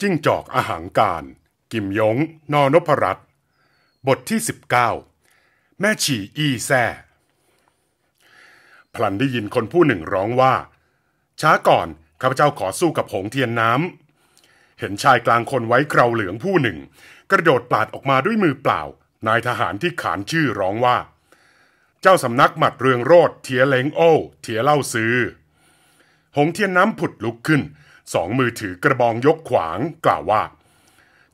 จิ้งจอกอาหางการ กิมยงนอนพรัตบทที่19แม่ฉี่อีแซ่พลันได้ยินคนผู้หนึ่งร้องว่า ช้าก่อนข้าพเจ้าขอสู้กับหงเทียนน้ำ เห็นชายกลางคนไว้เคราเหลืองผู้หนึ่ง กระโดดปาดออกมาด้วยมือเปล่า นายทหารที่ขานชื่อร้องว่า เจ้าสำนักหมัดเรืองโรดเทียเลงโอเทียเล่าซื้อหงเทียนน้ำผุดลุกขึ้นสองมือถือกระบองยกขวาง กล่าวว่า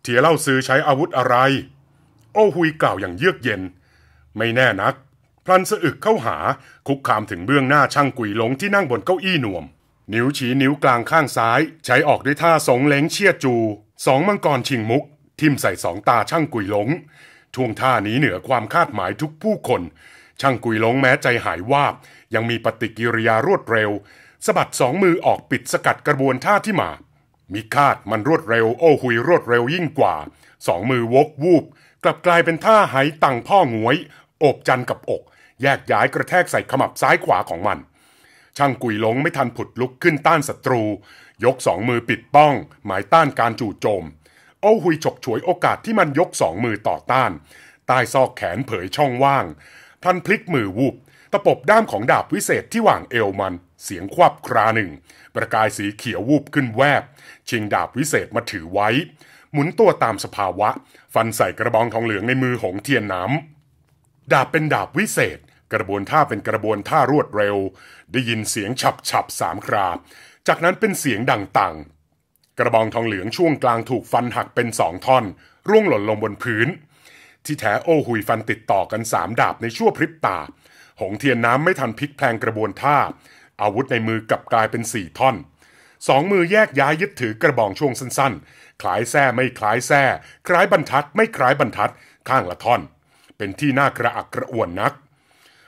เทียเล่าซื้อใช้อาวุธอะไร โอ้หุยกล่าวอย่างเยือกเย็น ไม่แน่นักพลันสะอึกเข้าหาคุกคามถึงเบื้องหน้าช่างกุยหลงที่นั่งบนเก้าอี้หน่วม นิ้วชี้นิ้วกลางข้างซ้ายใช้ออกด้วยท่าสงเล้งเชี่ยจูสองมังกรชิงมุก ทิมใส่สองตาช่างกุยหลง ท่วงท่านี้เหนือความคาดหมายทุกผู้คนช่างกุยหลงแม้ใจหายวาบยังมีปฏิกิริยารวดเร็วสะบัดสองมือออกปิดสกัดกระบวนท่าที่มา มีคาดมันรวดเร็วโอ้หุยรวดเร็วยิ่งกว่าสองมือวก วูบ กลับกลายเป็นท่าหายตังพ่องวย โอบจันกับอก แยกย้ายกระแทกใส่ขมับซ้ายขวาของมัน ช่างกุยลงไม่ทันผุดลุกขึ้นต้านศัตรู ยกสองมือปิด ป้อง หมายต้านการจู่โจม โอ้หุยฉกฉวยโอกาสที่มันยกสองมือต่อต้านใต้ซอกแขนเผยช่องว่าง่ันพลิกมือวูบตะปบด้ามของดาบวิเศษที่วางเอวมันเสียงควับคราหนึ่ง ประกายสีเขียววูบขึ้นแวบชิงดาบวิเศษมาถือไว้ หมุนตัวตามสภาวะ ฟันใส่กระบองทองเหลืองในมือหงเทียนน้ำดาบเป็นดาบวิเศษ กระบวนท่าเป็นกระบวนท่ารวดเร็ว ได้ยินเสียงฉับฉับสามคราจากนั้นเป็นเสียงดังตังกระบองทองเหลืองช่วงกลางถูกฟันหักเป็นสองท่อน ร่วงหล่นลงบนพื้น ที่แท้โอหุยฟันติดต่อกันสามดาบในชั่วพริบตาหงเทียนน้ำไม่ทันพลิกแพลงกระบวนท่า อาวุธในมือกลับกลายเป็นสี่ท่อน สองมือแยกย้ายยึดถือกระบองช่วงสั้นๆ คล้ายแส้ไม่คล้ายแส้คล้ายบรรทัดไม่คล้ายบรรทัดข้างละท่อน เป็นที่น่ากระอักกระอ่วนนัก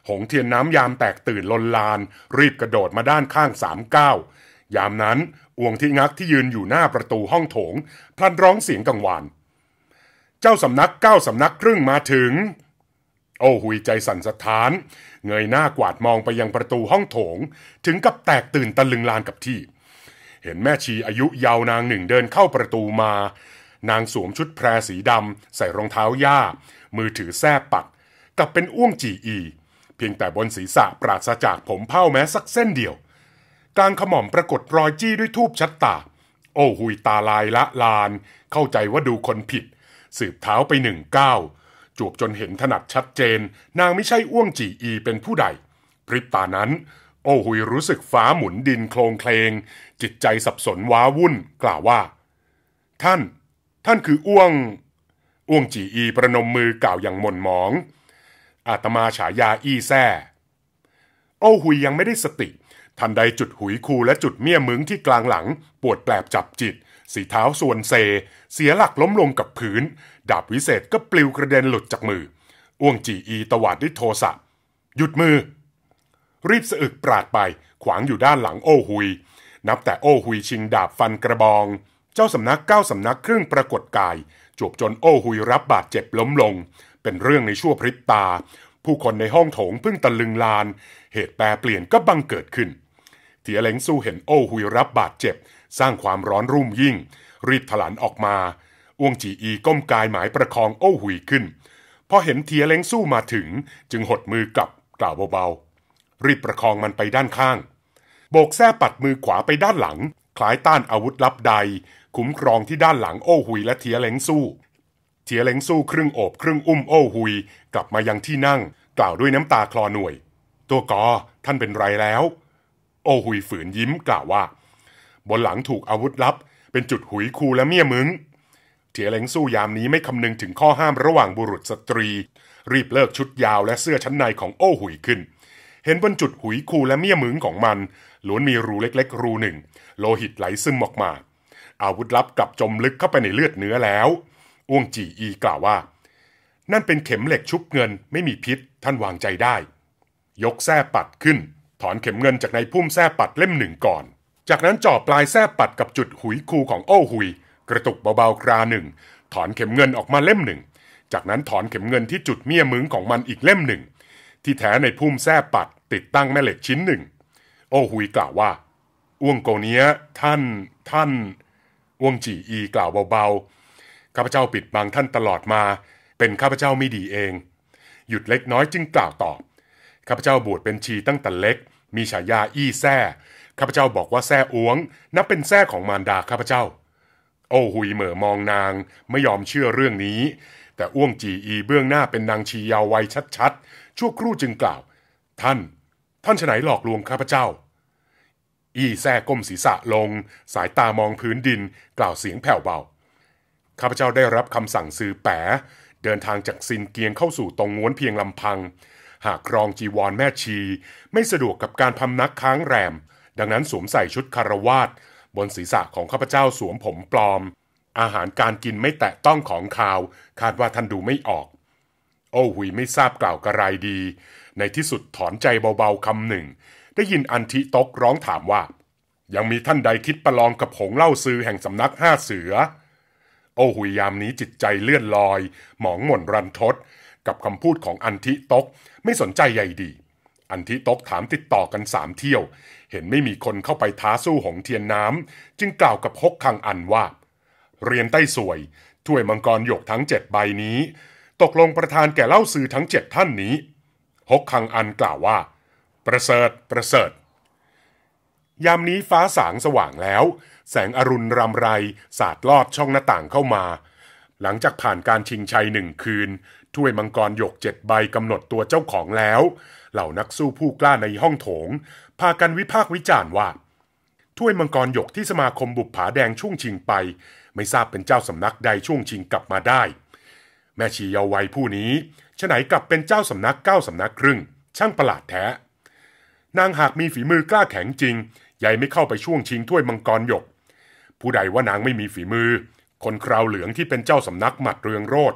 หงเทียนน้ำยามแตกตื่นลนลาน รีบกระโดดมาด้านข้างสามก้าวยามนั้นอวงที่งักที่ยืนอยู่หน้าประตูห้องโถงพลันร้องเสียงกังวาน เจ้าสำนักเก้าสำนักครึ่งมาถึงโอ้หุยใจสั่นสะท้านเงยหน้ากวาดมองไปยังประตูห้องโถงถึงกับแตกตื่นตะลึงลานกับที่ เห็นแม่ชีอายุยาวนางหนึ่งเดินเข้าประตูมา นางสวมชุดแพรสีดำใส่รองเท้าย่า มือถือแท่ปักกับเป็นอ้วงจีอี เพียงแต่บนศีรษะปราศจากผมเผ้าแม้สักเส้นเดียวกลางขม่อมปรากฏรอยจี้ด้วยทูบชัดตาโอ้หุยตาลายละลาน เข้าใจว่าดูคนผิด สืบเท้าไปหนึ่งก้าวจวบจนเห็นถนัดชัดเจน นางไม่ใช่อ้วงจีอีเป็นผู้ใด พริบตานั้น โอหุยรู้สึกฟ้าหมุนดินโคลงเคลง จิตใจสับสนว้าวุ่นกล่าวว่า ท่าน ท่านคืออ้วงอ้วงจีอีประนมมือกล่าวอย่างหม่นหมอง อาตมาฉายาอี้แซ่ โอหุยยังไม่ได้สติทันใดจุดหุยคูและจุดเมี่ยมึงที่กลางหลังปวดแปลบจับจิต สีเท้าส่วนเซเสียหลักล้มลงกับพื้น ดาบวิเศษก็ปลิวกระเด็นหลุดจากมืออ้วงจีอีตวาดด้วยโทสะหยุดมือ รีบสะอึกปราดไปขวางอยู่ด้านหลังโอหุย นับแต่โอหุยชิงดาบฟันกระบอง เจ้าสำนักเก้าสำนักครึ่งปรากฏกายจวบจนโอหุยรับบาดเจ็บล้มลง เป็นเรื่องในชั่วพริบตา ผู้คนในห้องโถงพึ่งตะลึงลาน เหตุแปรเปลี่ยนก็บังเกิดขึ้นเทียเล้งสู้เห็นโอ้หุยรับบาดเจ็บ สร้างความร้อนรุ่มยิ่ง รีบถลันออกมาอ้วงจีอีก้มกายหมายประคองโอ้หุยขึ้น พอเห็นเทียเล้งสู้มาถึงจึงหดมือกลับกล่าวเบาๆรีบประคองมันไปด้านข้างโบกแท้ปัดมือขวาไปด้านหลัง คล้ายต้านอาวุธลับใดคุ้มครองที่ด้านหลังโอ้หุยและเทียเล้งสู้เทียเล้งสู้ครึ่งโอบครึ่งอุ้มโอ้หุยกลับมายังที่นั่งกล่าวด้วยน้ำตาคลอหน่วย ตัวกอท่านเป็นไรแล้วโอหุยฝืนยิ้มกล่าวว่า บนหลังถูกอาวุธลับ เป็นจุดหุยคูและเมียมึงเทียเล้งสู้ยามนี้ไม่คำนึงถึงข้อห้ามระหว่างบุรุษสตรี รีบเลิกชุดยาวและเสื้อชั้นในของโอหุยขึ้น เห็นบนจุดหุยคูและเมียมึงของมันล้วนมีรูเล็กๆรูหนึ่ง โลหิตไหลซึมออกมา อาวุธลับกลับจมลึกเข้าไปในเลือดเนื้อแล้วอ้วงจีอีกล่าวว่า นั่นเป็นเข็มเหล็กชุบเงินไม่มีพิษ ท่านวางใจได้ ยกแส่ปัดขึ้นถอนเข็มเงินจากในพุ่มแท้ปัดเล่มหนึ่งก่อน จากนั้นจ่อปลายแท้ปัดกับจุดหุยคูของโอ้หุย กระตุกเบาๆคราหนึ่ง ถอนเข็มเงินออกมาเล่มหนึ่ง จากนั้นถอนเข็มเงินที่จุดเมียมึงของมันอีกเล่มหนึ่ง ที่แท้ในพุ่มแท้ปัดติดตั้งแม่เหล็กชิ้นหนึ่ง โอ้หุยกล่าวว่าอ้วงโกเนี้ยท่าน ท่านอ้วงจีอีกล่าวเบาๆ ข้าพเจ้าปิดบังท่านตลอดมา เป็นข้าพเจ้าไม่ดีเอง หยุดเล็กน้อยจึงกล่าวต่อข้าพเจ้าบวชเป็นชีตั้งแต่เล็กมีฉายาอี้แซ่ ข้าพเจ้าบอกว่าแซ่อ้วง นับเป็นแซ่ของมารดาข้าพเจ้า โอ้หุยเหม่อมองนาง ไม่ยอมเชื่อเรื่องนี้ แต่อ้วงจีอีเบื้องหน้าเป็นนางชียาวไวัชัดๆชั่วครู่จึงกล่าว ท่าน ท่านฉไหนหลอกลวงข้าพเจ้า อีแซ่ก้มศีรษะลง สายตามองพื้นดิน กล่าวเสียงแผ่วเบา ข้าพเจ้าได้รับคำสั่งสื่อแปะเดินทางจากซินเกียงเข้าสู่ตรงง้วนเพียงลำพังหากครองจีวรแม่ชี ไม่สะดวกกับการพำนักค้างแรม ดังนั้นสวมใส่ชุดคารวาสบนศีรษะของข้าพเจ้าสวมผมปลอม อาหารการกินไม่แตะต้องของขาว คาดว่าท่านดูไม่ออก โอ้หุยไม่ทราบกล่าวกระไรดี ในที่สุดถอนใจเบา ๆ คำหนึ่ง ได้ยินอันทิตกร้องถามว่า ยังมีท่านใดคิดประลองกับผงเล่าซื้อแห่งสำนักห้าเสือ โอ้หุยยามนี้จิตใจเลื่อนลอย หมองหม่นรันทดกับคำพูดของอันทิตกไม่สนใจใหญ่ดี อันที่ตกถามติดต่อกันสามเที่ยว เห็นไม่มีคนเข้าไปท้าสู้หงเทียนน้ำจึงกล่าวกับฮกคังอันว่า เรียนใต้สวยถ้วยมังกรหยกทั้งเจ็ดใบนี้ ตกลงประธานแก่เล่าสื่อทั้งเจ็ดท่านนี้ฮกคังอันกล่าวว่า ประเสริฐ ประเสริฐ ยามนี้ฟ้าสางสว่างแล้ว แสงอรุณรำไรสาดลอดช่องหน้าต่างเข้ามา หลังจากผ่านการชิงชัยหนึ่งคืนถ้วยมังกรหยกเจ็ดใบกำหนดตัวเจ้าของแล้ว เหล่านักสู้ผู้กล้าในห้องโถง พากันวิพากษ์วิจารณ์ว่า ถ้วยมังกรหยกที่สมาคมบุปผาแดงช่วงชิงไป ไม่ทราบเป็นเจ้าสำนักใดช่วงชิงกลับมาได้ แม่ชีเยาวัยผู้นี้ ฉไหนกลับเป็นเจ้าสำนักเก้าสำนักครึ่ง ช่างประหลาดแท้ นางหากมีฝีมือกล้าแข็งจริงใหญ่ไม่เข้าไปช่วงชิง ถ้วยมังกรหยก ผู้ใดว่านางไม่มีฝีมือ คนคราวเหลืองที่เป็นเจ้าสำนักหมัดเรืองโรด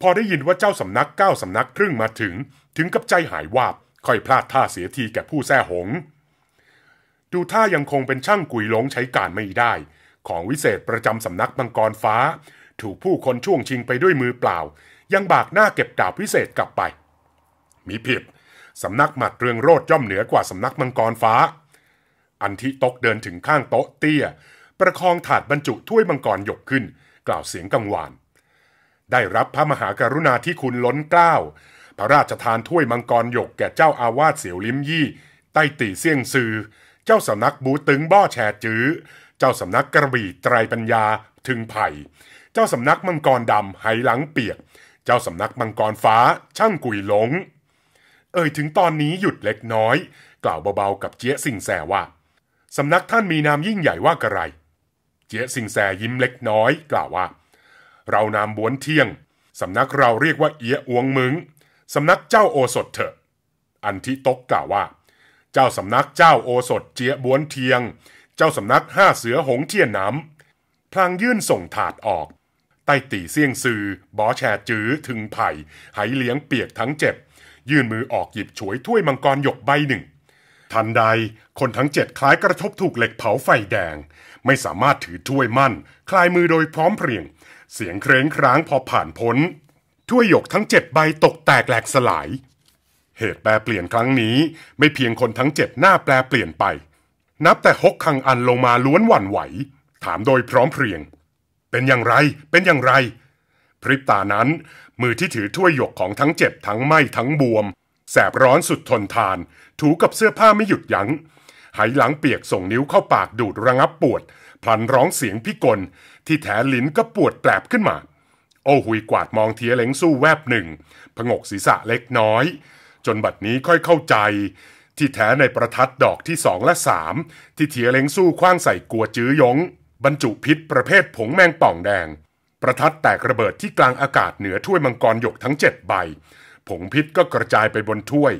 พอได้ยินว่าเจ้าสำนักเก้าสำนักครึ่งมาถึง ถึงกับใจหายวาบ ค่อยพลาดท่าเสียทีแก่ผู้แท้หงดูท่ายังคงเป็นช่างกุยหลงใช้การไม่ได้ ของวิเศษประจำสำนักมังกรฟ้าถูกผู้คนช่วงชิงไปด้วยมือเปล่า ยังบากหน้าเก็บดาบวิเศษกลับไป มีผิดสำนักหมัดเรืองโรดย่อมเหนือกว่าสำนักมังกรฟ้า อันที่ตกเดินถึงข้างโต๊ะเตี้ย ประคองถาดบรรจุถ้วยมังกรหยกขึ้น กล่าวเสียงกังวานได้รับพระมหากรุณาธิคุณล้นเกล้า พระราชทานถ้วยมังกรหยกแก่เจ้าอาวาสเสียวลิมยี่ใต้ตีเซี่ยงซือ เจ้าสำนักบูตึงบ่อแชจื้อ เจ้าสำนักกระบี่ ไตรปัญญาถึงไผ่ เจ้าสำนักมังกรดำไหหลังเปียก เจ้าสำนักมังกรฟ้าช่างกุยหลง เอ่ยถึงตอนนี้หยุดเล็กน้อย กล่าวเบาๆกับเจ๊สิงแสว่าสำนักท่านมีนามยิ่งใหญ่ว่าระไร เจ๊สิงแสยิ้มเล็กน้อย กล่าวว่าเรานามบ้วนเที่ยง สำนักเราเรียกว่าเอียอวงมึงสำนักเจ้าโอสถเถอะ อันทิตกกล่าวว่า เจ้าสำนักเจ้าโอสถเจียบ้วนเทียง เจ้าสำนักห้าเสือหงเทียนน้ำพลางยื่นส่งถาดออก ใต้ตีเสี่ยงซือบอแชจื้อถึงไผ่ ไหเลี้ยงเปียกทั้งเจ็บยื่นมือออกหยิบฉวยถ้วยมังกรหยกใบหนึ่ง ทันใดคนทั้งเจ็ดคล้ายกระทบถูกเหล็กเผาไฟแดง ไม่สามารถถือถ้วยมั่น คลายมือโดยพร้อมเพรียงเสียงเคร้งคร้างพอผ่านพ้นถ้วยหยกทั้งเจ็ดใบตกแตกแหลกสลายเหตุแปลเปลี่ยนครั้งนี้ ไม่เพียงคนทั้งเจ็ดหน้าแปลเปลี่ยนไป นับแต่หกคังอันลงมาล้วนหวั่นไหว ถามโดยพร้อมเพรียง เป็นอย่างไรเป็นอย่างไร พริบตานั้น มือที่ถือถ้วยหยกของทั้งเจ็บทั้งไหมทั้งบวม แสบร้อนสุดทนทาน ถูกับเสื้อผ้าไม่หยุดยัง้งหายหลังเปียกส่งนิ้วเข้าปากดูดระงับปวดพลันร้องเสียงพิกลที่แถลินก็ปวดแปลบขึ้นมา โอหุยกวาดมองเทียเล้งสู้แวบหนึ่งพงกศีรษะเล็กน้อย จนบัดนี้ค่อยเข้าใจ ที่แถในประทัดดอกที่สองและสามที่เทียเล้งสู้คว้างใส่กัวจื้อยง บรรจุพิษประเภทผงแมงป่องแดง ประทัดแตกระเบิดที่กลางอากาศเหนือถ้วยมังกรหยกทั้งเจ็ดใบ ผงพิษก็กระจายไปบนถ้วย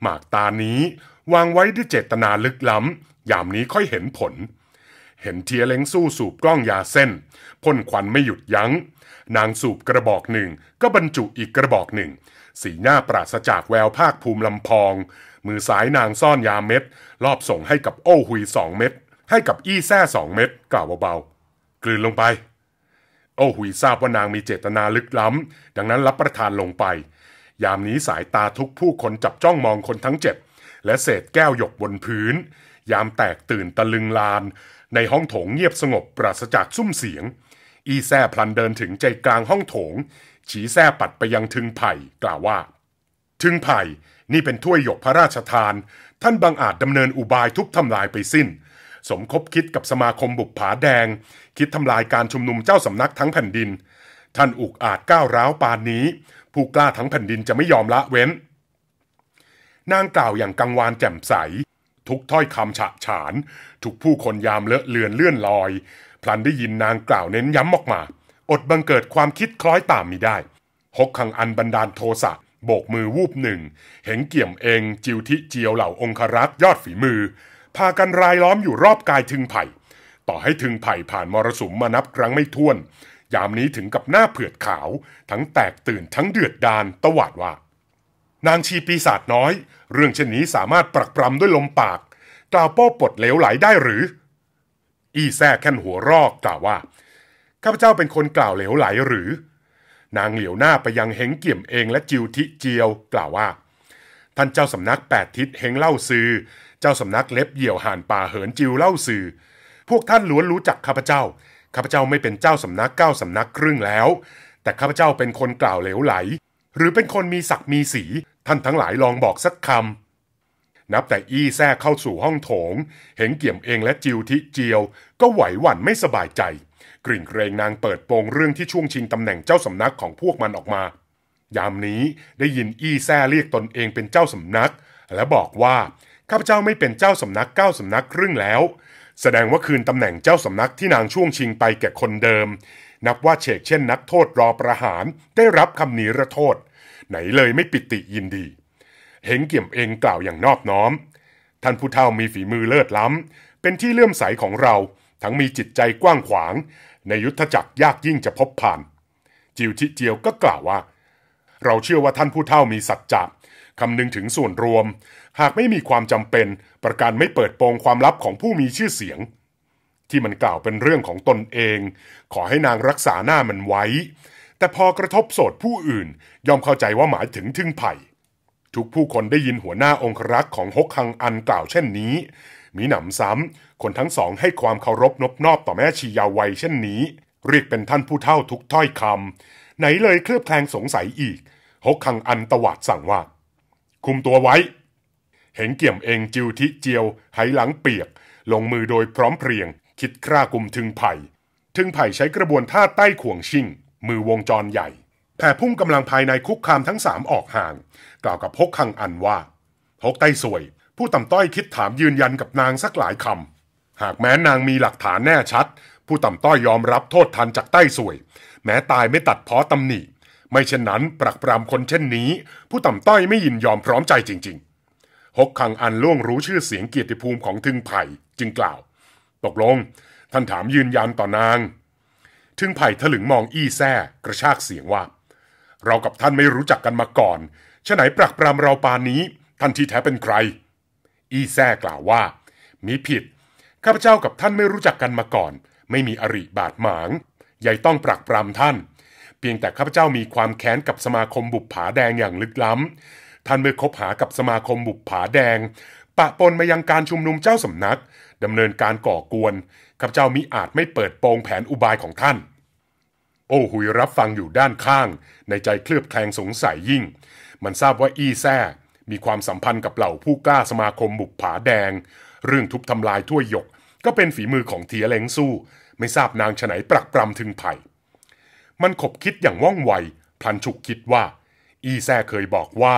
หมากตานี้วางไว้ด้วยเจตนาลึกล้ำยามนี้ค่อยเห็นผลเห็นเทียเล้งสู้สูบกล้องยาเส้น พ่นควันไม่หยุดยัง้ง นางสูบกระบอกหนึ่ง ก็บรรจุอีกกระบอกหนึ่ง สีหน้าปราศจากแววภาคภูมิลำพอง มือสายนางซ่อนยาเม็ดรอบส่งให้กับโอ้หุยสองเม็ด ให้กับอี้แซ่สองเม็ด กล่าวเบาๆกลืนลงไป โอ้หุยทราบว่านางมีเจตนาลึกล้ำดังนั้นรับประทานลงไป ยามนี้สายตาทุกผู้คนจับจ้องมองคนทั้งเจ็ดและเศษแก้วหยกบนพื้นยามแตกตื่นตะลึงลานในห้องโถงเงียบสงบปราศจากซุ้มเสียง อีแซ่พลันเดินถึงใจกลางห้องโถง ฉีแซ่ปัดไปยังทึงไผ่กล่าวว่า ทึงไผ่นี่เป็นถ้วยหยกพระราชทาน ท่านบางอาจดำเนินอุบายทุบทำลายไปสิ้น สมคบคิดกับสมาคมบุกผาแดง คิดทำลายการชุมนุมเจ้าสำนักทั้งแผ่นดิน ท่านอุกอาจก้าวร้าวปานนี้ ผู้กล้าทั้งแผ่นดินจะไม่ยอมละเว้น นางกล่าวอย่างกังวานแจ่มใสทุกถ้อยคำฉะฉานทุกผู้คนยามเลอะเลือนเลื่อนลอย พลันได้ยินนางกล่าวเน้นย้ำออกมา อดบังเกิดความคิดคล้อยตามมิได้ฮกขังอันบันดาลโทสะโบกมือวูบหนึ่ง เห็นเกี่ยมเอง จิวทิเจียวเหล่าองครักษ์ยอดฝีมือ พากันรายล้อมอยู่รอบกายถึงไผ่ต่อให้ถึงไผ่ผ่านมรสุมมานับครั้งไม่ถ้วน ยามนี้ถึงกับหน้าเผือดขาว ทั้งแตกตื่นทั้งเดือดดานตวาดว่า นางชีปีศาจน้อยเรื่องเช่นนี้สามารถปรักปรำด้วยลมปาก กล่าวป้ปดเหลวไหลได้หรือ อีแซ่แค่นหัวรอกกล่าวว่า ข้าพเจ้าเป็นคนกล่าวเหลวไหลหรือ นางเหลียวหน้าไปยังเฮงเกี่ยมเองและจิวทิเจียว กล่าวว่าท่านเจ้าสำนักแปดทิศเฮงเล่าซือ เจ้าสำนักเล็บเหี่ยวห่านป่าเหินจิวเล่าซือพวกท่านล้วนรู้จักข้าพเจ้าข้าพเจ้าไม่เป็นเจ้าสำนักเก้าสำนักครึ่งแล้ว แต่ข้าพเจ้าเป็นคนกล่าวเหลวไหล หรือเป็นคนมีศักดิ์มีสีท่านทั้งหลายลองบอกสักคำ นับแต่อี้แท้เข้าสู่ห้องโถง เห็นเกี่ยมเองและจิวทิเจียวก็ไหวหวั่นไม่สบายใจ กริ่งเกรงนางเปิดโปงเรื่องที่ช่วงชิงตำแหน่งเจ้าสำนักของพวกมันออกมา ยามนี้ได้ยินอี้แท้เรียกตนเองเป็นเจ้าสำนัก และบอกว่าข้าพเจ้าไม่เป็นเจ้าสำนักเก้าสำนักครึ่งแล้ว แสดงว่าคืนตำแหน่งเจ้าสำนักที่นางช่วงชิงไปแก่คนเดิม นับว่าเฉกเช่นนักโทษรอประหารได้รับคำหนีรโทษไหนเลยไม่ปิติยินดีเฮงเกี่ยมเองกล่าวอย่างนอบน้อม ท่านผู้เฒ่ามีฝีมือเลิศล้ำ เป็นที่เลื่อมใสของเรา ทั้งมีจิตใจกว้างขวาง ในยุทธจักรยากยิ่งจะพบผ่าน จิวทิเจียวก็กล่าวว่า เราเชื่อว่าท่านผู้เฒ่ามีสัจจะคำนึงถึงส่วนรวม หากไม่มีความจำเป็น ประการไม่เปิดโปงความลับของผู้มีชื่อเสียง ที่มันกล่าวเป็นเรื่องของตนเอง ขอให้นางรักษาหน้ามันไว้แต่พอกระทบโสดผู้อื่นย่อมเข้าใจว่าหมายถึงทึ่งไผ่ ทุกผู้คนได้ยินหัวหน้าองครักษ์ของฮกฮังอันกล่าวเช่นนี้ มีหนำซ้ำคนทั้งสองให้ความเคารพนบนอบต่อแม่ชียาวัยเช่นนี้ เรียกเป็นท่านผู้เท่าทุกถ้อยคำไหนเลยเคลือบแคลงสงสัยอีกฮกฮังอันตวาดสั่งว่า คุมตัวไว้ เห็นเกี่ยมเองจิวทิเจียวไหหลังเปียก ลงมือโดยพร้อมเพรียง คิดคร่ากุมถึงไผ่ถึงไผ่ใช้กระบวนท่าใต้ข่วงชิงมือวงจรใหญ่แผ่พุ่มกำลังภายในคุกคามทั้งสามออกห่าง กล่าวกับพกคังอันว่าพกไต้สวย ผู้ต่ำต้อยคิดถามยืนยันกับนางสักหลายคำหากแม้นางมีหลักฐานแน่ชัด ผู้ต่ำต้อยยอมรับโทษทันจากไต้สวย แม้ตายไม่ตัดเพาะตำหนิไม่เช่นนั้นปรักปรำคนเช่นนี้ ผู้ต่ำต้อยไม่ยินยอมพร้อมใจจริงๆหกคังอันล่วงรู้ชื่อเสียงเกียรติภูมิของทึงไผ่จึงกล่าวตกลงท่านถามยืนยันต่อนางึ่งไผ่ถลึงมองอี้แซ่กระชากเสียงว่า เรากับท่านไม่รู้จักกันมาก่อนฉะไหนปรักปรามเราปานนี้ ท่านที่แท้เป็นใคร อี้แซ่กล่าวว่ามีผิด ข้าพเจ้ากับท่านไม่รู้จักกันมาก่อน ไม่มีอริบาดหมางยายต้องปรักปรามท่าน เพียงแต่ข้าพเจ้ามีความแค้นกับสมาคมบุปผาแดงอย่างลึกล้ำท่านเมื่อคบหากับสมาคมบุปผาแดงปะปนมายังการชุมนุมเจ้าสำนักดำเนินการก่อกวนข้าพเจ้ามิอาจไม่เปิดโปงแผนอุบายของท่านโอ้หุยรับฟังอยู่ด้านข้าง ในใจเคลือบแคลงสงสัยยิ่ง มันทราบว่าอีแซ่มีความสัมพันธ์กับเหล่าผู้กล้าสมาคมบุกผาแดง เรื่องทุบทำลายทั่วหยก ก็เป็นฝีมือของเทียเล้งสู้ ไม่ทราบนางฉไหนปรักปรำถึงไผ่ มันขบคิดอย่างว่องไวพลันฉุกคิดว่า อีแซ่เคยบอกว่า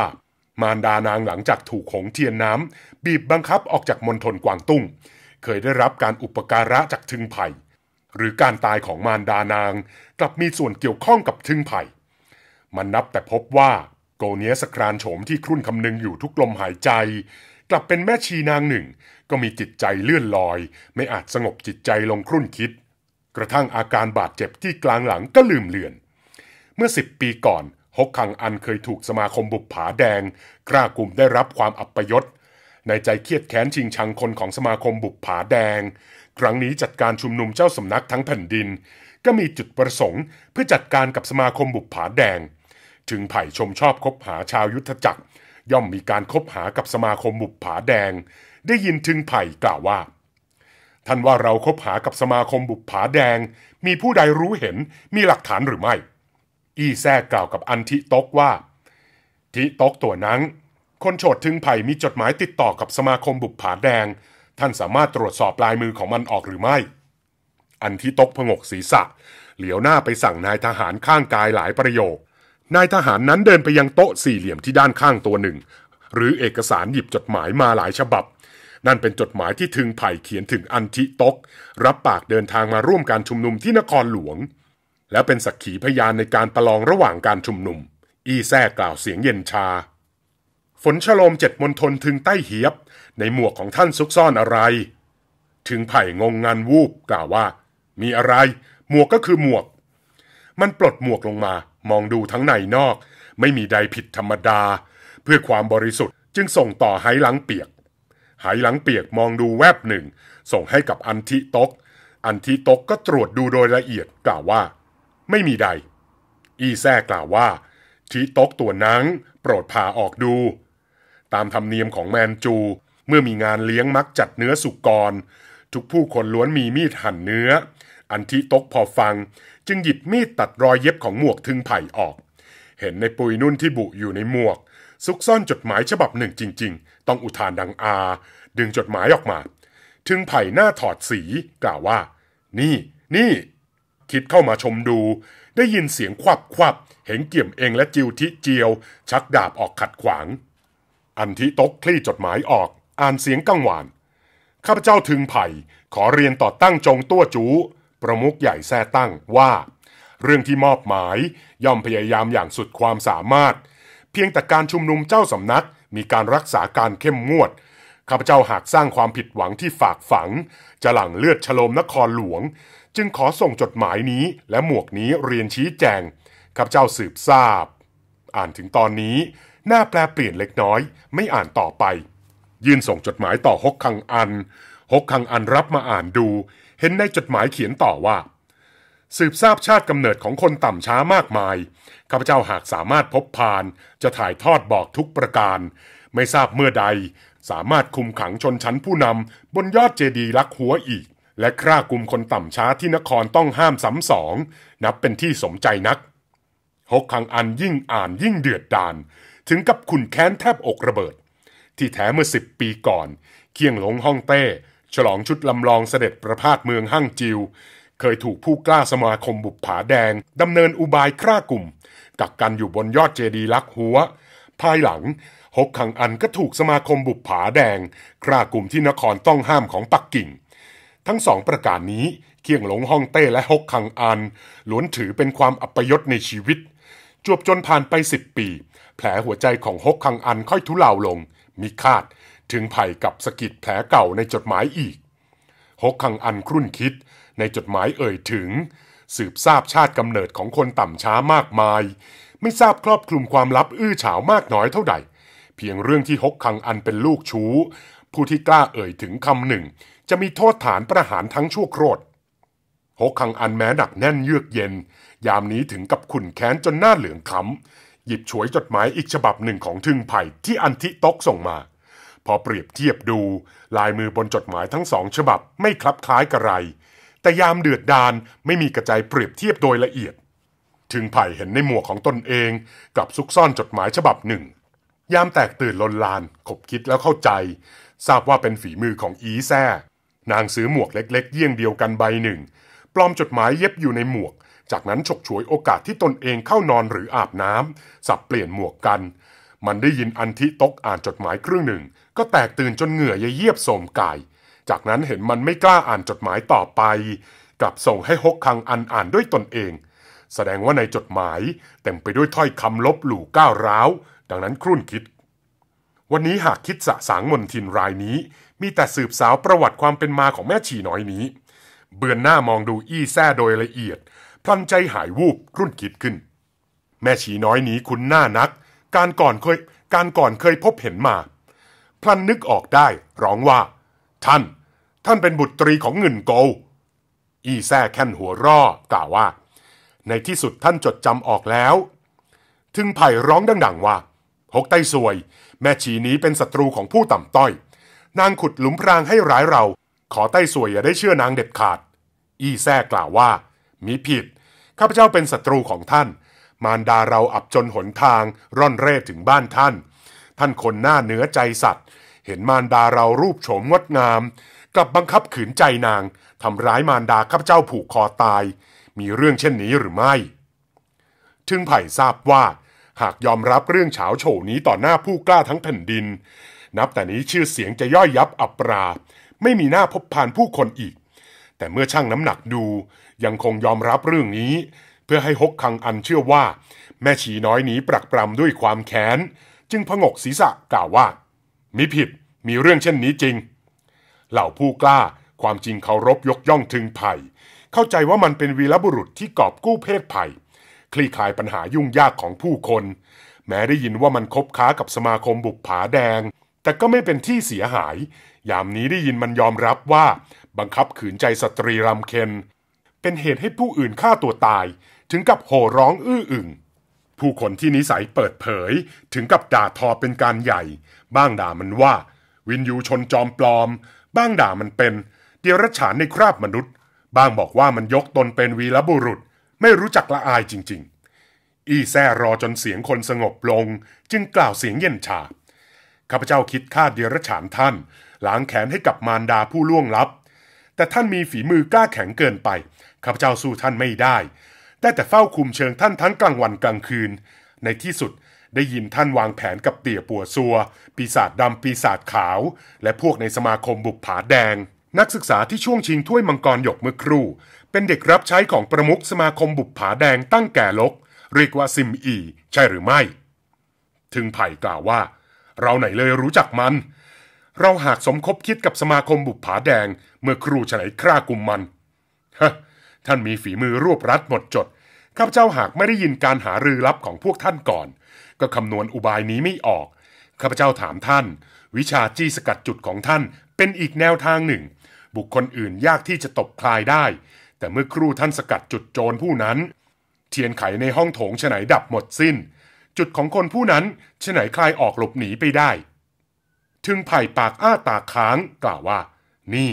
มารดานางหลังจากถูกองเทียนน้ำบีบบังคับออกจากมณฑลกวางตุ้ง เคยได้รับการอุปการะจากถึงไผ่หรือการตายของมารดานาง กลับมีส่วนเกี่ยวข้องกับทึ่งไผ่ มันนับแต่พบว่าโกเนียสครานโฉมที่ครุ่นคำนึงอยู่ทุกลมหายใจ กลับเป็นแม่ชีนางหนึ่ง ก็มีจิตใจเลื่อนลอย ไม่อาจสงบจิตใจลงครุ่นคิด กระทั่งอาการบาดเจ็บที่กลางหลังก็ลืมเลือน เมื่อสิบปีก่อนฮกคังอันเคยถูกสมาคมบุบผาแดง กล้ากลุ่มได้รับความอับปยศในใจเครียดแค้นชิงชังคนของสมาคมบุบผาแดงครั้งนี้จัดการชุมนุมเจ้าสำนักทั้งแผ่นดิน ก็มีจุดประสงค์ เพื่อจัดการกับสมาคมบุปผาแดง ถึงไผ่ชมชอบคบหาชาวยุทธจักรย่อมมีการคบหากับสมาคมบุปผาแดง ได้ยินถึงไผ่กล่าวว่า ท่านว่าเราคบหากับสมาคมบุปผาแดง มีผู้ใดรู้เห็นมีหลักฐานหรือไม่ อี้แซ่กล่าวกับอันทิตกว่าทิตกตัวนั้น คนโฉดถึงไผ่มีจดหมายติดต่อกับสมาคมบุปผาแดงท่านสามารถตรวจสอบลายมือของมันออกหรือไม่ อันที่ตกผงกศีรษะ เหลียวหน้าไปสั่งนายทหารข้างกายหลายประโยค นายทหารนั้นเดินไปยังโต๊ะสี่เหลี่ยมที่ด้านข้างตัวหนึ่ง หรือเอกสารหยิบจดหมายมาหลายฉบับ นั่นเป็นจดหมายที่ถึงไผ่เขียนถึงอันทิตก รับปากเดินทางมาร่วมการชุมนุมที่นครหลวง และเป็นสักขีพยานในการประลองระหว่างการชุมนุม อีแซ่กล่าวเสียงเย็นชา ฝนชโลมเจ็ดมณฑลถึงใต้เหียบในหมวกของท่านซุกซ่อนอะไร ถึงไผ่งงงันวูบกล่าวว่า มีอะไร หมวกก็คือหมวก มันปลดหมวกลงมา มองดูทั้งในนอก ไม่มีใดผิดธรรมดา เพื่อความบริสุทธิ์จึงส่งต่อไหหลังเปียกไหหลังเปียกมองดูแวบหนึ่ง ส่งให้กับอันทิตกอันทิตกก็ตรวจดูโดยละเอียดกล่าวว่า ไม่มีใด อีแซ่กล่าวว่าทิตกตัวนังโปรดพาออกดู ตามธรรมเนียมของแมนจูเมื่อมีงานเลี้ยงมัก จัดเนื้อสุกร ทุกผู้คนล้วนมีมีดหั่นเนื้อ อันทิตกพอฟัง จึงหยิบมีดตัดรอยเย็บของหมวก ทึงไผ่ออก เห็นในปุยนุ่นที่บุ อยู่ในหมวก ซุกซ่อนจดหมายฉบับหนึ่งจริง ๆ ต้องอุทานดังอา ดึงจดหมายออกมา ทึงไผ่หน้าถอดสี กล่าวว่า นี่ นี่ คิดเข้ามาชมดู ได้ยินเสียงควับควับ เห็นเกี่ยมเองและจิวทิเจียว ชักดาบออกขัดขวาง อันทิตกคลี่จดหมายออกอ่านเสียงกังวานข้าพเจ้าถึงไผ่ ขอเรียนต่อตั้งจงตัวจู ประมุขใหญ่แท้ตั้งว่า เรื่องที่มอบหมายย่อมพยายามอย่างสุดความสามารถ เพียงแต่การชุมนุมเจ้าสำนักมีการรักษาการเข้มงวด ข้าพเจ้าหากสร้างความผิดหวังที่ฝากฝัง จะหลั่งเลือดฉโลมนครหลวง จึงขอส่งจดหมายนี้ และหมวกนี้เรียนชี้แจง ข้าพเจ้าสืบทราบ อ่านถึงตอนนี้ หน้าแปลเปลี่ยนเล็กน้อย ไม่อ่านต่อไปยื่นส่งจดหมายต่อฮกคังอันฮกคังอันรับมาอ่านดู เห็นในจดหมายเขียนต่อว่า สืบทราบชาติกำเนิดของคนต่ำช้ามากมาย ข้าพเจ้าหากสามารถพบพาน จะถ่ายทอดบอกทุกประการ ไม่ทราบเมื่อใด สามารถคุมขังชนชั้นผู้นำบนยอดเจดีลักหัวอีก และคร่ากลุ่มคนต่ำช้าที่นครต้องห้ามสำสอง นับเป็นที่สมใจนักฮกขังอันยิ่งอ่านยิ่งเดือดดาล ถึงกับขุนแค้นแทบอกระเบิดที่แท้เมื่อสิบปีก่อน เคียงหลงฮ่องเต้ ฉลองชุดลำลองเสด็จประพาสเมืองหั่งจิว เคยถูกผู้กล้าสมาคมบุบผาแดง ดำเนินอุบายคร่ากลุ่ม กักกันอยู่บนยอดเจดีลักหัว ภายหลังฮกขังอันก็ถูกสมาคมบุบผาแดง คร่ากลุ่มที่นครต้องห้ามของปักกิ่ง ทั้งสองประการนี้ เคียงหลงฮ่องเต้และฮกคังอัน ล้วนถือเป็นความอัปยศในชีวิต จวบจนผ่านไปสิบปี แผลหัวใจของฮกคังอันค่อยทุเลาลงมิคาดถึงไผ่กับสกิดแผลเก่าในจดหมายอีกฮกคังอันครุ่นคิดในจดหมายเอ่ยถึง สืบทราบชาติกำเนิดของคนต่ำช้ามากมาย ไม่ทราบครอบคลุมความลับอื้อฉาวมากน้อยเท่าใด เพียงเรื่องที่ฮกคังอันเป็นลูกชู้ ผู้ที่กล้าเอ่ยถึงคำหนึ่ง จะมีโทษฐานประหารทั้งชั่วโครธฮกคังอันแม้หนักแน่นเยือกเย็นยามนี้ถึงกับขุนแค้นจนหน้าเหลืองขำหยิบฉวยจดหมายอีกฉบับหนึ่งของทึงไผ่ที่อันทิตกส่งมา พอเปรียบเทียบดู ลายมือบนจดหมายทั้งสองฉบับไม่คลับคล้ายกันไร แต่ยามเดือดดานไม่มีกระจายเปรียบเทียบโดยละเอียดถึงไผ่เห็นในหมวกของตนเอง กับซุกซ่อนจดหมายฉบับหนึ่ง ยามแตกตื่นลนลาน ขบคิดแล้วเข้าใจ ทราบว่าเป็นฝีมือของอีแซ่นางซื้อหมวกเล็กๆเยี่ยงเดียวกันใบหนึ่ง ปลอมจดหมายเย็บอยู่ในหมวกจากนั้นฉกฉวยโอกาสที่ตนเองเข้านอนหรืออาบน้ำสับเปลี่ยนหมวกกัน มันได้ยินอันทิตกอ่านจดหมายครึ่งหนึ่ง ก็แตกตื่นจนเหงื่อเยียบโสมกายจากนั้นเห็นมันไม่กล้าอ่านจดหมายต่อไป กลับส่งให้ฮกคังอันอ่านด้วยตนเอง แสดงว่าในจดหมาย เต็มไปด้วยถ้อยคำลบหลู่ก้าวร้าวดังนั้นครุ่นคิด วันนี้หากคิดสะสางมนทินรายนี้ มีแต่สืบสาวประวัติความเป็นมาของแม่ฉี่น้อยนี้ เบือนหน้ามองดูอี้แท้โดยละเอียดันใจหายวูบรุ่นคิดขึ้น แม่ชีน้อยนี้คุ้นหน้านัก การก่อนเคย การก่อนเคยพบเห็นมาพลันนึกออกได้ ร้องว่า ท่าน ท่านเป็นบุตรีของเงินโกอีแซ่แค่นหัวร่อ กล่าวว่า ในที่สุดท่านจดจำออกแล้ว ถึงไผ่ร้องดังๆว่า หกไต้สวย แม่ชีนี้เป็นศัตรูของผู้ต่ำต้อย นางขุดหลุมพรางให้ร้ายเรา ขอไต้สวยอย่าได้เชื่อนางเด็ดขาด อีแซ่กล่าวว่ามีผิดข้าพเจ้าเป็นศัตรูของท่าน มารดาเราอับจนหนทางร่อนเร่ถึงบ้านท่าน ท่านคนหน้าเนื้อใจสัตว์ เห็นมารดาเรารูปโฉมงดงามกลับบังคับขืนใจนางทำร้ายมารดาข้าพเจ้าผูกคอตาย มีเรื่องเช่นนี้หรือไม่ถึงไผ่ทราบว่า หากยอมรับเรื่องเฉาโฉนี้ต่อหน้าผู้กล้าทั้งแผ่นดิน นับแต่นี้ชื่อเสียงจะย่อยยับอับปรา ไม่มีหน้าพบผ่านผู้คนอีกแต่เมื่อช่างน้ำหนักดู ยังคงยอมรับเรื่องนี้ เพื่อให้ฮกคังอันเชื่อว่า แม่ชีน้อยหนีปรักปรำด้วยความแค้นจึงพงกศีรษะกล่าวว่ามิผิด มีเรื่องเช่นนี้จริง เหล่าผู้กล้าความจริงเคารพยกย่องถึงไผ่เข้าใจว่ามันเป็นวีรบุรุษที่กอบกู้เพศไผ่คลี่คลายปัญหายุ่งยากของผู้คน แม้ได้ยินว่ามันคบค้ากับสมาคมบุกผาแดง แต่ก็ไม่เป็นที่เสียหาย ยามนี้ได้ยินมันยอมรับว่าบังคับขืนใจสตรีรำเคน เป็นเหตุให้ผู้อื่นฆ่าตัวตาย ถึงกับโห่ร้องอื้ออึงผู้คนที่นิสัยเปิดเผย ถึงกับด่าทอเป็นการใหญ่ บ้างด่ามันว่า วินยูชนจอมปลอม บ้างด่ามันเป็น เดียรัฉานในคราบมนุษย์ บ้างบอกว่ามันยกตนเป็นวีรบุรุษ ไม่รู้จักละอายจริง ๆ อีแซ่รอจนเสียงคนสงบลง จึงกล่าวเสียงเย็นชา ข้าพเจ้าคิดฆ่าเดียรัฉานท่าน ล้างแขนให้กับมารดาผู้ล่วงลับแต่ท่านมีฝีมือกล้าแข็งเกินไปข้าพเจ้าสู้ท่านไม่ได้ได้แต่เฝ้าคุมเชิงท่านทั้งกลางวันกลางคืน ในที่สุดได้ยินท่านวางแผนกับเตี่ยปัวซัวปีศาจดำปีศาจขาว และพวกในสมาคมบุบผาแดง นักศึกษาที่ช่วงชิงถ้วยมังกรหยกเมื่อครู่ เป็นเด็กรับใช้ของประมุขสมาคมบุบผาแดงตั้งแก่ลก เรียกว่าซิมอี ใช่หรือไม่ ถึงไผ่กล่าวว่า เราไหนเลยรู้จักมันเราหากสมคบคิดกับสมาคมบุปผาแดง เมื่อครูฉไนคร่ากุมมัน ฮะ ท่านมีฝีมือรวบรัดหมดจด ข้าพเจ้าหากไม่ได้ยินการหารือลับของพวกท่านก่อน ก็คำนวณอุบายนี้ไม่ออก ข้าพเจ้าถามท่าน วิชาจี้สกัดจุดของท่าน เป็นอีกแนวทางหนึ่ง บุคคลอื่นยากที่จะตบคลายได้ แต่เมื่อครูท่านสกัดจุดโจรผู้นั้น เทียนไขในห้องโถงฉไนดับหมดสิน้น จุดของคนผู้นั้นฉไนคลายออกหลบหนีไปได้ถึงไผ่ปากอ้าตาค้างกล่าวว่า นี่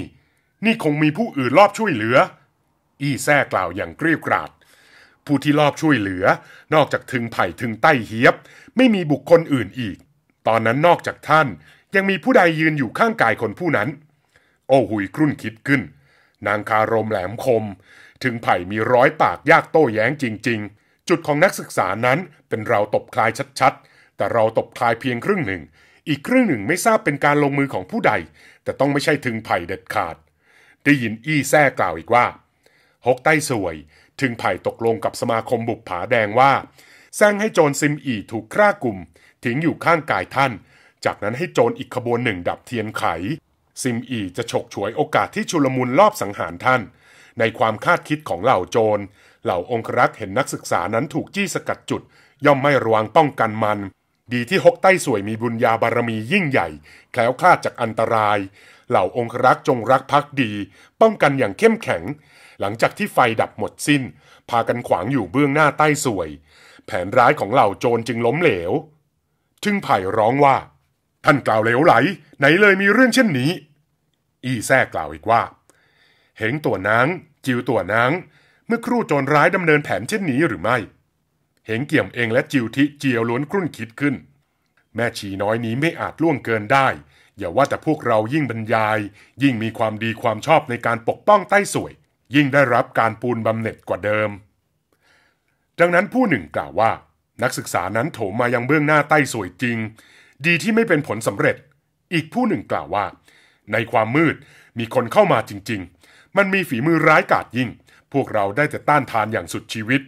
นี่คงมีผู้อื่นรอบช่วยเหลือ อี้แท้กล่าวอย่างเกรียวกราด ผู้ที่รอบช่วยเหลือ นอกจากถึงไผ่ถึงใต้เฮียบไม่มีบุคคลอื่นอีก ตอนนั้นนอกจากท่านยังมีผู้ใดยืนอยู่ข้างกายคนผู้นั้น โอ้หุยครุ่นคิดขึ้น นางคารมแหลมคม ถึงไผ่มีร้อยปากยากโต้แย้งจริง ๆ จุดของนักศึกษานั้นเป็นเราตบคลายชัดๆแต่เราตบคลายเพียงครึ่งหนึ่งอีกครึ่งหนึ่งไม่ทราบเป็นการลงมือของผู้ใด แต่ต้องไม่ใช่ถึงไผ่เด็ดขาด ได้ยินอี้แท้กล่าวอีกว่าฮกใต้สวย ถึงไผ่ตกลงกับสมาคมบุกผาแดงว่าแซงให้โจรซิมอีถูกฆ่ากลุ่มทิ้งอยู่ข้างกายท่าน จากนั้นให้โจรอีกขบวนหนึ่งดับเทียนไข ซิมอีจะฉกฉวยโอกาสที่ชุลมุนรอบสังหารท่าน ในความคาดคิดของเหล่าโจร เหล่าองครักษ์เห็นนักศึกษานั้นถูกจี้สกัดจุด ย่อมไม่ระวังป้องกันมันดีที่ฮกใต้สวยมีบุญญาบารมียิ่งใหญ่แคล้วคลาดจากอันตราย เหล่าองครักษ์จงรักภักดี ป้องกันอย่างเข้มแข็ง หลังจากที่ไฟดับหมดสิน้น พากันขวางอยู่เบื้องหน้าใต้สวย แผนร้ายของเหล่าโจรจึงล้มเหลวทึ่งไผ่ร้องว่า ท่านกล่าวเหลวไหล ไหนเลยมีเรื่องเช่นนี้ อีแท้กล่าวอีกว่า เหงตัวนางจิวตัวนางเมื่อครู่โจรร้ายดำเนินแผนเช่นนี้หรือไม่เหงเกี่ยมเองและจิวทิเจียวล้วนกรุ่นคิดขึ้น แม่ชีน้อยนี้ไม่อาจล่วงเกินได้ อย่าว่าแต่พวกเรายิ่งบรรยาย ยิ่งมีความดีความชอบในการปกป้อง ใต้สวย ยิ่งได้รับการปูนบำเหน็จกว่าเดิมดังนั้นผู้หนึ่งกล่าวว่า นักศึกษานั้น โถมมายังเบื้องหน้าใต้สวยจริง ดีที่ไม่เป็นผลสำเร็จ อีกผู้หนึ่งกล่าวว่า ในความมืดมีคนเข้ามาจริง ๆ มันมีฝีมือร้ายกาจยิ่ง พวกเราได้แต่ต้านทานอย่างสุดชีวิต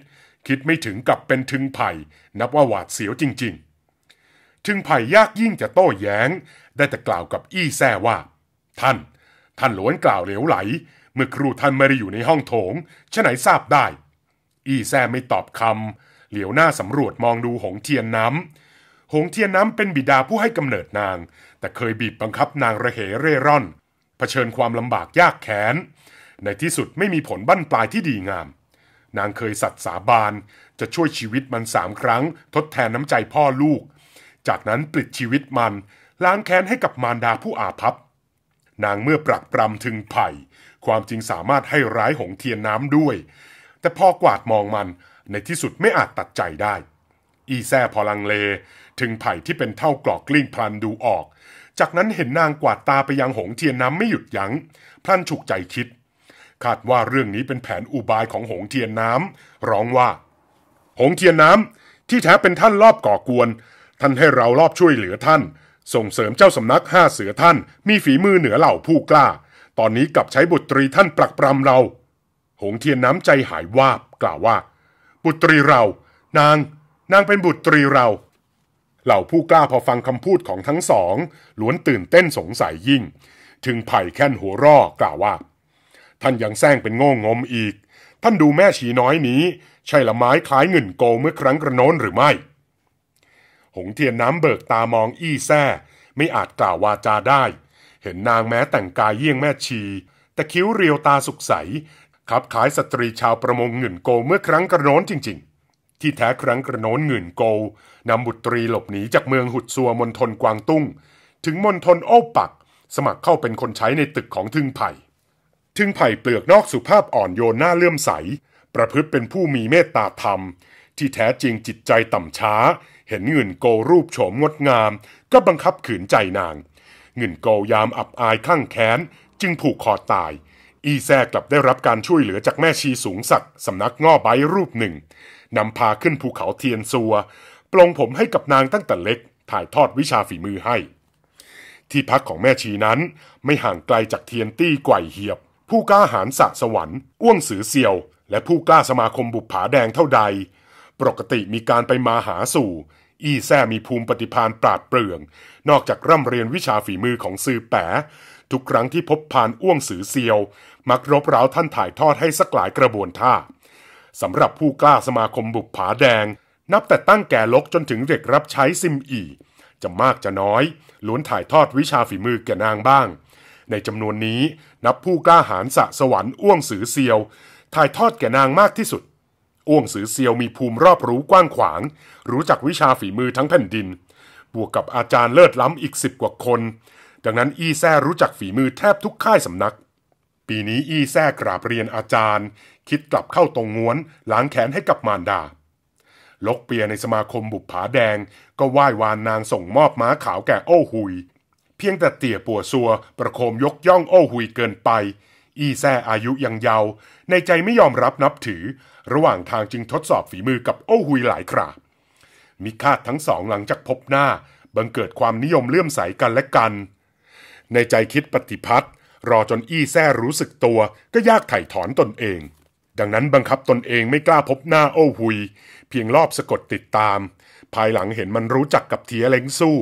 คิดไม่ถึงกับเป็นทึงไผ่นับว่าหวาดเสียวจริง ๆ ทึงไผ่ยากยิ่งจะโต้แย้ง ได้แต่กล่าวกับอี้แซ่ว่า ท่าน ท่านหลวนกล่าวเหลวไหล เมื่อครูท่านไม่ได้อยู่ในห้องโถงัะไหนทราบได้ อี้แซ่ไม่ตอบคำเหลียวหน้าสำรวจมองดูหงเทียนน้ำหงเทียนน้ำเป็นบิดาผู้ให้กำเนิดนาง แต่เคยบีบบังคับนางระเหเร่ร่อน เผชิญความลำบากยากแค้นในที่สุดไม่มีผลบั้นปลายที่ดีงามนางเคยสัตย์สาบานจะช่วยชีวิตมันสามครั้งทดแทนน้ำใจพ่อลูก จากนั้นปลิดชีวิตมัน ล้างแค้นให้กับมารดาผู้อาภัพนางเมื่อปรักปรำถึงไผ่ความจริงสามารถให้ร้ายหงเทียนน้ำด้วย แต่พอกวาดมองมันในที่สุดไม่อาจตัดใจได้ อีแซ่พอลังเล ถึงไผ่ที่เป็นเท่ากรอกกลิ้งพลันดูออก จากนั้นเห็นนางกวาดตาไปยังหงเทียนน้ำไม่หยุดยัง้งพลันฉุกใจคิดคาดว่าเรื่องนี้เป็นแผนอุบายของหงเทียนน้ำร้องว่า หงเทียนน้ำที่แท้เป็นท่านรอบก่อกวน ท่านให้เรารอบช่วยเหลือท่าน ส่งเสริมเจ้าสำนักห้าเสือท่าน มีฝีมือเหนือเหล่าผู้กล้า ตอนนี้กลับใช้บุตรีท่านปลักปรำเราหงเทียนน้ำใจหายวาบ กล่าวว่า บุตรีเรา นาง นางเป็นบุตรีเรา เหล่าผู้กล้าพอฟังคำพูดของทั้งสองล้วนตื่นเต้นสงสัยยิ่ง ถึงไผ่แค้นหัวรอกล่าวว่าท่านยังแซงเป็นโง่งมอีก ท่านดูแม่ชีน้อยนี้ ใช่ละไม้คล้ายเงินโกเมื่อครั้งกระโน้นหรือไม่ หงเทียนน้ำเบิกตามองอี้แซ่ไม่อาจกล่าววาจาได้ เห็นนางแม้แต่งกายเยี่ยงแม่ชี แต่คิ้วเรียวตาสุขใสขับขายสตรีชาวประมงเงินโกเมื่อครั้งกระโน้นจริงๆ ที่แท้ครั้งกระโน้นเงินโก นำบุตรีหลบหนีจากเมืองหุดซัวมณฑลกวางตุ้ง ถึงมณฑลโอ้ปัก สมัครเข้าเป็นคนใช้ในตึกของทึงไผ่ถึงไผ่เปลือกนอกสุภาพอ่อนโยนหน้าเลื่อมใส ประพฤติเป็นผู้มีเมตตาธรรม ที่แท้จริงจิตใจต่ำช้า เห็นเงินโกรูปโฉมงดงาม ก็บังคับขืนใจนางเงินโกยามอับอายข้างแค้นจึงผูกคอตาย อีแซกลับได้รับการช่วยเหลือจากแม่ชีสูงศักดิ์สำนักง่อใบรูปหนึ่งนำพาขึ้นภูเขาเทียนซัวปลงผมให้กับนางตั้งแต่เล็ก ถ่ายทอดวิชาฝีมือให้ ที่พักของแม่ชีนั้นไม่ห่างไกลจากเทียนตี้ไกวเหียบผู้กล้าหารสะสวรรค์อ้วงสือเซียว และผู้กล้าสมาคมบุปผาแดงเท่าใด ปกติมีการไปมาหาสู่อีแซ่มีภูมิปฏิพานปราดเปรื่อง นอกจากร่ำเรียนวิชาฝีมือของซื่อแปะทุกครั้งที่พบพานอ้วงสือเซียว มักรบเร้าท่านถ่ายทอดให้สักหลายกระบวนท่า สำหรับผู้กล้าสมาคมบุปผาแดง นับแต่ตั้งแก่ลกจนถึงเด็กรับใช้ซิมอีจะมากจะน้อยล้วนถ่ายทอดวิชาฝีมือแก่นางบ้างในจำนวนนี้นับผู้กล้าหาญสะสวรรค์อ้วงสือเซียว ถ่ายทอดแก่นางมากที่สุดอ้วงสือเซียวมีภูมิรอบรู้กว้างขวาง รู้จักวิชาฝีมือทั้งแผ่นดิน บวกกับอาจารย์เลิศล้ำอีกสิบกว่าคนดังนั้นอี้แซ่รู้จักฝีมือแทบทุกค่ายสำนัก ปีนี้อี้แซ่กราบเรียนอาจารย์ คิดกลับเข้าตรงง้วนล้างแขนให้กับมารดา ลกเปียในสมาคมบุปผาแดง ก็ไหว้วานนางส่งมอบม้าขาวแก่โอ้หุยเพียงแต่เตี่ยปัวซัว ประโคมยกย่องโอ้หุยเกินไป อีแซ่อายุยังเยาว์ในใจไม่ยอมรับนับถือ ระหว่างทางจึงทดสอบฝีมือกับโอ้หุยหลายครามิคาดทั้งสองหลังจากพบหน้า บังเกิดความนิยมเลื่อมใสกันและกัน ในใจคิดปฏิพัทธ์รอจนอี้แซ่รู้สึกตัวก็ยากไถ่ถอนตนเอง ดังนั้นบังคับตนเองไม่กล้าพบหน้าโอ้หุย เพียงรอบสะกดติดตามภายหลังเห็นมันรู้จักกับเทียเล้งสู้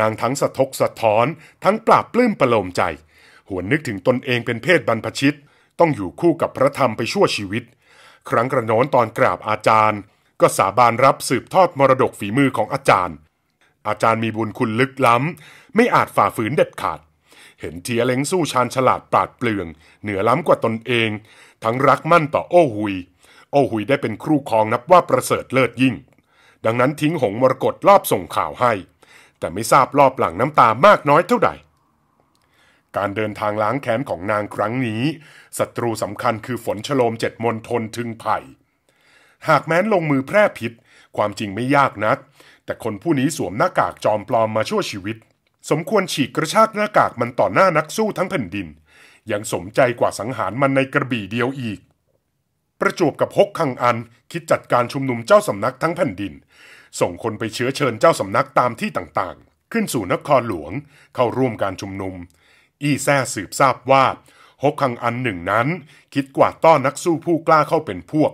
นางทั้งสะทกสะท้อนทั้งปราบปลื้มประโลมใจ หวนนึกถึงตนเองเป็นเพศบรรพชิต ต้องอยู่คู่กับพระธรรมไปชั่วชีวิต ครั้งกระโน้นตอนกราบอาจารย์ ก็สาบานรับสืบทอดมรดกฝีมือของอาจารย์ อาจารย์มีบุญคุณลึกล้ำไม่อาจฝ่าฝืนเด็ดขาด เห็นเทียเล้งสู้ชาญฉลาดปราดเปลือง เหนือล้ำกว่าตนเอง ทั้งรักมั่นต่อโอหุย โอหุยได้เป็นครูครองนับว่าประเสริฐเลิศยิ่ง ดังนั้นทิ้งหงมรกตรอบส่งข่าวให้แต่ไม่ทราบรอบหลังน้ำตามากน้อยเท่าไหร่การเดินทางล้างแค้นของนางครั้งนี้ศัตรูสำคัญคือฝนฉโลมเจ็ดมนทนทึงไผ่ หากแม้นลงมือแพร่พิษความจริงไม่ยากนัก แต่คนผู้นี้สวมหน้ากากจอมปลอมมาชั่วชีวิต สมควรฉีกกระชากหน้ากากมันต่อหน้านักสู้ทั้งแผ่นดิน ยังสมใจกว่าสังหารมันในกระบี่เดียวอีก ประจวบกับฮกคังอันคิดจัดการชุมนุมเจ้าสำนักทั้งแผ่นดินส่งคนไปเชื้อเชิญเจ้าสำนักตามที่ต่างๆ ขึ้นสู่นครหลวง เข้าร่วมการชุมนุม อี้แซ่สืบทราบว่าฮกคังอันหนึ่งนั้น คิดกวาดต้อนนักสู้ผู้กล้าเข้าเป็นพวก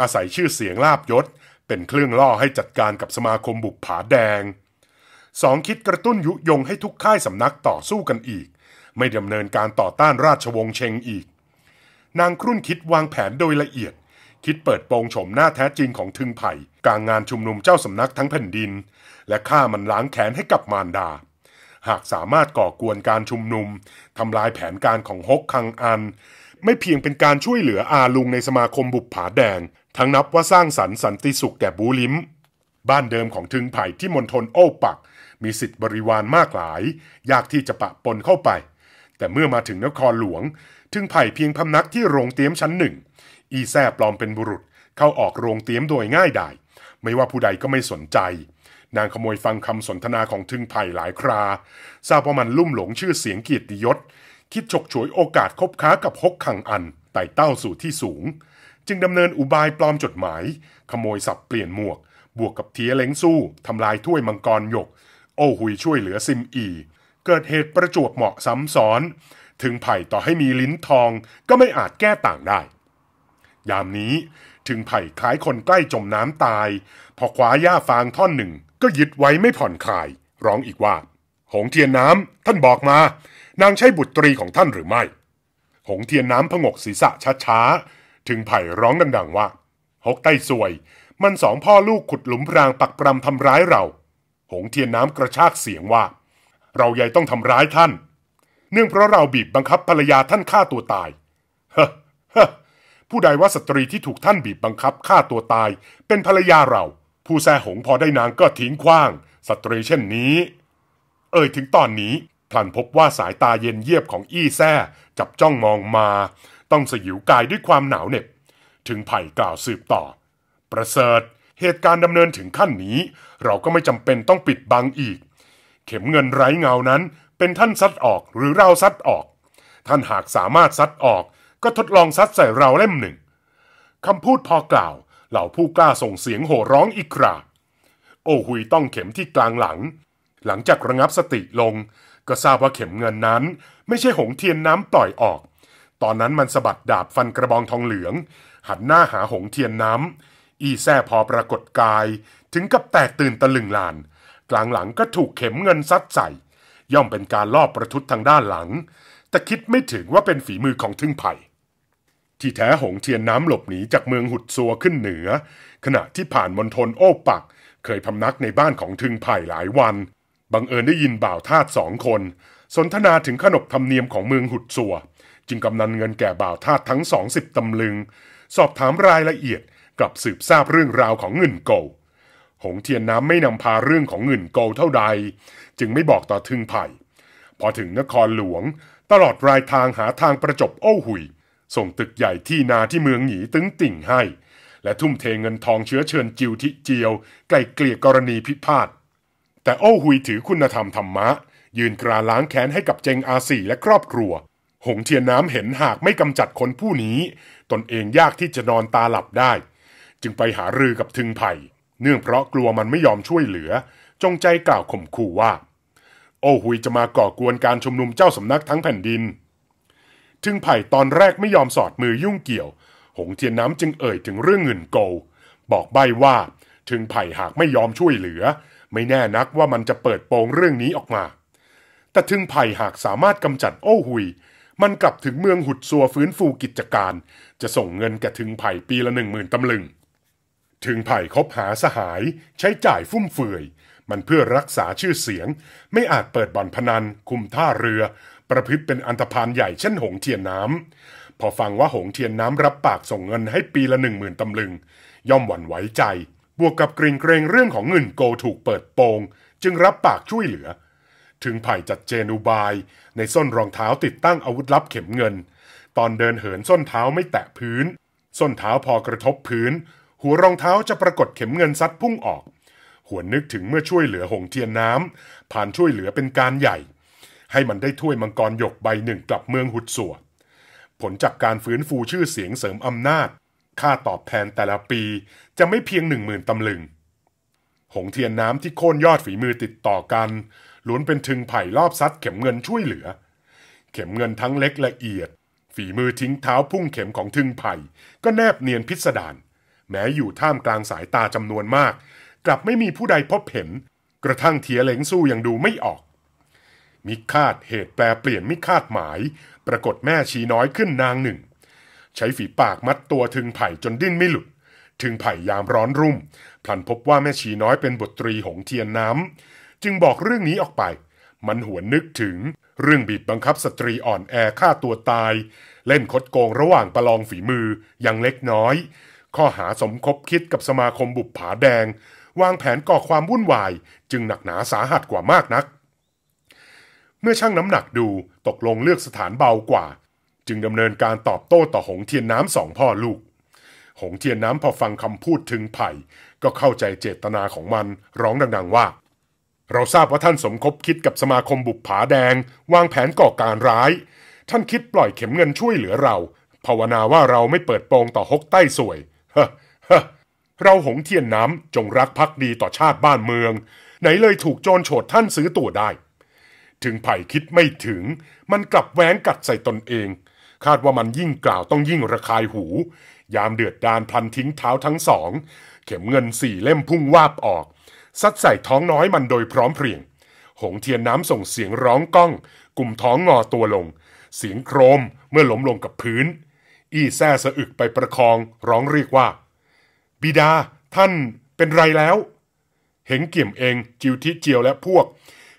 อาศัยชื่อเสียงลาบยศ เป็นเครื่องล่อให้จัดการกับสมาคมบุกผาแดง สองคิดกระตุ้นยุยงให้ทุกค่ายสำนักต่อสู้กันอีก ไม่ดำเนินการต่อต้านราชวงศ์เชงอีก นางครุ่นคิดวางแผนโดยละเอียดคิดเปิดโปงโฉมหน้าแท้จริงของทึงไผ่กลางงานชุมนุมเจ้าสำนักทั้งแผ่นดิน และฆ่ามันล้างแขนให้กับมารดา หากสามารถก่อกวนการชุมนุมทำลายแผนการของฮกคังอัน ไม่เพียงเป็นการช่วยเหลืออาลุงในสมาคมบุปผาแดง ทั้งนับว่าสร้างสรรค์สันติสุขแก่บูลิมบ้านเดิมของทึงไผ่ที่มณฑลโอ้ปัก มีสิทธิ์บริวารมากหลาย ยากที่จะปะปนเข้าไป แต่เมื่อมาถึงนครหลวง ทึงไผ่เพียงพำนักที่โรงเตี๊ยมชั้นหนึ่งอีแซ่ปลอมเป็นบุรุษ เข้าออกโรงเตี๊ยมโดยง่ายดายไม่ว่าผู้ใดก็ไม่สนใจ นางขโมยฟังคำสนทนาของทึงไผ่หลายคราทราบว่ามันลุ่มหลงชื่อเสียงเกียรติยศ คิดฉกฉวยโอกาสคบค้ากับฮกขังอันไต่เต้าสู่ที่สูง จึงดำเนินอุบายปลอมจดหมาย ขโมยสับเปลี่ยนหมวก บวกกับเทียเล้งสู้ทำลายถ้วยมังกรหยก โอ้หุยช่วยเหลือซิมอี เกิดเหตุประจวบเหมาะซ้ำซ้อนถึงไผ่ต่อให้มีลิ้นทองก็ไม่อาจแก้ต่างได้ยามนี้ถึงไผ่คล้ายคนใกล้จมน้ำตายพอคว้าหญ้าฟางท่อนหนึ่งก็ยึดไว้ไม่ผ่อนคลาย ร้องอีกว่า หงเทียนน้ำท่านบอกมานางใช่บุตรีของท่านหรือไม่ หงเทียนน้ำพงกศีรษะช้าๆถึงไผ่ร้องดังๆว่า หกใต้สวยมันสองพ่อลูกขุดหลุมพรางปักปรำทำร้ายเรา หงเทียนน้ำกระชากเสียงว่า เราใหญ่ต้องทำร้ายท่าน เนื่องเพราะเราบีบบังคับภรรยาท่านฆ่าตัวตายเฮ้อผู้ใดว่าสตรีที่ถูกท่านบีบบังคับฆ่าตัวตายเป็นภรรยาเรา ผู้แสหงพอได้นางก็ทิ้งขว้างสตรีเช่นนี้ เอ่ยถึงตอนนี้พลันพบว่าสายตาเย็นเยียบของอี้แซ่จับจ้องมองมา ต้องสยิวกายด้วยความหนาวเหน็บ ถึงไผ่กล่าวสืบต่อ ประเสริฐ เหตุการณ์ดำเนินถึงขั้นนี้ เราก็ไม่จำเป็นต้องปิดบังอีก เข็มเงินไร้เงานั้น เป็นท่านซัดออกหรือเราซัดออก ท่านหากสามารถซัดออกก็ทดลองซัดใส่เราเล่มหนึ่ง คำพูดพอกล่าว เหล่าผู้กล้าส่งเสียงโห่ร้องอีกครา โอหุยต้องเข็มที่กลางหลัง หลังจากระงับสติลง ก็ทราบว่าเข็มเงินนั้น ไม่ใช่หงเทียนน้ำปล่อยออก ตอนนั้นมันสะบัดดาบฟันกระบองทองเหลือง หันหน้าหาหงเทียนน้ำ อีแซ่พอปรากฏกายถึงกับแตกตื่นตะลึงลาน กลางหลังก็ถูกเข็มเงินซัดใส่ ย่อมเป็นการลอบประทุษทางด้านหลัง แต่คิดไม่ถึงว่าเป็นฝีมือของทึงไผ่ที่แท้หงเทียนน้ำหลบหนีจากเมืองหุดซัวขึ้นเหนือ ขณะที่ผ่านมณฑลโอปักเคยพำนักในบ้านของทึงไผ่หลายวัน บังเอิญได้ยินบ่าวทาสสองคน สนทนาถึงขนบธรรมเนียมของเมืองหุดซัวจึงกำนันเงินแก่บ่าวทาสทั้งสองสิบตำลึง สอบถามรายละเอียดกลับสืบทราบเรื่องราวของเงินโก หงเทียนน้ำไม่นำพาเรื่องของเงินโกเท่าใด จึงไม่บอกต่อทึงไผ่ พอถึงนครหลวง ตลอดรายทางหาทางประจบโอ้หุยส่งตึกใหญ่ที่นาที่เมืองหนีตึงติ่งให้ และทุ่มเทเงินทองเชื้อเชิญจิวทิเจียวไกลเกลี่ยกรณีพิพาทแต่โอ้หุยถือคุณธรรมธรรมะ ยืนกราล้างแค้นให้กับเจงอาสีและครอบครัว หงเทียนน้ำเห็นหากไม่กำจัดคนผู้นี้ ตนเองยากที่จะนอนตาหลับได้ จึงไปหารือกับทึงไผ่เนื่องเพราะกลัวมันไม่ยอมช่วยเหลือ จงใจกล่าวข่มขู่ว่า โอ้หุยจะมาก่อกวนการชุมนุมเจ้าสำนักทั้งแผ่นดินจึงไผ่ตอนแรกไม่ยอมสอดมือยุ่งเกี่ยว หงเทียนน้ำจึงเอ่ยถึงเรื่องเงินโก บอกใบ้ว่าถึงไผ่หากไม่ยอมช่วยเหลือ ไม่แน่นักว่ามันจะเปิดโปงเรื่องนี้ออกมา แต่ถึงไผ่หากสามารถกำจัดโอ้หุย มันกลับถึงเมืองหุดซัวฟื้นฟูกิจการ จะส่งเงินแก่ถึงไผ่ปีละหนึ่งหมื่นตำลึง ถึงไผ่คบหาสหาย ใช้จ่ายฟุ่มเฟือย มันเพื่อรักษาชื่อเสียง ไม่อาจเปิดบ่อนพนันคุมท่าเรือประพฤติเป็นอันธพาลใหญ่เช่นหงเทียนน้ำ พอฟังว่าหงเทียนน้ำรับปากส่งเงินให้ปีละหนึ่งหมื่นตำลึง ย่อมหวั่นไหวใจ บวกกับเกรงเกรงเรื่องของเงินโกถูกเปิดโปง จึงรับปากช่วยเหลือ ถึงไผ่จัดเจนูบาย ในส้นรองเท้าติดตั้งอาวุธลับเข็มเงิน ตอนเดินเหินส้นเท้าไม่แตะพื้น ส้นเท้าพอกระทบพื้น หัวรองเท้าจะปรากฏเข็มเงินซัดพุ่งออกหัวนนึกถึงเมื่อช่วยเหลือหงเทียนน้ำผ่านช่วยเหลือเป็นการใหญ่ให้มันได้ถ้วยมังกรหยกใบหนึ่งกลับเมืองหุดสัวผลจากการฟื้นฟูชื่อเสียงเสริมอำนาจ ค่าตอบแทนแต่ละปีจะไม่เพียงหนึ่งหมื่นตำลึง หงเทียนน้ำที่โค่นยอดฝีมือติดต่อกันล้วนเป็นถึงไผ่รอบซัดเข็มเงินช่วยเหลือ เข็มเงินทั้งเล็กละเอียด ฝีมือทิ้งเท้าพุ่งเข็มของถึงไผ่ก็แนบเนียนพิสดารแม้อยู่ท่ามกลางสายตาจำนวนมาก กลับไม่มีผู้ใดพบเห็นกระทั่งเทียเล้งสู้ยังดูไม่ออกมิคาดเหตุแปลเปลี่ยนมิคาดหมาย ปรากฏแม่ชีน้อยขึ้นนางหนึ่ง ใช้ฝีปากมัดตัวถึงไผ่จนดิ้นไม่หลุดถึงไผ่ยามร้อนรุ่ม พลันพบว่าแม่ชีน้อยเป็นบทตรีหงเทียนน้ำ จึงบอกเรื่องนี้ออกไป มันหวนนึกถึง เรื่องบีบบังคับสตรีอ่อนแอฆ่าตัวตาย เล่นคดโกงระหว่างประลองฝีมือ ยังเล็กน้อย ข้อหาสมคบคิดกับสมาคมบุปผาแดง วางแผนก่อความวุ่นวาย จึงหนักหนาสาหัสกว่ามากนักเมื่อช่างน้ำหนักดูตกลงเลือกสถานเบากว่า จึงดำเนินการตอบโต้ต่อหงเทียนน้ำสองพ่อลูก หงเทียนน้ำพอฟังคำพูดถึงไผ่ก็เข้าใจเจตนาของมันร้องดัง ๆว่า เราทราบว่าท่านสมคบคิดกับสมาคมบุปผาแดง วางแผนก่อการร้าย ท่านคิดปล่อยเข็มเงินช่วยเหลือเรา ภาวนาว่าเราไม่เปิดโปงต่อฮกใต้สวยเฮะเฮ้เราหงเทียนน้ำจงรักภักดีต่อชาติบ้านเมืองไหนเลยถูกโจรโฉดท่านซื้อตัวได้ถึงไผ่คิดไม่ถึง มันกลับแหวงกัดใส่ตนเอง คาดว่ามันยิ่งกล่าวต้องยิ่งระคายหู ยามเดือดดานพลันทิ้งเท้าทั้งสอง เข็มเงินสี่เล่มพุ่งวาบออกซัดใส่ท้องน้อยมันโดยพร้อมเพรียง หงเทียนน้ำส่งเสียงร้องก้อง กลุ่มท้องงอตัวลง เสียงโครมเมื่อล้มลงกับพื้น อี้แซ่สะอึกไปประคองร้องเรียกว่า บิดา ท่านเป็นไรแล้ว เห็งเกี่ยมเองจิวทิเจียวและพวก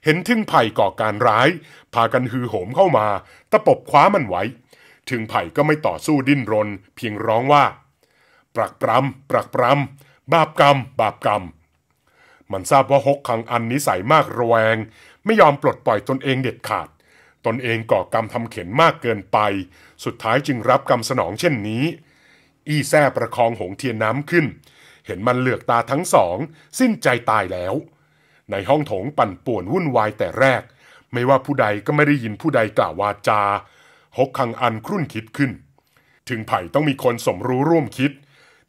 เห็นทึ่งไผ่ก่อการร้ายพากันฮือโหมเข้ามา ตะปบคว้ามันไว้ ถึงไผ่ก็ไม่ต่อสู้ดิ้นรน เพียงร้องว่าปรักปรำปรักปรำบาปกรรมบาปกรรมมันทราบว่าฮกคังอันนิสัยมากระแวง ไม่ยอมปลดปล่อยตนเองเด็ดขาด ตนเองก่อกรรมทำเข็นมากเกินไป สุดท้ายจึงรับกรรมสนองเช่นนี้ อี้แท่ประคองหงเทียนน้ำขึ้น เห็นมันเหลือกตาทั้งสอง สิ้นใจตายแล้วในห้องโถงปั่นป่วน วุ่นวาย แต่แรก ไม่ว่าผู้ใดก็ไม่ได้ยินผู้ใดกล่าววาจาฮกคังอันครุ่นคิดขึ้น ถึงไผ่ต้องมีคนสมรู้ร่วมคิด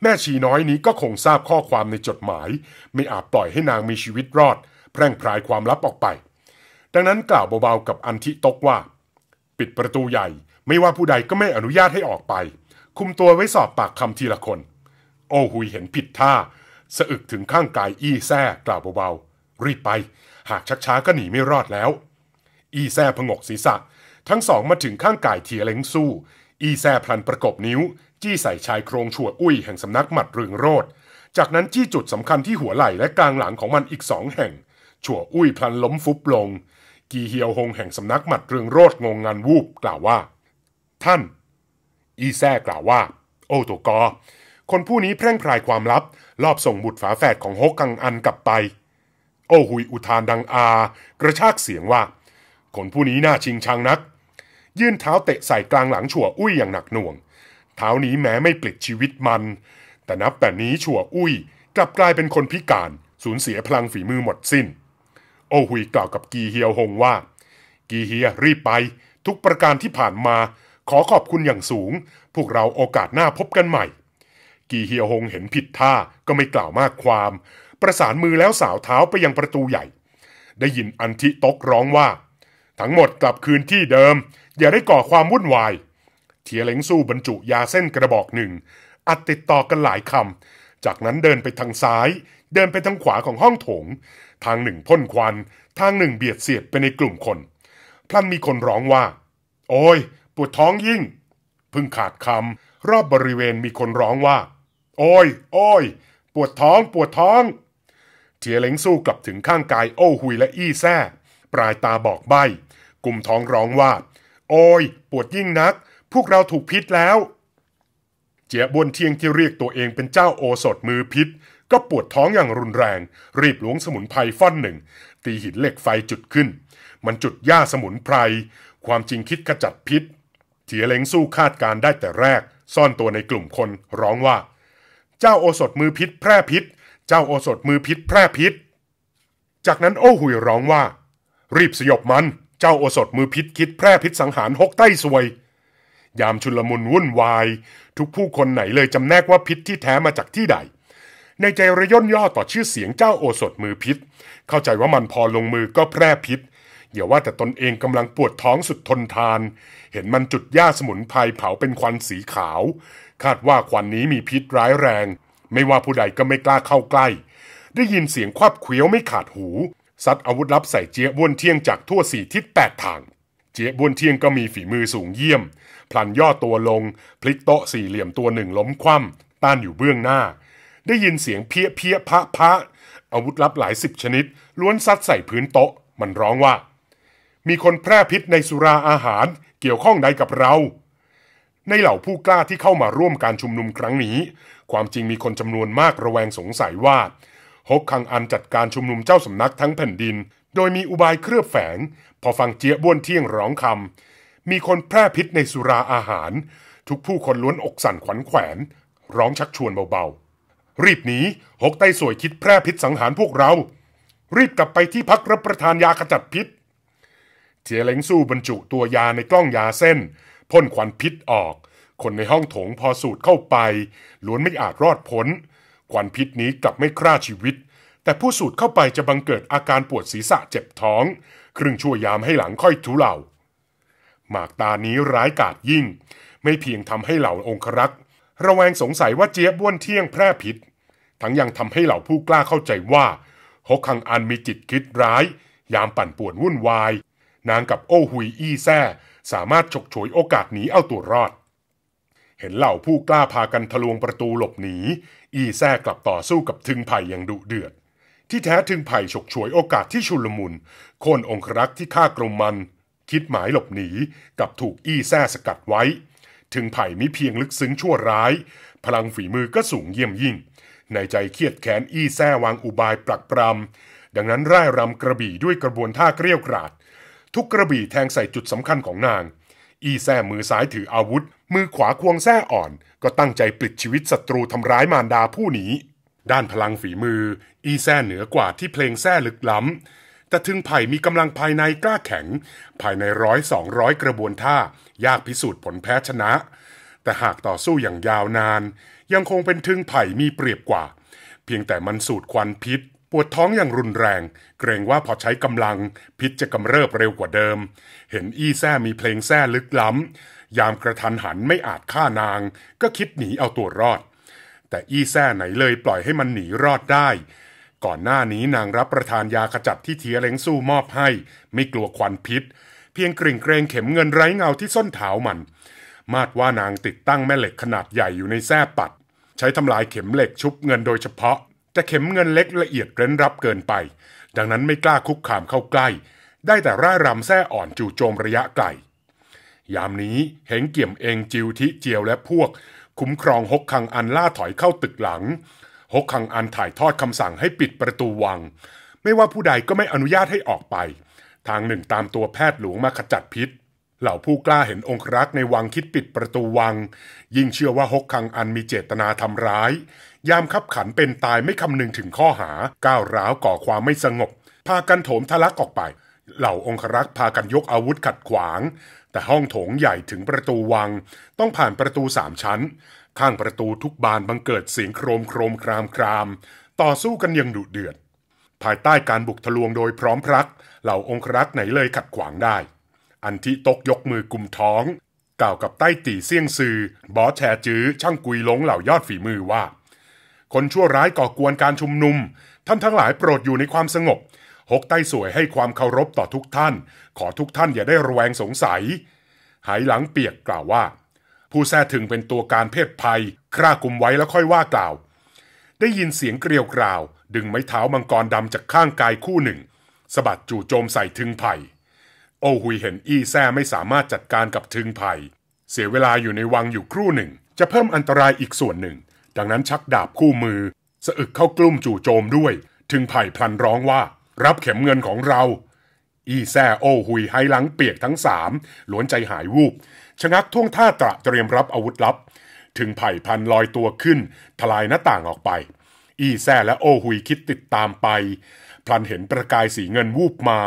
แม่ชีน้อยนี้ก็คงทราบข้อความในจดหมาย ไม่อาจปล่อยให้นางมีชีวิตรอด แพร่งพรายความลับออกไป ดังนั้นกล่าวเบาๆ กับอันทิตกว่า ปิดประตูใหญ่ ไม่ว่าผู้ใดก็ไม่อนุญาตให้ออกไป คุมตัวไว้สอบปากคำทีละคน โอหุยเห็นผิดท่าสะอึกถึงข้างกายอี้แท้กล่าวเบาๆรีบไป หากชักช้าก็หนีไม่รอดแล้ว อีแซ่พงกศีรษะ ทั้งสองมาถึงข้างกายเทียเล้งสู้ อีแซ่พลันประกบนิ้ว จี้ใส่ชายโครงชั่วอุ้ยแห่งสำนักหมัดเรืองโรดจากนั้นจี้จุดสำคัญที่หัวไหล่และกลางหลังของมันอีกสองแห่ง ชั่วอุ้ยพลันล้มฟุบลง กีเฮียวหงแห่งสำนักหมัดเรืองโรดงงงันวูบ กล่าวว่า ท่าน อีแซ่กล่าวว่า โอตัวกอ คนผู้นี้แพร่งพรายความลับ รอบส่งบุตรฝาแฝดของฮกกังอันกลับไปโอ้หุยอุทานดังอากระชากเสียงว่าคนผู้นี้น่าชิงชังนัก ยื่นเท้าเตะใส่กลางหลังชั่วอุ้ยอย่างหนักหน่วง เท้านี้แม้ไม่ปลิดชีวิตมัน แต่นับแต่นี้ชั่วอุ้ย กลับกลายเป็นคนพิการสูญเสียพลังฝีมือหมดสิน้น โอหุยกล่าวกับกีเฮียวหงว่า กีเฮียรีบไป ทุกประการที่ผ่านมา ขอขอบคุณอย่างสูง พวกเราโอกาสหน้าพบกันใหม่ กีเฮียวหงเห็นผิดท่าก็ไม่กล่าวมากความประสานมือแล้วสาวเท้าไปยังประตูใหญ่ ได้ยินอันทิตกร้องว่า ทั้งหมดกลับคืนที่เดิม อย่าได้ก่อความวุ่นวาย เทียเล้งสู้บรรจุยาเส้นกระบอกหนึ่ง อัดติดต่อกันหลายคำ จากนั้นเดินไปทางซ้าย เดินไปทางขวาของห้องโถง ทางหนึ่งพ่นควัน ทางหนึ่งเบียดเสียดไปในกลุ่มคน พลันมีคนร้องว่า โอ้ยปวดท้องยิ่ง พึ่งขาดคำรอบบริเวณมีคนร้องว่า โอ้ยโอ้ย ปวดท้อง ปวดท้องเทียเล้งสู้กลับถึงข้างกายโอ้หุยและอี้แซ่ปลายตาบอกใบกลุ่มท้องร้องว่า โอ้ยปวดยิ่งนัก พวกเราถูกพิษแล้ว เจียบวนเทียงที่เรียกตัวเองเป็นเจ้าโอสถมือพิษ ก็ปวดท้องอย่างรุนแรง รีบล้วงสมุนไพรฟ่อนหนึ่ง ตีหินเหล็กไฟจุดขึ้น มันจุดหญ้าสมุนไพรความจริงคิดขจัดพิษเทียเล้งสู้คาดการได้แต่แรก ซ่อนตัวในกลุ่มคนร้องว่า เจ้าโอสถมือพิษแพร่พิษเจ้าโอสถมือพิษแพร่พิษ จากนั้นโอ้หุยร้องว่า รีบสยบมัน เจ้าโอสถมือพิษคิด แพร่พิษสังหารหกใต้สวย ยามชุลมุนวุ่นวาย ทุกผู้คนไหนเลยจำแนกว่าพิษที่แท้มาจากที่ใด ในใจระย่นย่อต่อชื่อเสียงเจ้าโอสถมือพิษ เข้าใจว่ามันพอลงมือก็แพร่พิษอย่าว่าแต่ตนเองกำลังปวดท้องสุดทนทาน เห็นมันจุดหญ้าสมุนไพรเผาเป็นควันสีขาวคาดว่าควันนี้มีพิษร้ายแรงไม่ว่าผู้ใดก็ไม่กล้าเข้าใกล้ ได้ยินเสียงควาบเขียวไม่ขาดหู ซัดอาวุธลับใส่เจี๊ยบ้วนเที่ยงจากทั่วสี่ทิศแปดทาง เจี๊ยบ้วนเที่ยงก็มีฝีมือสูงเยี่ยม พลันย่อตัวลง พลิกโต๊ะสี่เหลี่ยมตัวหนึ่งล้มคว่ำต้านอยู่เบื้องหน้า ได้ยินเสียงเพี้ยเพี้ยพะพะอาวุธลับหลายสิบชนิดล้วนซัดใส่พื้นโต๊ะมันร้องว่า มีคนแพร่พิษในสุราอาหาร เกี่ยวข้องใดกับเรา ในเหล่าผู้กล้าที่เข้ามาร่วมการชุมนุมครั้งนี้ความจริงมีคนจำนวนมากระแวงสงสัยว่าฮกคังอันจัดการชุมนุมเจ้าสำนักทั้งแผ่นดิน โดยมีอุบายเครือบแฝง พอฟังเจี๊ยบ้วนเที่ยงร้องคำมีคนแพร่พิษในสุราอาหาร ทุกผู้คนล้วนอกสั่นขวัญแขวน ร้องชักชวนเบาๆ รีบหนีฮกไต้สวยคิดแพร่พิษสังหารพวกเรา รีบกลับไปที่พักรับประทานยาขจัดพิษเจียเล้งสู้บรรจุตัวยาในกล้องยาเส้น พ่นควันพิษออกคนในห้องโถงพอสูดเข้าไปล้วนไม่อาจรอดพ้นควันพิษนี้กลับไม่ฆ่าชีวิต แต่ผู้สูดเข้าไปจะบังเกิดอาการปวดศีรษะเจ็บท้อง ครึ่งชั่วยามให้หลังค่อยทุเลาหมากตานี้ร้ายกาจยิ่ง ไม่เพียงทำให้เหล่าองครักษ์ระแวงสงสัยว่าเจี๊ยบบ้วนเที่ยงแพร่พิษ ทั้งยังทำให้เหล่าผู้กล้าเข้าใจว่าฮกคังอันมีจิตคิดร้าย ยามปั่นป่วนวุ่นวาย นางกับโอ้หุยอี้แซ่สามารถฉกฉวยโอกาสหนีเอาตัวรอดเห็นเหล่าผู้กล้าพากันทะลวงประตูหลบหนีอีแซ่กลับต่อสู้กับทึงไผ่อย่างดุเดือด ที่แท้ทึงไผ่ฉกฉวยโอกาสที่ชุลมุนโค่นองครักษ์ที่ฆ่ากรมมัน คิดหมายหลบหนีกับถูกอีแซ่สกัดไว้ ถึงไผ่มิเพียงลึกซึ้งชั่วร้าย พลังฝีมือก็สูงเยี่ยมยิ่ง ในใจเครียดแค้นอีแซ่วางอุบายปลักปรำดังนั้นร่ายรำกระบี่ด้วยกระบวนท่าเกลี้ยกราด ทุกกระบี่แทงใส่จุดสำคัญของนาง อีแซ่มือซ้ายถืออาวุธมือขวาควงแท่อ่อนก็ตั้งใจปลิดชีวิตศัตรู ทำร้ายมารดาผู้หนีด้านพลังฝีมือ อีแซ่เหนือกว่าที่เพลงแท่ลึกล้ำแต่ถึงไผ่มีกำลังภายในกล้าแข็ง ภายในร้อยสองร้อยกระบวนท่ายากพิสูจน์ผลแพ้ชนะ แต่หากต่อสู้อย่างยาวนาน ยังคงเป็นถึงไผ่มีเปรียบกว่า เพียงแต่มันสูดควันพิษ ปวดท้องอย่างรุนแรง เกรงว่าพอใช้กำลังพิษจะกำเริบเร็วกว่าเดิม เห็นอี้แซ่มีเพลงแท่ลึกล้ำยามกระทันหันไม่อาจฆ่านางก็คิดหนีเอาตัวรอด แต่อี้แซ่ไหนเลยปล่อยให้มันหนีรอดได้ ก่อนหน้านี้นางรับประทานยาขจัดที่เทียเล้งสู้มอบให้ ไม่กลัวควันพิษ เพียงกริ่งเกรงเข็มเงินไร้เงาที่ส้นเท้ามัน มาดว่านางติดตั้งแม่เหล็กขนาดใหญ่อยู่ในแท่ปัด ใช้ทำลายเข็มเหล็กชุบเงินโดยเฉพาะแต่เข็มเงินเล็กละเอียดเร้นรับเกินไปดังนั้นไม่กล้าคุกคามเข้าใกล้ ได้แต่ร่ายรำแท่อ่อนจู่โจมระยะไกลยามนี้เหงเกี่ยมเองจิวทิ เจียวและพวก คุ้มครองฮกคังอันล่าถอยเข้าตึกหลังฮกคังอันถ่ายทอดคำสั่งให้ปิดประตูวัง ไม่ว่าผู้ใดก็ไม่อนุญาตให้ออกไป ทางหนึ่งตามตัวแพทย์หลวงมาขจัดพิษ เหล่าผู้กล้าเห็นองครักษ์ในวังคิดปิดประตูวัง ยิ่งเชื่อว่าฮกคังอันมีเจตนาทำร้าย ยามขับขันเป็นตายไม่คำนึงถึงข้อหา ก้าวร้าวก่อความไม่สงบพากันโถมทะลักออกไป เหล่าองครักษ์พากันยกอาวุธขัดขวางแต่ห้องโถงใหญ่ถึงประตูวัง ต้องผ่านประตูสามชั้น ข้างประตูทุกบานบังเกิดเสียงโครมโครมครามครามต่อสู้กันยังดุเดือด ภายใต้การบุกทะลวงโดยพร้อมพรักเหล่าองครักษ์ไหนเลยขัดขวางได้ อันทิตกยกมือกลุ่มท้องกล่าวกับใต้ตีเสี่ยงซือ บอสแชจื้อช่างกุยลงเหล่ายอดฝีมือว่า คนชั่วร้ายก่อกวนการชุมนุมท่านทั้งหลายโปรดอยู่ในความสงบฮกไต้สวยให้ความเคารพต่อทุกท่าน ขอทุกท่านอย่าได้ระแวงสงสัย หายหลังเปียกกล่าวว่า ผู้แท้ถึงเป็นตัวการเพศภัย คร่ากุมไว้แล้วค่อยว่ากล่าว ได้ยินเสียงเกลียวกล่าว ดึงไม้เท้ามังกรดำจากข้างกายคู่หนึ่งสะบัดจู่โจมใส่ถึงไผ่โอหุยเห็นอี้แท้ไม่สามารถจัดการกับถึงไผ่เสียเวลาอยู่ในวังอยู่ครู่หนึ่ง จะเพิ่มอันตรายอีกส่วนหนึ่ง ดังนั้นชักดาบคู่มือสะอึกเข้ากลุ่มจู่โจมด้วยถึงไผ่พลันร้องว่ารับเข็มเงินของเรา อีแซ่โอหุยไฮหลังเปียกทั้งสามล้วนใจหายวูบ ชะงักท่วงท่าตระเตรียมรับอาวุธลับ ถึงไผ่พันลอยตัวขึ้น ทลายหน้าต่างออกไป อีแซ่และโอหุยคิดติดตามไป พลันเห็นประกายสีเงินวูบมา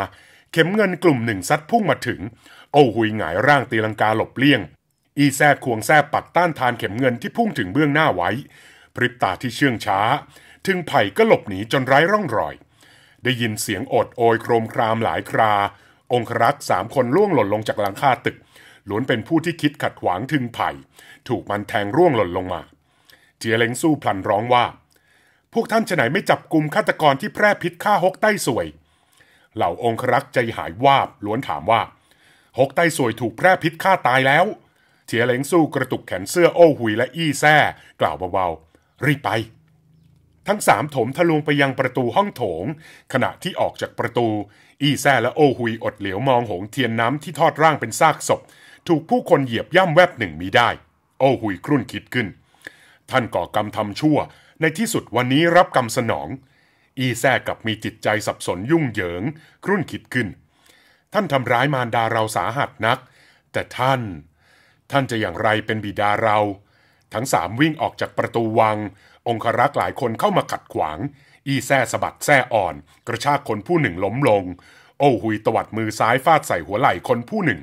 เข็มเงินกลุ่มหนึ่งซัดพุ่งมาถึง โอหุยหงายร่างตีลังกาหลบเลี่ยง อีแซ่ควงแซ่ปัดต้านทานเข็มเงินที่พุ่งถึงเบื้องหน้าไว้พริบตาที่เชื่องช้า ถึงไผ่ก็หลบหนีจนไร้ร่องรอยได้ยินเสียงอดโอยโครมครามหลายครา องครักษ์สามคนล่วงหล่นลงจากหลังคาตึกล้วนเป็นผู้ที่คิดขัดขวางถึงไผ่ ถูกมันแทงร่วงหล่นลงมาเจียเล้งสู้พลันร้องว่า พวกท่านจะไหนไม่จับกลุ่มฆาตกรที่แพร่พิษฆ่าฮกใต้สวยเหล่าองครักษ์ใจหายวาบล้วนถามว่าฮกใต้สวยถูกแพร่พิษฆ่าตายแล้วเจียเล้งสู้กระตุกแขนเสื้อโอ้หุยและอี้แซ่กล่าวเบาๆรีบไปทั้งสามถมทะลุงไปยังประตูห้องโถง ขณะที่ออกจากประตู อีแซและโอหุยอดเหลียวมองหงเทียนน้ำที่ทอดร่างเป็นซากศพ ถูกผู้คนเหยียบย่ำแวบหนึ่งมีได้ โอหุยครุ่นคิดขึ้น ท่านก่อกรรมทำชั่ว ในที่สุดวันนี้รับกรรมสนอง อีแซกับมีจิตใจสับสนยุ่งเหยิง ครุ่นคิดขึ้น ท่านทำร้ายมารดาเราสาหัสนัก แต่ท่าน ท่านจะอย่างไรเป็นบิดาเรา ทั้งสามวิ่งออกจากประตูวังองครักษ์หลายคนเข้ามาขัดขวาง อีแซ่สะบัดแซ่อ่อน กระชากคนผู้หนึ่งล้มลง โอ้หุยตวัดมือซ้ายฟาดใส่หัวไหล่คนผู้หนึ่ง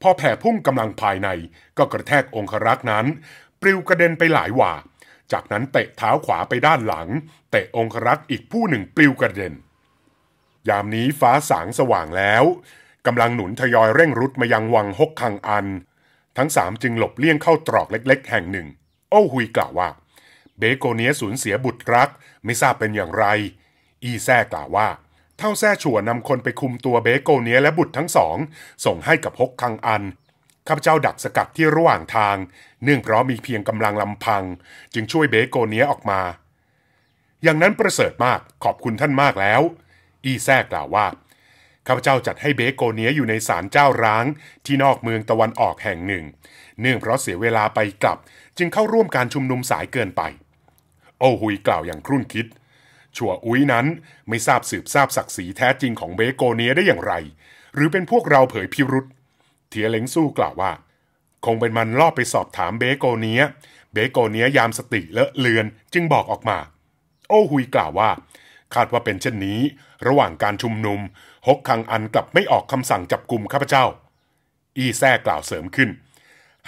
พอแผ่พุ่งกำลังภายในก็กระแทกองครักษ์นั้น ปลิวกระเด็นไปหลายว่า จากนั้นเตะเท้าขวาไปด้านหลัง เตะองครักษ์อีกผู้หนึ่งปลิวกระเด็น ยามนี้ฟ้าสางสว่างแล้ว กำลังหนุนทยอยเร่งรุดมายังวังฮกคังอัน ทั้งสามจึงหลบเลี่ยงเข้าตรอกเล็กๆ แห่งหนึ่ง โอ้หุยกล่าวว่าเบโกเนียสูญเสียบุตรรักไม่ทราบเป็นอย่างไร อีแซ่กล่าวว่า เท่าแซ่ชัวนำคนไปคุมตัวเบโกเนียและบุตรทั้งสอง ส่งให้กับฮกคังอันข้าพเจ้าดักสกัดที่ระหว่างทาง เนื่อง เพราะมีเพียงกำลังลำพัง จึงช่วยเบโกเนียออกมา อย่างนั้นประเสริฐมากขอบคุณท่านมากแล้ว อีแซ่กล่าวว่าข้าพเจ้าจัดให้เบโกเนียอยู่ในศาลเจ้าร้างที่นอกเมืองตะวันออกแห่งหนึ่งเนื่องเพราะเสียเวลาไปกลับ จึงเข้าร่วมการชุมนุมสายเกินไปโอหุยกล่าวอย่างครุ่นคิด ชัวอุ้ยนั้นไม่ทราบสืบทราบศักดิ์ศรีแท้จริงของเบโกเนียได้อย่างไร หรือเป็นพวกเราเผยพิรุษเทียเล้งสู้กล่าวว่า คงเป็นมันลอบไปสอบถามเบโกเนีย เบโกเนียยามสติเลอะเลือนจึงบอกออกมา โอหุยกล่าวว่าคาดว่าเป็นเช่นนี้ระหว่างการชุมนุมฮกคังอันกลับไม่ออกคำสั่งจับกลุ่มข้าพเจ้า อีแซ่กล่าวเสริมขึ้น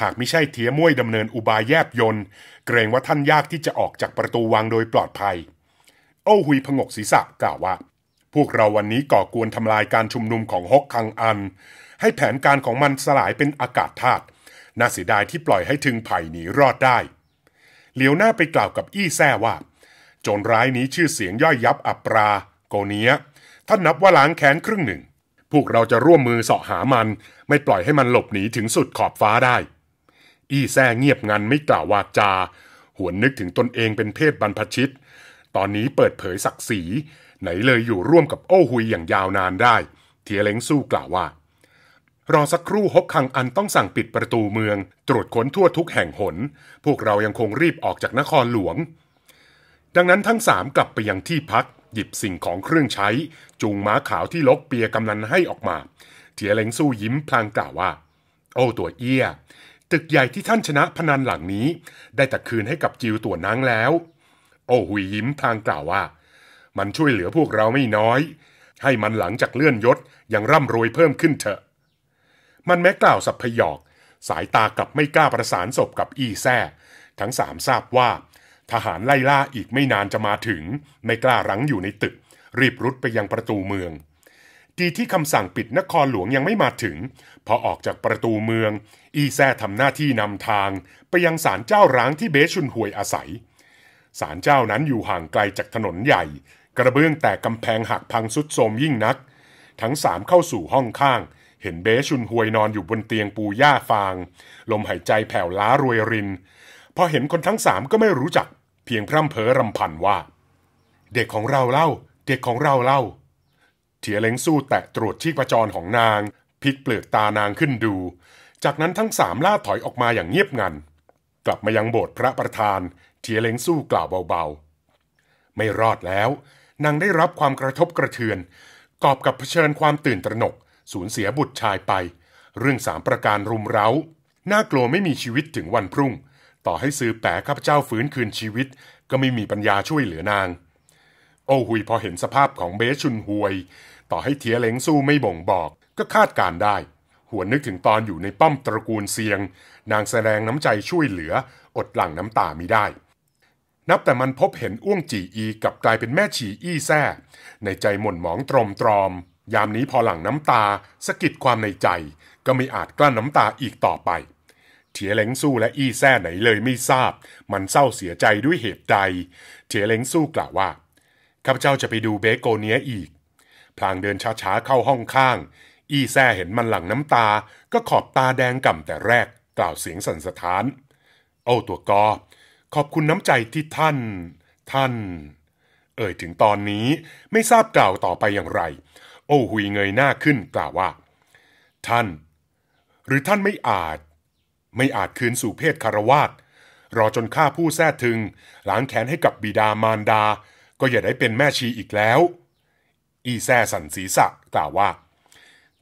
หากไม่ใช่เทียม้วยดำเนินอุบายแยบยน เกรงว่าท่านยากที่จะออกจากประตูวังโดยปลอดภัย โอ้หุยพงกศีรษะกล่าวว่า พวกเราวันนี้ก่อกวนทำลายการชุมนุมของฮกคังอัน ให้แผนการของมันสลายเป็นอากาศธาตุน่าเสียดายที่ปล่อยให้ถึงไผ่หนีรอดได้ เหลียวหน้าไปกล่าวกับอี้แซ่ว่า โจรร้ายนี้ชื่อเสียงย่อยยับอับปราโกเนียท่านนับว่าล้างแค้นครึ่งหนึ่งพวกเราจะร่วมมือเสาะหามัน ไม่ปล่อยให้มันหลบหนีถึงสุดขอบฟ้าได้อี้แซ่เงียบงันไม่กล่าววาจา หวนนึกถึงตนเองเป็นเพศบรรพชิต ตอนนี้เปิดเผยศักดิ์ศรี ไหนเลยอยู่ร่วมกับโอ้หุยอย่างยาวนานได้ เทียเล้งสู้กล่าวว่า รอสักครู่ฮกคังอันต้องสั่งปิดประตูเมือง ตรวจค้นทั่วทุกแห่งหน พวกเรายังคงรีบออกจากนครหลวง ดังนั้นทั้งสามกลับไปยังที่พัก หยิบสิ่งของเครื่องใช้ จูงม้าขาวที่ลกเปียกำนันให้ออกมาเทียเล้งสู้ยิ้มพลางกล่าวว่า โอ้ตัวเอี้ยตึกใหญ่ที่ท่านชนะพนันหลังนี้ได้แต่คืนให้กับจิวตัวนางแล้ว โอหุยยิ้มทางกล่าวว่า มันช่วยเหลือพวกเราไม่น้อย ให้มันหลังจากเลื่อนยศยังร่ำรวยเพิ่มขึ้นเถอะ มันแม้กล่าวสับพยอกสายตากับไม่กล้าประสานศพกับอีแซ่ทั้งสามทราบว่า ทหารไล่ล่าอีกไม่นานจะมาถึง ไม่กล้ารั้งอยู่ในตึก รีบรุดไปยังประตูเมืองดีที่คำสั่งปิดนครหลวงยังไม่มาถึง พอออกจากประตูเมือง อีแซ่ทำหน้าที่นำทาง ไปยังศาลเจ้าร้างที่เบชุนหวยอาศัยศาลเจ้านั้นอยู่ห่างไกลจากถนนใหญ่ กระเบื้องแต่กำแพงหักพังสุดโทมยิ่งนัก ทั้งสามเข้าสู่ห้องข้าง เห็นเบชุนหวยนอนอยู่บนเตียงปูหญ้าฟาง ลมหายใจแผ่วล้ารวยริน พอเห็นคนทั้งสามก็ไม่รู้จัก เพียงพร่ำเพ้อรำพันว่า เด็กของเราเล่า เด็กของเราเล่าเทียเล้งสู้แตะตรวจชีพจรของนางพิกเปลือกตานางขึ้นดู จากนั้นทั้งสามล่าถอยออกมาอย่างเงียบ งันกลับมายังโบสถ์พระประธานเทียเล้งสู้กล่าวเบาๆไม่รอดแล้วนางได้รับความกระทบกระเทือน กอบกับเผชิญความตื่นตระหนกสูญเสียบุตรชายไป เรื่องสามประการรุมเร้าน่ากลัวไม่มีชีวิตถึงวันพรุ่ง ต่อให้ซื้อแปะข้าพเจ้าฟื้นคืนชีวิต ก็ไม่มีปัญญาช่วยเหลือนาง โอหุยพอเห็นสภาพของเบชุนหวยต่อให้เทียเลงสู้ไม่บ่งบอก ก็คาดการได้หัวนึกถึงตอนอยู่ในป้อมตระกูลเซียง นางแสดงน้ำใจช่วยเหลือ อดหลั่งน้ำตาไม่ได้ นับแต่มันพบเห็นอ้วงจีอีกับกลายเป็นแม่ฉีอี้แซ่ในใจหม่นหมองตรมตรอมยามนี้พอหลั่งน้ำตาสะกิดความในใจ ก็ไม่อาจกลั้นน้ำตาอีกต่อไป เถียเลงสู้และอี้แซ่ไหนเลยไม่ทราบ มันเศร้าเสียใจด้วยเหตุใดเถียเลงสู้กล่าวว่าข้าพเจ้าจะไปดูเบโกเนียอีกพลางเดินช้าๆ เข้าห้องข้าง อี้แซ่เห็นมันหลั่งน้ำตาก็ขอบตาแดงก่ำแต่แรก กล่าวเสียงสั่นสะท้าน โอ้ตัวกอขอบคุณน้ำใจที่ท่าน ท่าน เอ่ยถึงตอนนี้ไม่ทราบกล่าวต่อไปอย่างไร โอ้หุยเงยหน้าขึ้นกล่าวว่า ท่าน หรือท่านไม่อาจ ไม่อาจคืนสู่เพศคารวาส รอจนข้าผู้แท้ถึง ล้างแค้นให้กับบิดามารดา ก็อย่าได้เป็นแม่ชีอีกแล้วอีแซสันศีษะกล่าวว่า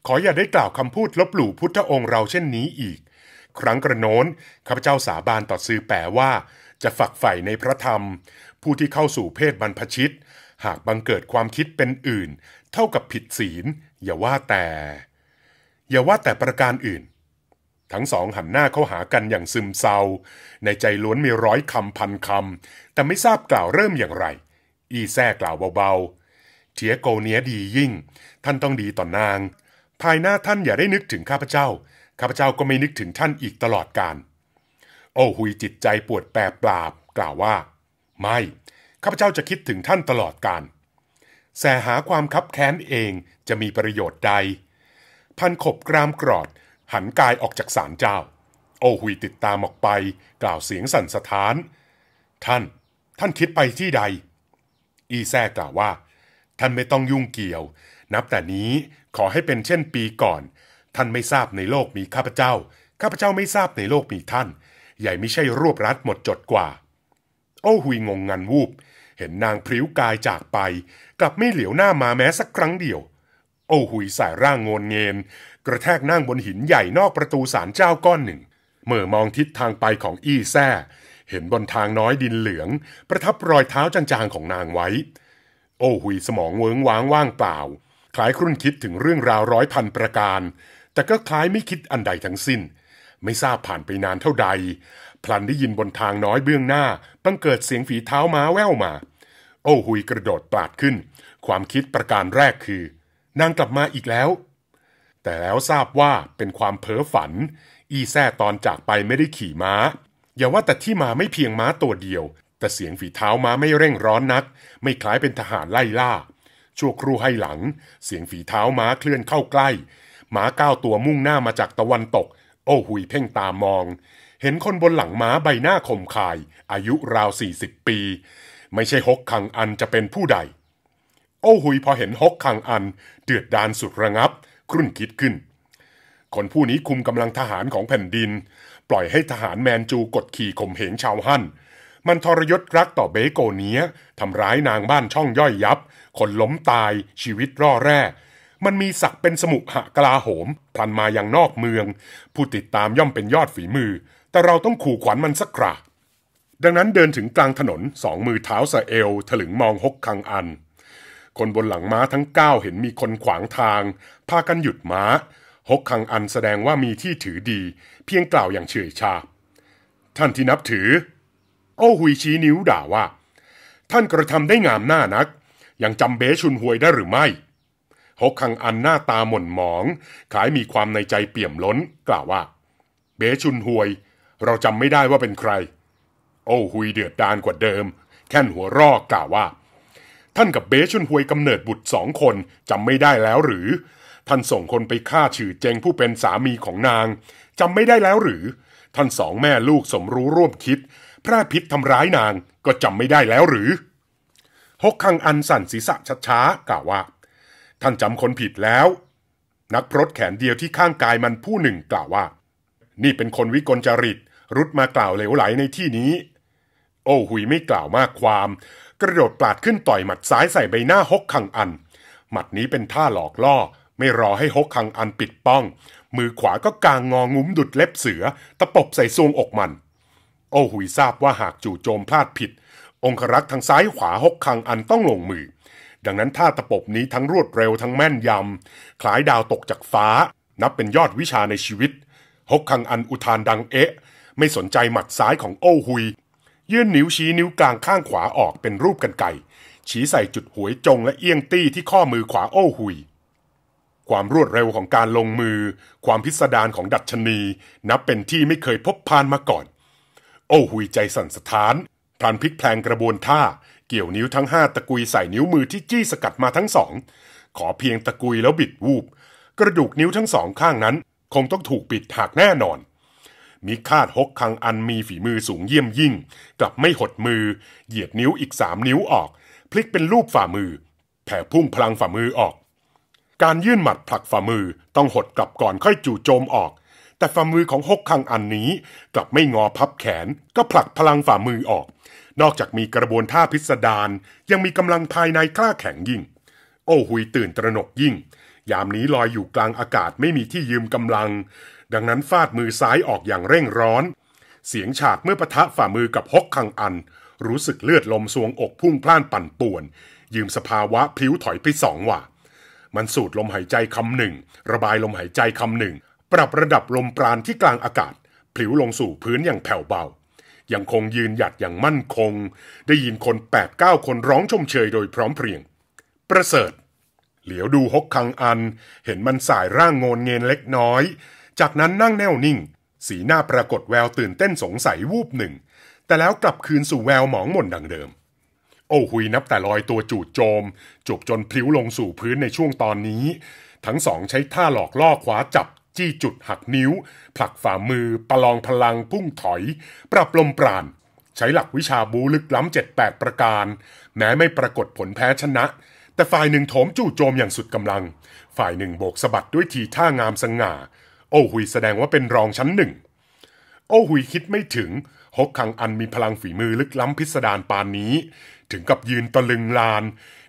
ขออย่าได้กล่าวคำพูดลบหลู่พุทธองค์เราเช่นนี้อีก ครั้งกระโน้น ข้าพเจ้าสาบานต่อซือแปลว่า จะฝักใฝ่ในพระธรรม ผู้ที่เข้าสู่เพศบรรพชิต หากบังเกิดความคิดเป็นอื่น เท่ากับผิดศีล อย่าว่าแต่ อย่าว่าแต่ประการอื่น ทั้งสองหันหน้าเข้าหากันอย่างซึมเศร้าในใจล้วนมีร้อยคำพันคำแต่ไม่ทราบกล่าวเริ่มอย่างไร อีแซ่กล่าวเบาเทียโกเนียดียิ่ง ท่านต้องดีต่อนาง ภายหน้าท่านอย่าได้นึกถึงข้าพเจ้า ข้าพเจ้าก็ไม่นึกถึงท่านอีกตลอดกาลโอหุยจิตใจปวดแปรปราบกล่าวว่า ไม่ ข้าพเจ้าจะคิดถึงท่านตลอดกาลแสหาความคับแค้นเองจะมีประโยชน์ใด พันขบกรามกรอด หันกายออกจากศาลเจ้า โอหุยติดตามออกไป กล่าวเสียงสั่นสะท้าน ท่าน ท่านคิดไปที่ใด อีแซ่กล่าวว่าท่านไม่ต้องยุ่งเกี่ยว นับแต่นี้ขอให้เป็นเช่นปีก่อน ท่านไม่ทราบในโลกมีข้าพเจ้า ข้าพเจ้าไม่ทราบในโลกมีท่าน ใหญ่ไม่ใช่รวบรัดหมดจดกว่า โอ้หุยงงงันวูบ เห็นนางพริ้วกายจากไป กลับไม่เหลียวหน้ามาแม้สักครั้งเดียว โอ้หุยสายร่างโงนเงนกระแทกนั่งบนหินใหญ่นอกประตูศาลเจ้าก้อนหนึ่ง เมื่อมองทิศทางไปของอี้แซ่เห็นบนทางน้อยดินเหลือง ประทับรอยเท้าจางๆของนางไว้โอ้หุยสมองเวิงว้างว่างเปล่าคล้ายครุ่นคิดถึงเรื่องราวร้อยพันประการแต่ก็คล้ายไม่คิดอันใดทั้งสิ้น ไม่ทราบผ่านไปนานเท่าใดพลันได้ยินบนทางน้อยเบื้องหน้าบังเกิดเสียงฝีเท้าม้าแว่วมา โอ้หุยกระโดดปาดขึ้น ความคิดประการแรกคือนางกลับมาอีกแล้ว แต่แล้วทราบว่าเป็นความเพ้อฝัน อีแซ่ตอนจากไปไม่ได้ขี่ม้า อย่าว่าแต่ที่มาไม่เพียงม้าตัวเดียวแต่เสียงฝีเท้าม้าไม่เร่งร้อนนักไม่คล้ายเป็นทหารไล่ล่า ชั่วครู่ให้หลัง เสียงฝีเท้าม้าเคลื่อนเข้าใกล้ม้าก้าวตัวมุ่งหน้ามาจากตะวันตก โอ้หุยเพ่งตามอง เห็นคนบนหลังม้าใบหน้าคมคาย อายุราวสี่สิบปี ไม่ใช่ฮกคังอันจะเป็นผู้ใด โอ้หุยพอเห็นฮกคังอันเดือดดานสุดระงับ ครุ่นคิดขึ้น คนผู้นี้คุมกำลังทหารของแผ่นดิน ปล่อยให้ทหารแมนจูกดขี่ข่มเหงชาวฮั่นมันทรยศรักต่อเบโกเนียทำร้ายนางบ้านช่องย่อยยับ คนล้มตาย ชีวิตร่อแร่ มันมีศักเป็นสมุหะกลาโหม พลันมาอย่างนอกเมือง ผู้ติดตามย่อมเป็นยอดฝีมือ แต่เราต้องขู่ขวัญมันสักคราดังนั้นเดินถึงกลางถนน สองมือเท้าสะเอว ถลึงมองฮกคังอัน คนบนหลังม้าทั้งเก้าเห็นมีคนขวางทาง พากันหยุดม้าฮกคังอันแสดงว่ามีที่ถือดี เพียงกล่าวอย่างเฉยชา ท่านที่นับถือโอ้หุยชี้นิ้วด่าว่า ท่านกระทำได้งามหน้านัก ยังจำเบชุนหวยได้หรือไม่ฮกคังอันหน้าตาหม่นหมองขายมีความในใจเปี่ยมล้นกล่าวว่า เบชุนหวย เราจำไม่ได้ว่าเป็นใคร โอ้หุยเดือดดานกว่าเดิม แค่นหัวรอกกล่าวว่า ท่านกับเบชุนหวยกำเนิดบุตรสองคนจำไม่ได้แล้วหรือ ท่านส่งคนไปฆ่าฉื่อเจงผู้เป็นสามีของนางจำไม่ได้แล้วหรือ ท่านสองแม่ลูกสมรู้ร่วมคิดพระพิษทำร้ายนางก็จำไม่ได้แล้วหรือฮกคังอันสั่นศีรษะช้าๆกล่าวว่า ท่านจำคนผิดแล้ว นักพรตแขนเดียวที่ข้างกายมันผู้หนึ่งกล่าวว่า นี่เป็นคนวิกลจริต รุดมากล่าวเหลวไหลในที่นี้ โอ้หุยไม่กล่าวมากความกระโดดปาดขึ้นต่อยหมัดซ้ายใส่ใบหน้าฮกคังอัน หมัดนี้เป็นท่าหลอกล่อ ไม่รอให้ฮกคังอันปิดป้อง มือขวาก็กางงองุ้มดุดเล็บเสือ ตะปบใส่ซวงอกมันโอหุยทราบว่าหากจู่โจมพลาดผิด องครักษ์ทางซ้ายขวาฮกคังอันต้องลงมือ ดังนั้นท่าตะปบนี้ทั้งรวดเร็วทั้งแม่นยำ คล้ายดาวตกจากฟ้า นับเป็นยอดวิชาในชีวิตฮกคังอันอุทานดังเอ๊ะ ไม่สนใจหมัดซ้ายของโอหุย ยื่นนิ้วชี้นิ้วกลางข้างขวาออกเป็นรูปกันไก่ชี้ใส่จุดหวยจงและเอียงตี้ที่ข้อมือขวาโอหุยความรวดเร็วของการลงมือ ความพิสดารของดัชนีนับเป็นที่ไม่เคยพบพานมาก่อนโอ้หุยใจสั่นสะท้านพลันพลิกแพลงกระบวนท่าเกี่ยวนิ้วทั้งห้าตะกุยใส่นิ้วมือที่จี้สกัดมาทั้งสอง ขอเพียงตะกุยแล้วบิดวูบ กระดูกนิ้วทั้งสองข้างนั้น คงต้องถูกปิดหักแน่นอน มิคาดหกคังอันมีฝีมือสูงเยี่ยมยิ่ง กลับไม่หดมือ เหยียดนิ้วอีกสามนิ้วออก พลิกเป็นรูปฝ่ามือแผ่พุ่งพลังฝ่ามือออก การยื่นหมัดผลักฝ่ามือต้องหดกลับก่อนค่อยจู่โจมออกแต่ฝ่ามือของฮกคังอันนี้ กลับไม่งอพับแขน ก็ผลักพลังฝ่ามือออก นอกจากมีกระบวนท่าพิสดารยังมีกำลังภายในกล้าแข็งยิ่ง โอ้หุยตื่น ตระหนกยิ่ง ยามนี้ลอยอยู่กลางอากาศไม่มีที่ยืมกำลัง ดังนั้นฟาดมือซ้ายออกอย่างเร่งร้อน เสียงฉากเมื่อปะทะฝ่ามือกับฮกคังอัน รู้สึกเลือดลมสวงอกพุ่งพล่านปั่นป่วน ยืมสภาวะพลิ้วถอยไปสองว่ามันสูดลมหายใจคำหนึ่ง ระบายลมหายใจคำหนึ่งปรับระดับลมปราณที่กลางอากาศ ผิวลงสู่พื้นอย่างแผ่วเบา ยังคงยืนหยัดอย่างมั่นคง ได้ยินคน8ปดเก้าคนร้องชมเชยโดยพร้อมเพรียง ประเสริฐ เหลียวดูฮกคังอัน เห็นมันสายร่างโงนเงินเล็กน้อย จากนั้นนั่งแน่วนิ่ง สีหน้าปรากฏแววตื่นเต้นสงสัยวูบหนึ่ง แต่แล้วกลับคืนสู่แววหมองหม่นดังเดิม โอ้หุยนับแต่ลอยตัวจูดโจมจบจนพลิ้วลงสู่พื้นในช่วงตอนนี้ ทั้งสองใช้ท่าหลอกล่อขวาจับจี้จุดหักนิ้ว ผลักฝ่ามือประลองพลังพุ่งถอย ปรับลมปราณใช้หลักวิชาบูลึกล้ำเจ็ดแปดประการ แม้ไม่ปรากฏผลแพ้ชนะ แต่ฝ่ายหนึ่งโถมจู่โจมอย่างสุดกำลัง ฝ่ายหนึ่งโบกสะบัดด้วยทีท่างามสง่า โอหุยแสดงว่าเป็นรองชั้นหนึ่ง โอหุยคิดไม่ถึงฮกคังอันมีพลังฝีมือลึกล้ำพิสดารปานนี้ ถึงกับยืนตะลึงลาน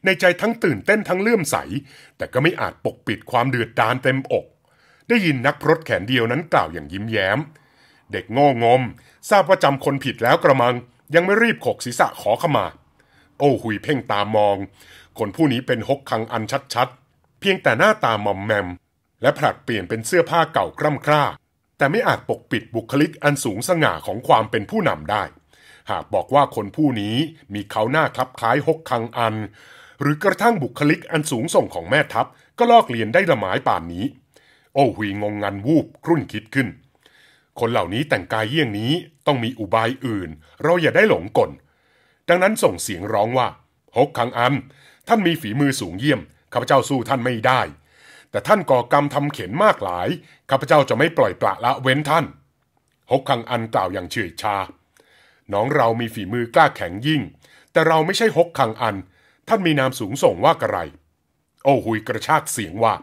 ในใจทั้งตื่นเต้นทั้งเลื่อมใสแต่ก็ไม่อาจปกปิดความเดือดดาลเต็มอกได้ยินนักพรตแขนเดียวนั้นกล่าวอย่างยิ้มแย้ม เด็กโง่งม ทราบว่าจำคนผิดแล้วกระมัง ยังไม่รีบขกศีรษะขอขมา โอ้หุยเพ่งตามมอง คนผู้นี้เป็นฮกคังอันชัดๆ เพียงแต่หน้าตามอมแมม และผลัดเปลี่ยนเป็นเสื้อผ้าเก่ากร่ำคร่า แต่ไม่อาจปกปิดบุคลิกอันสูงสง่าของความเป็นผู้นำได้ หากบอกว่าคนผู้นี้มีเขาหน้าคลับคล้ายฮกคังอัน หรือกระทั่งบุคลิกอันสูงส่งของแม่ทัพ ก็ลอกเลียนได้ละไม้ป่านนี้โอ้หุยงงงันวูบ ครุ่นคิดขึ้น คนเหล่านี้แต่งกายเยี่ยงนี้ต้องมีอุบายอื่น เราอย่าได้หลงกล ดังนั้นส่งเสียงร้องว่าฮกคังอันท่านมีฝีมือสูงเยี่ยมข้าพเจ้าสู้ท่านไม่ได้ แต่ท่านก่อกรรมทำเข็นมากหลายข้าพเจ้าจะไม่ปล่อยปละละเว้นท่านฮกคังอันกล่าวอย่างเฉื่อยชาน้องเรามีฝีมือกล้าแข็งยิ่ง แต่เราไม่ใช่ฮกคังอัน ท่านมีนามสูงส่งว่าระไร โอ้หุยกระชากเสียงว่า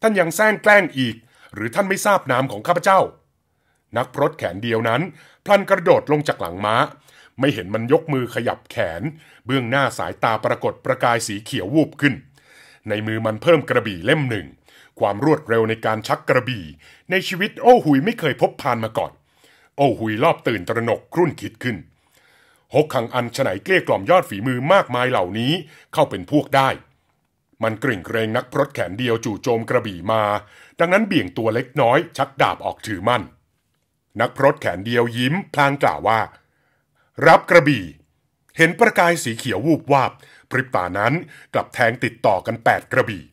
ท่านยังแซงแกล้งอีกหรือท่านไม่ทราบนามของข้าพเจ้า นักพรตแขนเดียวนั้น พลันกระโดดลงจากหลังม้า ไม่เห็นมันยกมือขยับแขน เบื้องหน้าสายตาปรากฏประกายสีเขียววูบขึ้น ในมือมันเพิ่มกระบี่เล่มหนึ่ง ความรวดเร็วในการชักกระบี่ ในชีวิตโอ้หุยไม่เคยพบผ่านมาก่อน โอ้หุยรอบตื่นตระหนกครุ่นคิดขึ้น หกขังอันฉไหนเกลี้ยกล่อมยอดฝีมือมากมายเหล่านี้เข้าเป็นพวกได้มันกริ่งเกรงนักพรตแขนเดียวจู่โจมกระบี่มา ดังนั้นเบี่ยงตัวเล็กน้อยชักดาบออกถือมั่น นักพรตแขนเดียวยิ้ม พลางกล่าวว่า รับกระบี่ เห็นประกายสีเขียววูบวาบ พริบตานั้นกลับแทงติดต่อกัน 8 กระบี่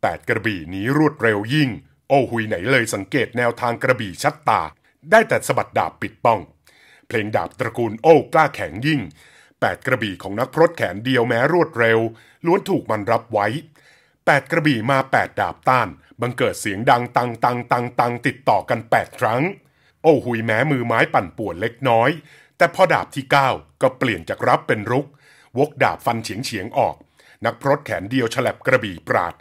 แปดกระบี่นี้รวดเร็วยิ่ง โอหุยไหนเลยสังเกตแนวทางกระบี่ชัดตา ได้แต่สะบัดดาบปิดป้อง เพลงดาบตระกูลโอ้กล้าแข็งยิ่ง8กระบี่ของนักพรตแขนเดียวแม้รวดเร็ว ล้วนถูกมันรับไว้8กระบี่มา8ดาบต้าน บังเกิดเสียงดังตังตังตังตังติดต่อกัน8ครั้ง โอ้หุยแม้มือไม้ปั่นป่วนเล็กน้อย แต่พอดาบที่9ก็เปลี่ยนจากรับเป็นรุกวกดาบฟันเฉียงเฉียงออก นักพรตแขนเดียวฉลับกระบี่ปราด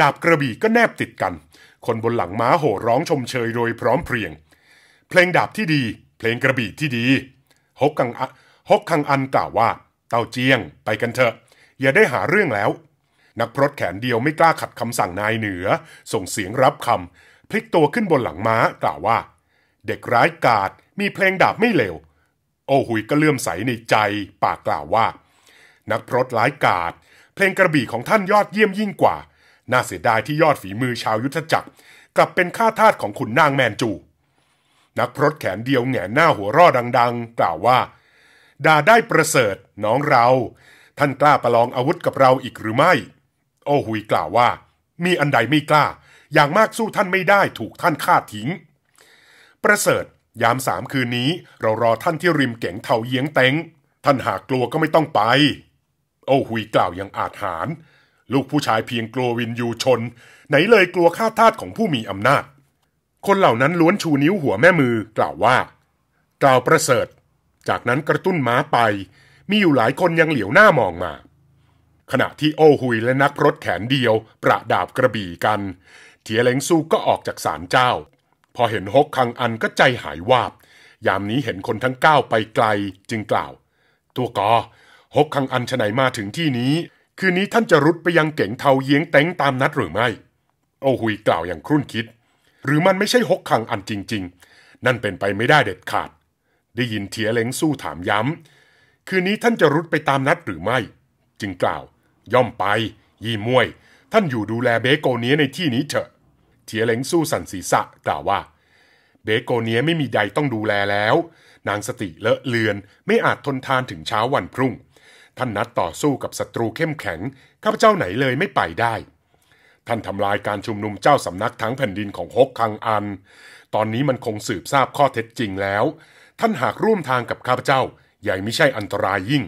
ดาบกระบี่ก็แนบติดกัน คนบนหลังม้าโห่ร้องชมเชยโดยพร้อมเพรียง เพลงดาบที่ดี เพลงกระบี่ที่ดีฮกกังอะฮกคังอันกล่าวว่า เต้าเจียง ไปกันเถอะ อย่าได้หาเรื่องแล้ว นักพรตแขนเดียวไม่กล้าขัดคำสั่งนายเหนือ ส่งเสียงรับคำ พลิกตัวขึ้นบนหลังม้า กล่าวว่า เด็กร้ายกาดมีเพลงดาบไม่เลว โอหุยก็เลื่อมใสในใจ ปากกล่าวว่า นักพรตร้ายกาด เพลงกระบี่ของท่านยอดเยี่ยมยิ่งกว่า น่าเสียดายที่ยอดฝีมือชาวยุทธจักร กลับเป็นข้าทาสของขุนนางแมนจู นักพรตแขนเดียวแหงหน้าหัวรอดัง ๆ กล่าวว่าด่าได้ประเสริฐ น้องเรา ท่านกล้าประลองอาวุธกับเราอีกหรือไม่ โอหุยกล่าวว่า มีอันใดไม่กล้า อย่างมากสู้ท่านไม่ได้ถูกท่านฆ่าทิ้ง ประเสริฐ ยามสามคืนนี้ เรารอท่านที่ริมเก๋งเทาเยียงเต็งท่านหากกลัวก็ไม่ต้องไป โอหุยกล่าวอย่างอาจหารลูกผู้ชายเพียงกลัววินยูชน ไหนเลยกลัวข้าทาสของผู้มีอำนาจ คนเหล่านั้นล้วนชูนิ้วหัวแม่มือ กล่าวว่ากล่าวประเสริฐจากนั้นกระตุ้นม้าไป มีอยู่หลายคนยังเหลียวหน้ามองมา ขณะที่โอหุยและนักรถแขนเดียว ประดาบกระบี่กันเทียเล้งสู้ก็ออกจากศาลเจ้า พอเห็นฮกคังอันก็ใจหายวาบ ยามนี้เห็นคนทั้งเก้าไปไกลจึงกล่าว ตัวกอฮกคังอันฉไหนมาถึงที่นี้ คืนนี้ท่านจะรุดไปยังเก่งเทาเยียงเตงตามนัดหรือไม่ โอหุยกล่าวอย่างครุ่นคิด หรือมันไม่ใช่ฮกคังอันจริง ๆ นั่นเป็นไปไม่ได้เด็ดขาดได้ยินเทียเล้งสู้ถามย้ำคืนนี้ท่านจะรุดไปตามนัดหรือไม่ จึงกล่าว ย่อมไปยี่มวย ท่านอยู่ดูแลเบโกเนียในที่นี้เถอะ เทียเล้งสู้สันศีสษะ กล่าวว่า เบโกเนียไม่มีใดต้องดูแลแล้ว นางสติ เลอะเลือนไม่อาจทนทานถึงเช้าวันพรุ่ง ท่านนัดต่อสู้กับศัตรูเข้มแข็งข้าพเจ้าไหนเลยไม่ไปได้ ท่านทำลายการชุมนุมเจ้าสำนักทั้งแผ่นดินของฮกคังอันตอนนี้มันคงสืบทราบข้อเท็จจริงแล้วท่านหากร่วมทางกับข้าพเจ้า ใหญ่ไม่ใช่อันตรายยิ่ง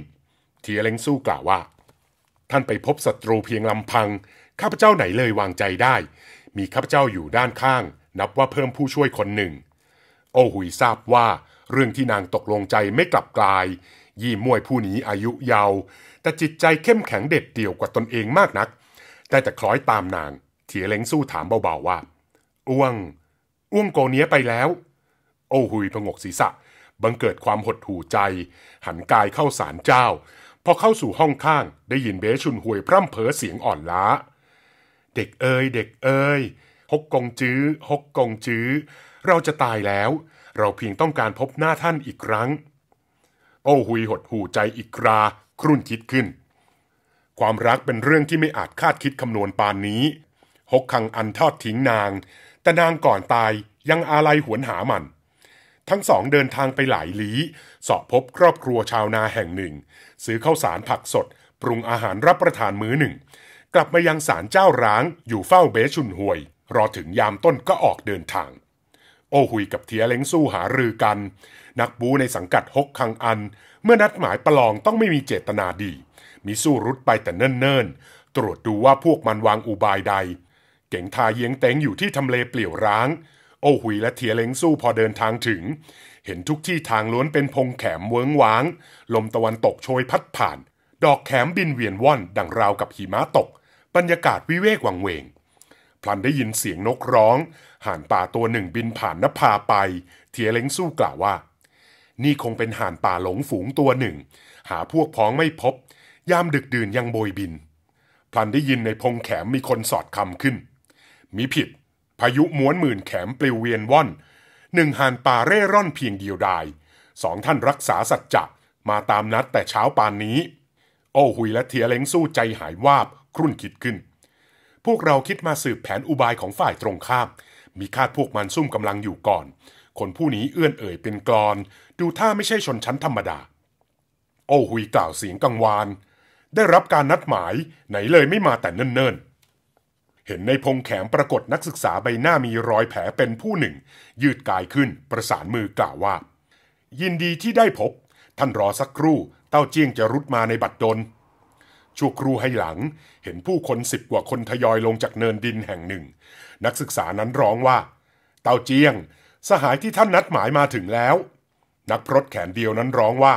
เทียเล้งสู้กล่าวว่า ท่านไปพบศัตรูเพียงลำพัง ข้าพเจ้าไหนเลยวางใจได้ มีข้าพเจ้าอยู่ด้านข้าง นับว่าเพิ่มผู้ช่วยคนหนึ่ง โอหุยทราบว่า เรื่องที่นางตกลงใจไม่กลับกลาย ยี่มวยผู้นี้อายุยาว แต่จิตใจเข้มแข็งเด็ดเดี่ยวกว่าตนเองมากนัก แต่แต่คล้อยตามนางเทียเล้งสู้ถามเบาๆว่า อ้วง อ้วงโกเนี้ยไปแล้ว โอหุยพงกศีรษะบังเกิดความหดหู่ใจ หันกายเข้าสารเจ้าพอเข้าสู่ห้องข้าง ได้ยินเบชุนหวยพร่ำเพอเสียงอ่อนล้า เด็กเอ๋ยเด็กเอ๋ยฮกกงจื้อฮกกงจื้อเราจะตายแล้ว เราเพียงต้องการพบหน้าท่านอีกครั้ง โอ้หุยหดหู่ใจอีกครา ครุ่นคิดขึ้น ความรักเป็นเรื่องที่ไม่อาจคาดคิดคำนวณปานนี้ฮกคังอันทอดทิ้งนาง แต่นางก่อนตายยังอาลัยหวนหามันทั้งสองเดินทางไปหลายลี้สอบพบครอบครัวชาวนาแห่งหนึ่ง ซื้อข้าวสารผักสด ปรุงอาหารรับประทานมื้อหนึ่ง กลับมายังศาลเจ้าร้าง อยู่เฝ้าเบชุนหวย รอถึงยามต้นก็ออกเดินทาง โอหุยกับเทียเล้งสู้หารือกัน นักบูในสังกัดฮกคังอัน เมื่อนัดหมายประลองต้องไม่มีเจตนาดี มีสู้รุดไปแต่เนิ่นๆตรวจดูว่าพวกมันวางอุบายใด เก่งทาเยียงเต็งอยู่ที่ทำเลเปลี่ยวร้างโอหุยและเทียเล้งสู้พอเดินทางถึง เห็นทุกที่ทางล้วนเป็นพงแขมเวิงว้าง ลมตะวันตกโชยพัดผ่าน ดอกแขมบินเวียนว่อนดังราวกับหิมะตกบรรยากาศวิเวกวังเวงพลันได้ยินเสียงนกร้อง ห่านป่าตัวหนึ่งบินผ่านนภาไป เทียเล้งสู้กล่าวว่า นี่คงเป็นห่านป่าหลงฝูงตัวหนึ่ง หาพวกพ้องไม่พบ ยามดึกดื่นยังโบยบินพลันได้ยินในพงแขมมีคนสอดคำขึ้นมีผิดพายุม้วนหมื่นแขมปลิวเวียนว่อน หนึ่งหานป่าเร่ร่อนเพียงเดียวดาย สองท่านรักษาสัจจะมาตามนัดแต่เช้าปานนี้ โอ้หุยและเทียเล้งสู้ใจหายวาบ ครุ่นคิดขึ้น พวกเราคิดมาสืบแผนอุบายของฝ่ายตรงข้ามมีคาดพวกมันซุ่มกำลังอยู่ก่อน คนผู้นี้เอื้อนเอ่ยเป็นกรอน ดูท่าไม่ใช่ชนชั้นธรรมดา โอ้หุยกล่าวเสียงกังวาน ได้รับการนัดหมายไหนเลยไม่มาแต่เนิ่นๆเห็นในพงแขมปรากฏนักศึกษาใบหน้ามีรอยแผลเป็นผู้หนึ่ง ยืดกายขึ้นประสานมือกล่าวว่า ยินดีที่ได้พบ ท่านรอสักครู่ เต้าเจี้ยงจะรุดมาในบัดดลชั่วครู่ให้หลัง เห็นผู้คนสิบกว่าคนทยอยลงจากเนินดินแห่งหนึ่ง นักศึกษานั้นร้องว่า เต้าเจี้ยงสหายที่ท่านนัดหมายมาถึงแล้ว นักพรตแขนเดียวนั้นร้องว่า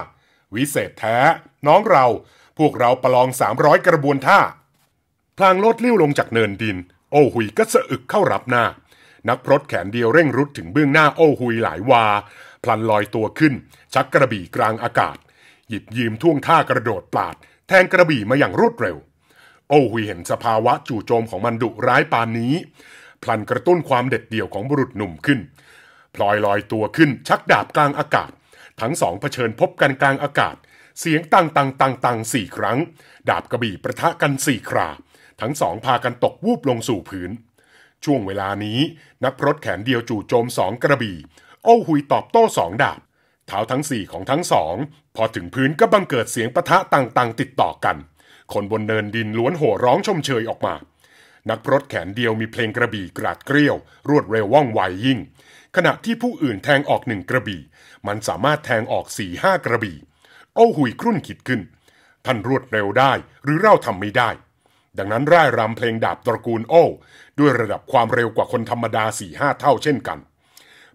วิเศษแท้น้องเรา พวกเราประลองสามร้อยกระบวนท่าพลางลดเลี้ยวลงจากเนินดิน โอหุยก็สะอึกเข้ารับหน้า นักพรตแขนเดียวเร่งรุดถึงเบื้องหน้าโอหุยหลายวาพลันลอยตัวขึ้น ชักกระบี่กลางอากาศ หยิบยืมท่วงท่ากระโดดปลาด แทงกระบี่มาอย่างรวดเร็ว โอหุยเห็นสภาวะจู่โจมของมันดุร้ายปานนี้ พลันกระตุ้นความเด็ดเดี่ยวของบุรุษหนุ่มขึ้น พลอยลอยตัวขึ้นชักดาบกลางอากาศ ทั้งสองเผชิญพบกันกลางอากาศ เสียงตังตังตังตังสี่ครั้ง ดาบกระบี่ประทะกันสี่คราทั้งสองพากันตกวูบลงสู่พื้น ช่วงเวลานี้นักพรตแขนเดียวจู่โจมสองกระบี่โอ้หุยตอบโต้สองดาบ เท้าทั้งสี่ของทั้งสองพอถึงพื้นก็บังเกิดเสียงปะทะต่างๆ ติดต่อกัน คนบนเนินดินล้วนโห่ร้องชมเชยออกมา นักพรตแขนเดียวมีเพลงกระบี่กราดเกลียวรวดเร็วว่องไวยิ่ง ขณะที่ผู้อื่นแทงออกหนึ่งกระบี่มันสามารถแทงออกสี่ห้ากระบี่โอ้หุยครุ่นคิดขึ้นท่านรวดเร็วได้หรือเราทำไม่ได้ดังนั้นร่ายรำเพลงดาบตระกูลโอ้ ด้วยระดับความเร็วกว่าคนธรรมดา4ีหเท่าเช่นกัน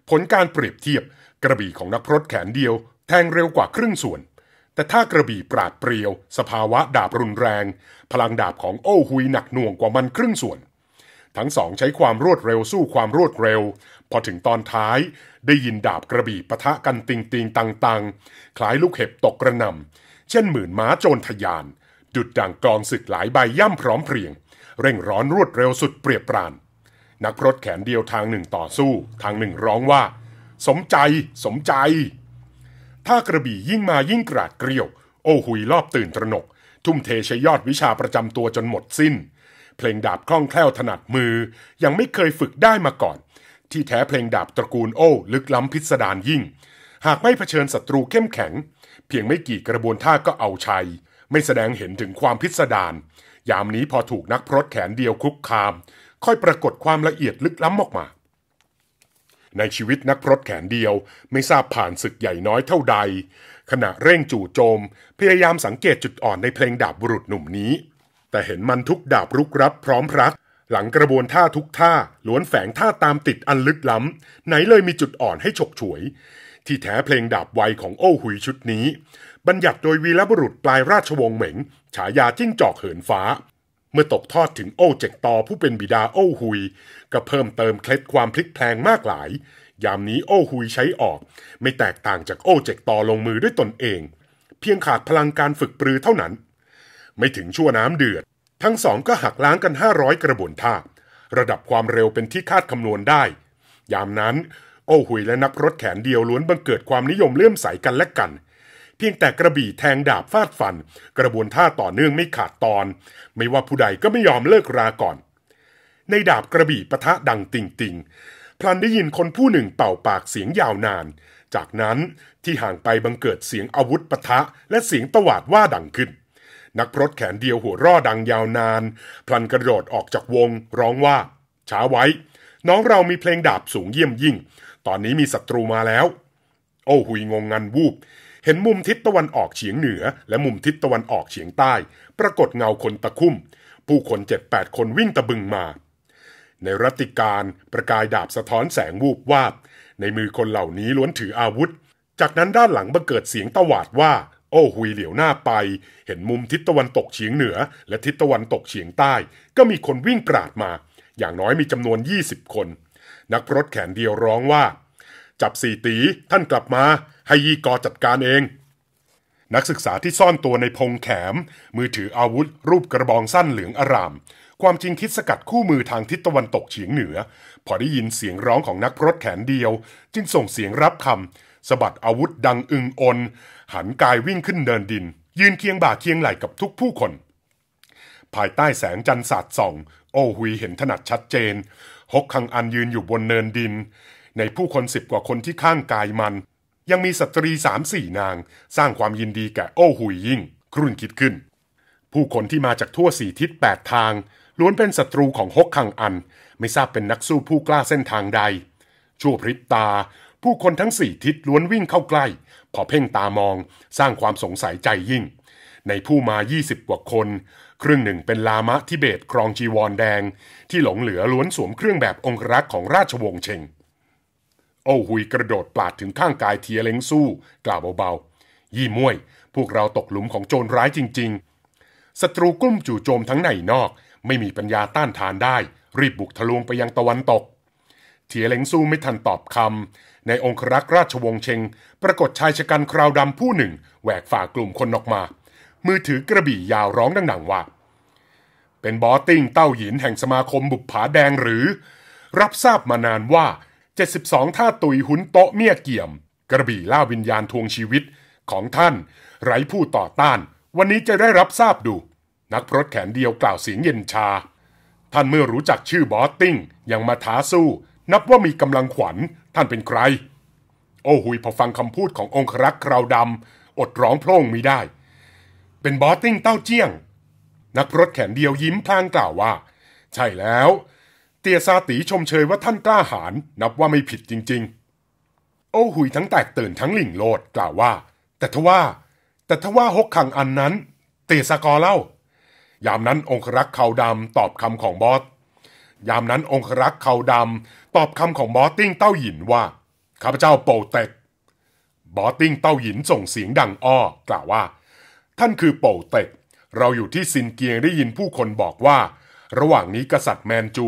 ผลการเปรียบเทียบกระบี่ของนักพรตแขนเดียว แทงเร็วกว่าครึ่งส่วน แต่ถ้ากระบี่ปราดเปรียว สภาวะดาบรุนแรง พลังดาบของโอ้หุยหนักหน่วงกว่ามันครึ่งส่วน ทั้งสองใช้ความรวดเร็วสู้ความรวดเร็ว พอถึงตอนท้าย ได้ยินดาบกระบี่ปะทะกันติงติงตังตังคล้ายลูกเห็บตกกระนำเช่นหมื่นม้าโจรทยานดุดดังกองศึกหลายใบย่ำพร้อมเพรียง เร่งร้อนรวดเร็วสุดเปรียบปราน นักพรตแขนเดียวทางหนึ่งต่อสู้ ทางหนึ่งร้องว่า สมใจ สมใจ ถ้ากระบี่ยิ่งมายิ่งกราดเกลียว โอ้หุยรอบตื่นตระหนก ทุ่มเทใช้ยอดวิชาประจำตัวจนหมดสิ้น เพลงดาบคล่องแคล่วถนัดมือยังไม่เคยฝึกได้มาก่อน ที่แท้เพลงดาบตระกูลโอ้ ลึกล้ำพิสดารยิ่ง หากไม่เผชิญศัตรูเข้มแข็ง เพียงไม่กี่กระบวนท่าก็เอาชัยไม่แสดงเห็นถึงความพิสดาร ยามนี้พอถูกนักพรตแขนเดียวคุกคาม ค่อยปรากฏความละเอียดลึกล้ำออกมา ในชีวิตนักพรตแขนเดียวไม่ทราบผ่านศึกใหญ่น้อยเท่าใด ขณะเร่งจู่โจม พยายามสังเกตจุดอ่อนในเพลงดาบบุรุษหนุ่มนี้ แต่เห็นมันทุกดาบรุกรับพร้อมรัก หลังกระบวนท่าทุกท่าล้วนแฝงท่าตามติดอันลึกล้ำไหนเลยมีจุดอ่อนให้ฉกฉวย ที่แท้เพลงดาบไวของโอ้หุยชุดนี้บัญญัติโดยวีรบุรุษปลายราชวงศ์เหม๋งฉายาจิ้งจอกเหินฟ้า เมื่อตกทอดถึงโอ้เจกตอผู้เป็นบิดาโอ้หุย ก็เพิ่มเติมเคล็ดความพลิกแพลงมากหลาย ยามนี้โอ้หุยใช้ออก ไม่แตกต่างจากโอ้เจกตอลงมือด้วยตนเอง เพียงขาดพลังการฝึกปรือเท่านั้น ไม่ถึงชั่วน้ำเดือด ทั้งสองก็หักล้างกัน500กระบวนท่าระดับความเร็วเป็นที่คาดคำนวณได้ ยามนั้นโอ้หุยและนักรถแขนเดียวล้วนบังเกิดความนิยมเลื่อมใสกันและกันเพียงแต่กระบี่แทงดาบฟาดฟัน กระบวนท่าต่อเนื่องไม่ขาดตอน ไม่ว่าผู้ใดก็ไม่ยอมเลิกราก่อน ในดาบกระบี่ปะทะดังติ่งติงพลันได้ยินคนผู้หนึ่งเป่าปากเสียงยาวนาน จากนั้นที่ห่างไปบังเกิดเสียงอาวุธปะทะและเสียงตวาดว่าดังขึ้น นักพรตแขนเดียวหัวร่อดังยาวนานพลันกระโดดออกจากวงร้องว่าช้าไว้ น้องเรามีเพลงดาบสูงเยี่ยมยิ่ง ตอนนี้มีศัตรูมาแล้ว โอ้หุยงงงันวูบเห็นมุมทิศตะวันออกเฉียงเหนือ และมุมทิศตะวันออกเฉียงใต้ ปรากฏเงาคนตะคุ่ม ผู้คนเจ็ดแปดคนวิ่งตะบึงมา ในรัติการประกายดาบสะท้อนแสงวูบวาบในมือคนเหล่านี้ล้วนถืออาวุธ จากนั้นด้านหลังบังเกิดเสียงตะวาดว่า โอ้หุยเหลียวหน้าไป เห็นมุมทิศตะวันตกเฉียงเหนือ และทิศตะวันตกเฉียงใต้ ก็มีคนวิ่งกราดมา อย่างน้อยมีจำนวน20คน นักรถแขนเดียวร้องว่า จับสี่ตีท่านกลับมาให้ยีกอจัดการเอง นักศึกษาที่ซ่อนตัวในพงแขม มือถืออาวุธรูปกระบองสั้นเหลืองอาราม ความจริงคิดสกัดคู่มือทางทิศตะวันตกเฉียงเหนือ พอได้ยินเสียงร้องของนักพรตแขนเดียว จึงส่งเสียงรับคำสะบัดอาวุธดังอึง อน หันกายวิ่งขึ้นเดินดิน ยืนเคียงบ่าเคียงไหล่กับทุกผู้คน ภายใต้แสงจันทร์สาดส่อง โอหุยเห็นถนัดชัดเจนหกคังอันยืนอยู่บนเนินดิน ในผู้คนสิบกว่าคนที่ข้างกายมันยังมีสตรีสามสี่นาง สร้างความยินดีแก่โอ้หุยยิ่ง ครุ่นคิดขึ้น ผู้คนที่มาจากทั่วสี่ทิศแปดทาง ล้วนเป็นศัตรูของฮกคังอัน ไม่ทราบเป็นนักสู้ผู้กล้าเส้นทางใด ชั่วพริบตา ผู้คนทั้งสี่ทิศล้วนวิ่งเข้าใกล้ พอเพ่งตามองสร้างความสงสัยใจยิ่ง ในผู้มายี่สิบกว่าคน ครึ่งหนึ่งเป็นลามะทิเบตครองจีวรแดง ที่หลงเหลือล้วนสวมเครื่องแบบองครักษ์ของราชวงศ์เชงโอ้หุยกระโดดปลาดถึงข้างกายเทียเล้งสู้ กล่าวเบาๆยี่ม่วย พวกเราตกหลุมของโจรร้ายจริงๆศัตรูกุ้มจู่โจมทั้งในนอก ไม่มีปัญญาต้านทานได้ รีบบุกทะลวงไปยังตะวันตก เทียเล้งสู้ไม่ทันตอบคำในองครักษ์ราชวงศ์เชงปรากฏชายชะกันคราวดำผู้หนึ่งแหวกฝ่ากลุ่มคนออกมา มือถือกระบี่ยาวร้องดังๆว่า เป็นบอสติ้งเต้าหยินแห่งสมาคมบุปผาแดงหรือ รับทราบมานานว่า72ท่าตุยหุนโตเมียเกี่ยม กระบี่ล่าวิญญาณทวงชีวิตของท่าน ไร้ผู้ต่อต้าน วันนี้จะได้รับทราบดู นักพรตแขนเดียวกล่าวเสียงเย็นชา ท่านเมื่อรู้จักชื่อบอสติ้ง ยังมาท้าสู้ นับว่ามีกำลังขวัญท่านเป็นใคร โอ้หุยพอฟังคำพูดขององครักษ์คราวดำอดร้องโพร่งมิได้ เป็นบอสติ้งเต้าเจี้ยง นักพรตแขนเดียวยิ้มพลางกล่าวว่า ใช่แล้วตียซาตีชมเชยว่าท่านกล้าหาญนับว่าไม่ผิดจริงๆ โอ้หุยทั้งแตกตื่นทั้งหลิ่งโลดกล่าวว่า แต่ทว่า แต่ทว่าฮกขังอันนั้นเตียสกอเล่า ยามนั้นองครักษ์เขาดำตอบคำของบอส ยามนั้นองครักษ์เขาดำตอบคำของบอสติ้งเต้าหยินว่าข้าพเจ้าโปเต็ก บอสติ้งเต้าหยินส่งเสียงดังอ้อกล่าวว่า ท่านคือโปเต็ก เราอยู่ที่ซินเกียงได้ยินผู้คนบอกว่า ระหว่างนี้กษัตริย์แมนจู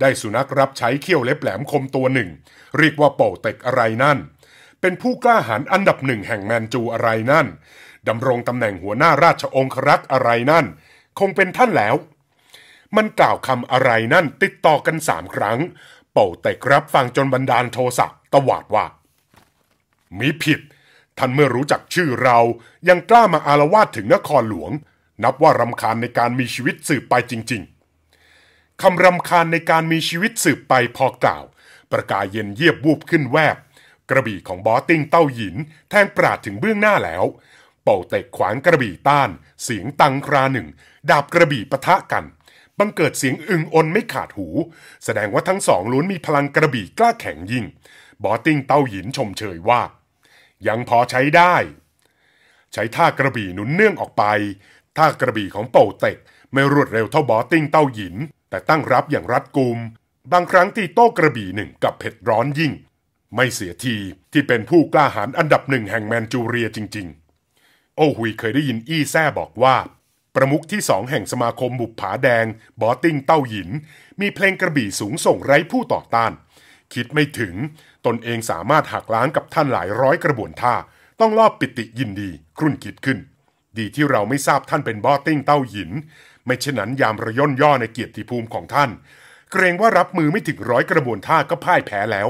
ได้สุนัขรับใช้เขี้ยวเล็บแหลมคมตัวหนึ่ง เรียกว่าเป่าเต็กอะไรนั่น เป็นผู้กล้าหาญอันดับหนึ่งแห่งแมนจูอะไรนั่นดำรงตำแหน่งหัวหน้าราชองครักษ์อะไรนั่น คงเป็นท่านแล้ว มันกล่าวคำอะไรนั่นติดต่อกันสามครั้ง เป่าเต็กรับฟังจนบันดาลโทสะตวาดว่ามีผิด ท่านเมื่อรู้จักชื่อเรา ยังกล้ามาอารวาสถึงนครหลวง นับว่ารำคาญในการมีชีวิตสืบไปจริง ๆคำรำคาญในการมีชีวิตสืบไปพอกล่าว ประกายเย็นเยียบวูบขึ้นแวบ กระบี่ของบอติ้งเต้าหยินแทงปราดถึงเบื้องหน้าแล้วเป่าเตะขวางกระบี่ต้าน เสียงตังคราหนึ่ง ดาบกระบี่ปะทะกัน บังเกิดเสียงอึงอนไม่ขาดหู แสดงว่าทั้งสองล้วนมีพลังกระบี่กล้าแข็งยิ่ง บอติ้งเต้าหยินชมเชยว่า ยังพอใช้ได้ ใช้ท่ากระบี่หนุนเนื่องออกไป ท่ากระบี่ของเป่าเตะกไม่รวดเร็วเท่าบอติ้งเต้าหยินแต่ตั้งรับอย่างรัดกุมบางครั้งที่โต้กระบี่หนึ่งกับเผ็ดร้อนยิ่ง ไม่เสียทีที่เป็นผู้กล้าหาญอันดับหนึ่งแห่งแมนจูเรียจริงๆ โอหุยเคยได้ยินอี้แซ่บอกว่า ประมุขที่สองแห่งสมาคมบุปผาแดง บอติ้งเต้าหยินมีเพลงกระบี่สูงส่งไร้ผู้ต่อต้าน คิดไม่ถึงตนเองสามารถหักล้างกับท่านหลายร้อยกระบวนท่าต้องรอบปิติยินดี ครุ่นคิดขึ้น ดีที่เราไม่ทราบท่านเป็นบอติ้งเต้าหยินไม่เช่นนั้นยามระย่นย่อในเกียรติภูมิของท่านเกรงว่ารับมือไม่ถึงร้อยกระบวนท่าก็พ่ายแพ้แล้ว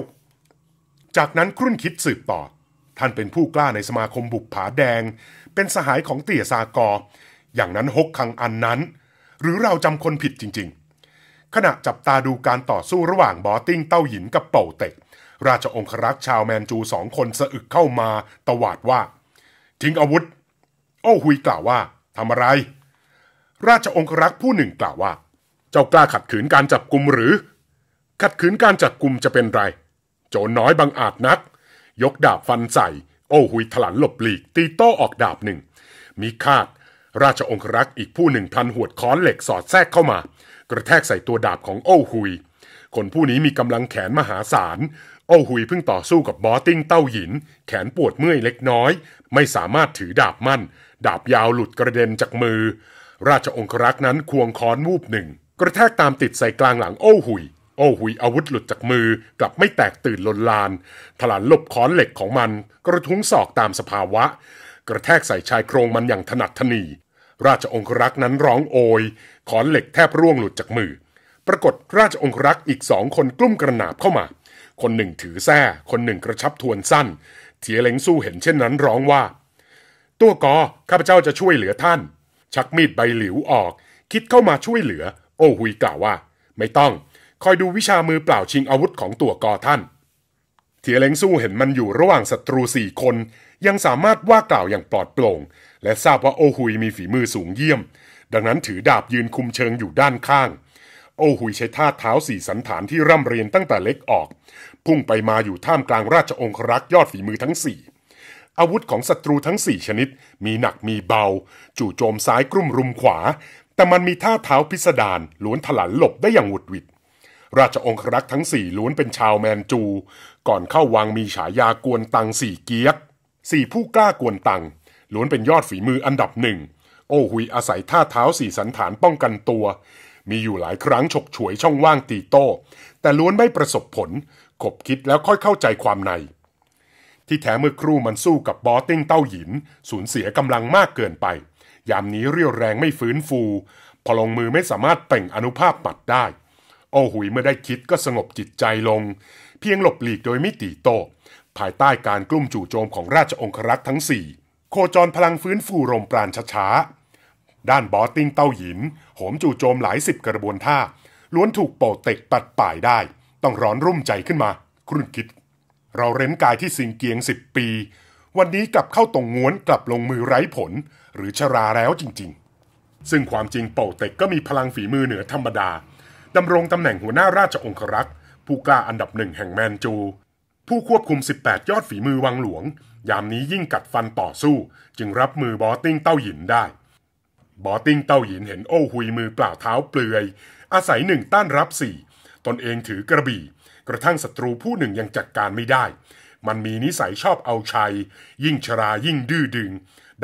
จากนั้นครุ่นคิดสืบต่อ ท่านเป็นผู้กล้าในสมาคมบุกผาแดง เป็นสหายของเตี่ยซากออย่างนั้นฮกคังอันนั้น หรือเราจำคนผิดจริงๆ ขณะจับตาดูการต่อสู้ระหว่างบอติ้งเต้าหินกับเป่าเต็ก ราชองครักษ์ชาวแมนจูสองคนสะอึกเข้ามา ตวาดว่า ทิ้งอาวุธ โอ้หุยกล่าวว่าทำอะไรราชองครักษ์ผู้หนึ่งกล่าวว่า เจ้ากล้าขัดขืนการจับกลุ่มหรือขัดขืนการจับกลุ่มจะเป็นไร โจรน้อยบังอาจนัก ยกดาบฟันใส่โอ้หุยถลันหลบหลีก ตีโต้ออกดาบหนึ่ง มีคาด ราชองครักษ์อีกผู้หนึ่งพันหวดค้อนเหล็กสอดแทรกเข้ามา กระแทกใส่ตัวดาบของโอ้หุย คนผู้นี้มีกำลังแขนมหาศาลโอ้หุยเพิ่งต่อสู้กับบอติ้งเต้าหยิน แขนปวดเมื่อยเล็กน้อย ไม่สามารถถือดาบมั่น ดาบยาวหลุดกระเด็นจากมือราชองครักษ์นั้นควงค้อนวูบหนึ่ง กระแทกตามติดใส่กลางหลังโอ้หุยโอ้หุยอาวุธหลุดจากมือกลับไม่แตกตื่นลนลาน ถลานลบค้อนเหล็กของมัน กระทุ้งศอกตามสภาวะ กระแทกใส่ชายโครงมันอย่างถนัดทนีราชองครักษ์นั้นร้องโอยค้อนเหล็กแทบร่วงหลุดจากมือ ปรากฏราชองครักษ์อีกสองคนกลุ้มกระหนาบเข้ามา คนหนึ่งถือแส้คนหนึ่งกระชับทวนสั้นเทียเล้งสู้เห็นเช่นนั้นร้องว่า ตัวกอข้าพเจ้าจะช่วยเหลือท่านชักมีดใบหลิวออกคิดเข้ามาช่วยเหลือ โอหุยกล่าวว่า ไม่ต้อง คอยดูวิชามือเปล่าชิงอาวุธของตัวกอท่าน เทียเล้งสู้เห็นมันอยู่ระหว่างศัตรูสี่คนยังสามารถว่ากล่าวอย่างปลอดโปร่ง และทราบว่าโอหุยมีฝีมือสูงเยี่ยม ดังนั้นถือดาบยืนคุมเชิงอยู่ด้านข้าง โอหุยใช้ท่าเท้าสี่สันฐานที่ร่ำเรียนตั้งแต่เล็กออก พุ่งไปมาอยู่ท่ามกลางราชองครักษ์ยอดฝีมือทั้งสี่อาวุธของศัตรูทั้งสี่ชนิด มีหนักมีเบา จู่โจมซ้ายกลุ่มรุมขวา แต่มันมีท่าเท้าพิสดารล้วนถลันหลบได้อย่างหวุดหวิดราชองครักษ์ทั้งสี่ล้วนเป็นชาวแมนจู ก่อนเข้าวังมีฉายากวนตังสี่เกียกสี่ผู้กล้ากวนตังล้วนเป็นยอดฝีมืออันดับหนึ่งโอหุยอาศัยท่าเท้าสี่สันฐานป้องกันตัว มีอยู่หลายครั้งฉกฉวยช่องว่างตีโต้ แต่ล้วนไม่ประสบผลขบคิดแล้วค่อยเข้าใจความในที่แท้เมื่อครู่มันสู้กับบอติ้งเต้าหยิน สูญเสียกำลังมากเกินไป ยามนี้เรียวแรงไม่ฟื้นฟู พอลงมือไม่สามารถเป่งอนุภาพปัดได้ โอหุยเมื่อได้คิดก็สงบจิตใจลง เพียงหลบหลีกโดยไม่ตีโต ภายใต้การกลุ่มจู่โจมของราชองครักษ์ทั้งสี่โคจรพลังฟื้นฟูลมปราณช้าๆด้านบอติ้งเต้าหยินโหมจู่โจมหลายสิบกระบวนท่า ล้วนถูกโปเต็กปัดป่ายได้ ต้องร้อนรุ่มใจขึ้นมา ครุ่นคิดเราเร้นกายที่สิงเกียงสิบปี วันนี้กลับเข้าตรงง้วนกลับลงมือไร้ผล หรือชราแล้วจริง ๆ ซึ่งความจริงเป่าเต็กก็มีพลังฝีมือเหนือธรรมดา ดำรงตำแหน่งหัวหน้าราชองครักษ์ผู้กล้าอันดับหนึ่งแห่งแมนจู ผู้ควบคุม 18 ยอดฝีมือวังหลวง ยามนี้ยิ่งกัดฟันต่อสู้ จึงรับมือบอติ้งเต้าหยินได้ บอติ้งเต้าหยินเห็นโอ้หุยมือเปล่าเท้าเปลือย อาศัยหนึ่งต้านรับสี่ตนเองถือกระบี่กระทั่งศัตรูผู้หนึ่งยังจัดการไม่ได้ มันมีนิสัยชอบเอาชัย ยิ่งชรายิ่งดื้อดึง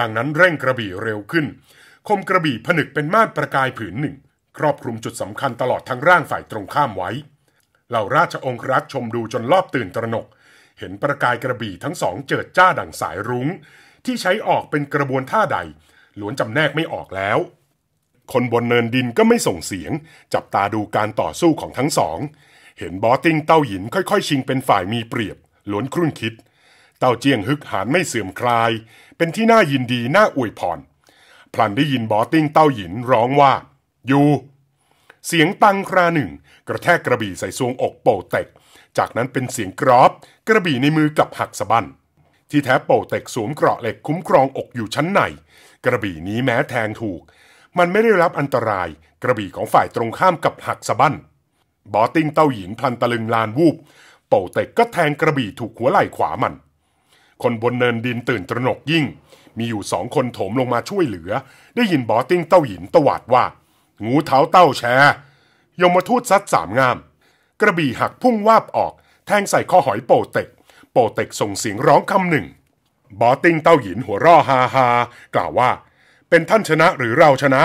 ดังนั้นเร่งกระบี่เร็วขึ้น คมกระบี่ผนึกเป็นม่านประกายผืนหนึ่ง ครอบคลุมจุดสำคัญตลอดทั้งร่างฝ่ายตรงข้ามไว้เหล่าราชองครักษ์ชมดูจนรอบตื่นตระหนก เห็นประกายกระบี่ทั้งสองเจิดจ้าดั่งสายรุง้ง ที่ใช้ออกเป็นกระบวนท่าใดล้วนจำแนกไม่ออกแล้ว คนบนเนินดินก็ไม่ส่งเสียง จับตาดูการต่อสู้ของทั้งสองเห็นบอติ้งเต้าหยินค่อยๆชิงเป็นฝ่ายมีเปรียบหลวนครุ่นคิดเต้าเจี้ยงฮึกหานไม่เสื่อมคลายเป็นที่น่ายินดีน่าอวยพรพลันได้ยินบอติ้งเต้าหยินร้องว่าอยู่ เสียงตังคราหนึ่งกระแทกกระบี่ใส่ซวงอกโปเต็กจากนั้นเป็นเสียงกรอบกระบี่ในมือกับหักสะบั้นที่แท้โปเต็กสวมเกราะเหล็กคุ้มครองอกอยู่ชั้นในกระบี่นี้แม้แทงถูกมันไม่ได้รับอันตรายกระบี่ของฝ่ายตรงข้ามกับหักสะบั้นบอติงเต้าหญินทันตะลึงลานวูบโปเต็กก็แทงกระบี่ถูกหัวไหล่ขวามัน คนบนเนินดินตื่นตระหนกยิ่ง มีอยู่สองคนโถมลงมาช่วยเหลือ ได้ยินบอติงเต้าหญินตวาดว่า งูเท้าเต้าแชยมาทูดซัดสามงาม กระบี่หักพุ่งวาบออก แทงใส่ข้อหอยโปเต็กโปเต็กส่งเสียงร้องคำหนึ่ง บอติงเต้าหญินหัวร่อฮาฮากล่าวว่าเป็นท่านชนะหรือเราชนะ